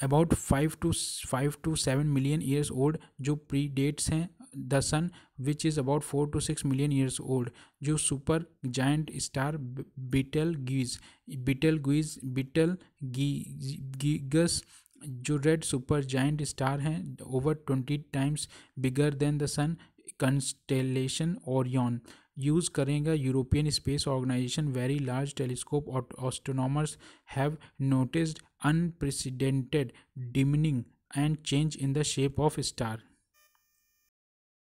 about five to five to seven million years old जो प्री डेट्स हैं the sun which is about four to six million years old जो super giant star Betelgeuse Betelgeuse Betelgeuse जो रेड सुपर जाइंट स्टार हैं over twenty times bigger than the sun constellation Orion use करेगा European space organisation very large telescope और astronomers have noticed unprecedented dimming and change in the shape of star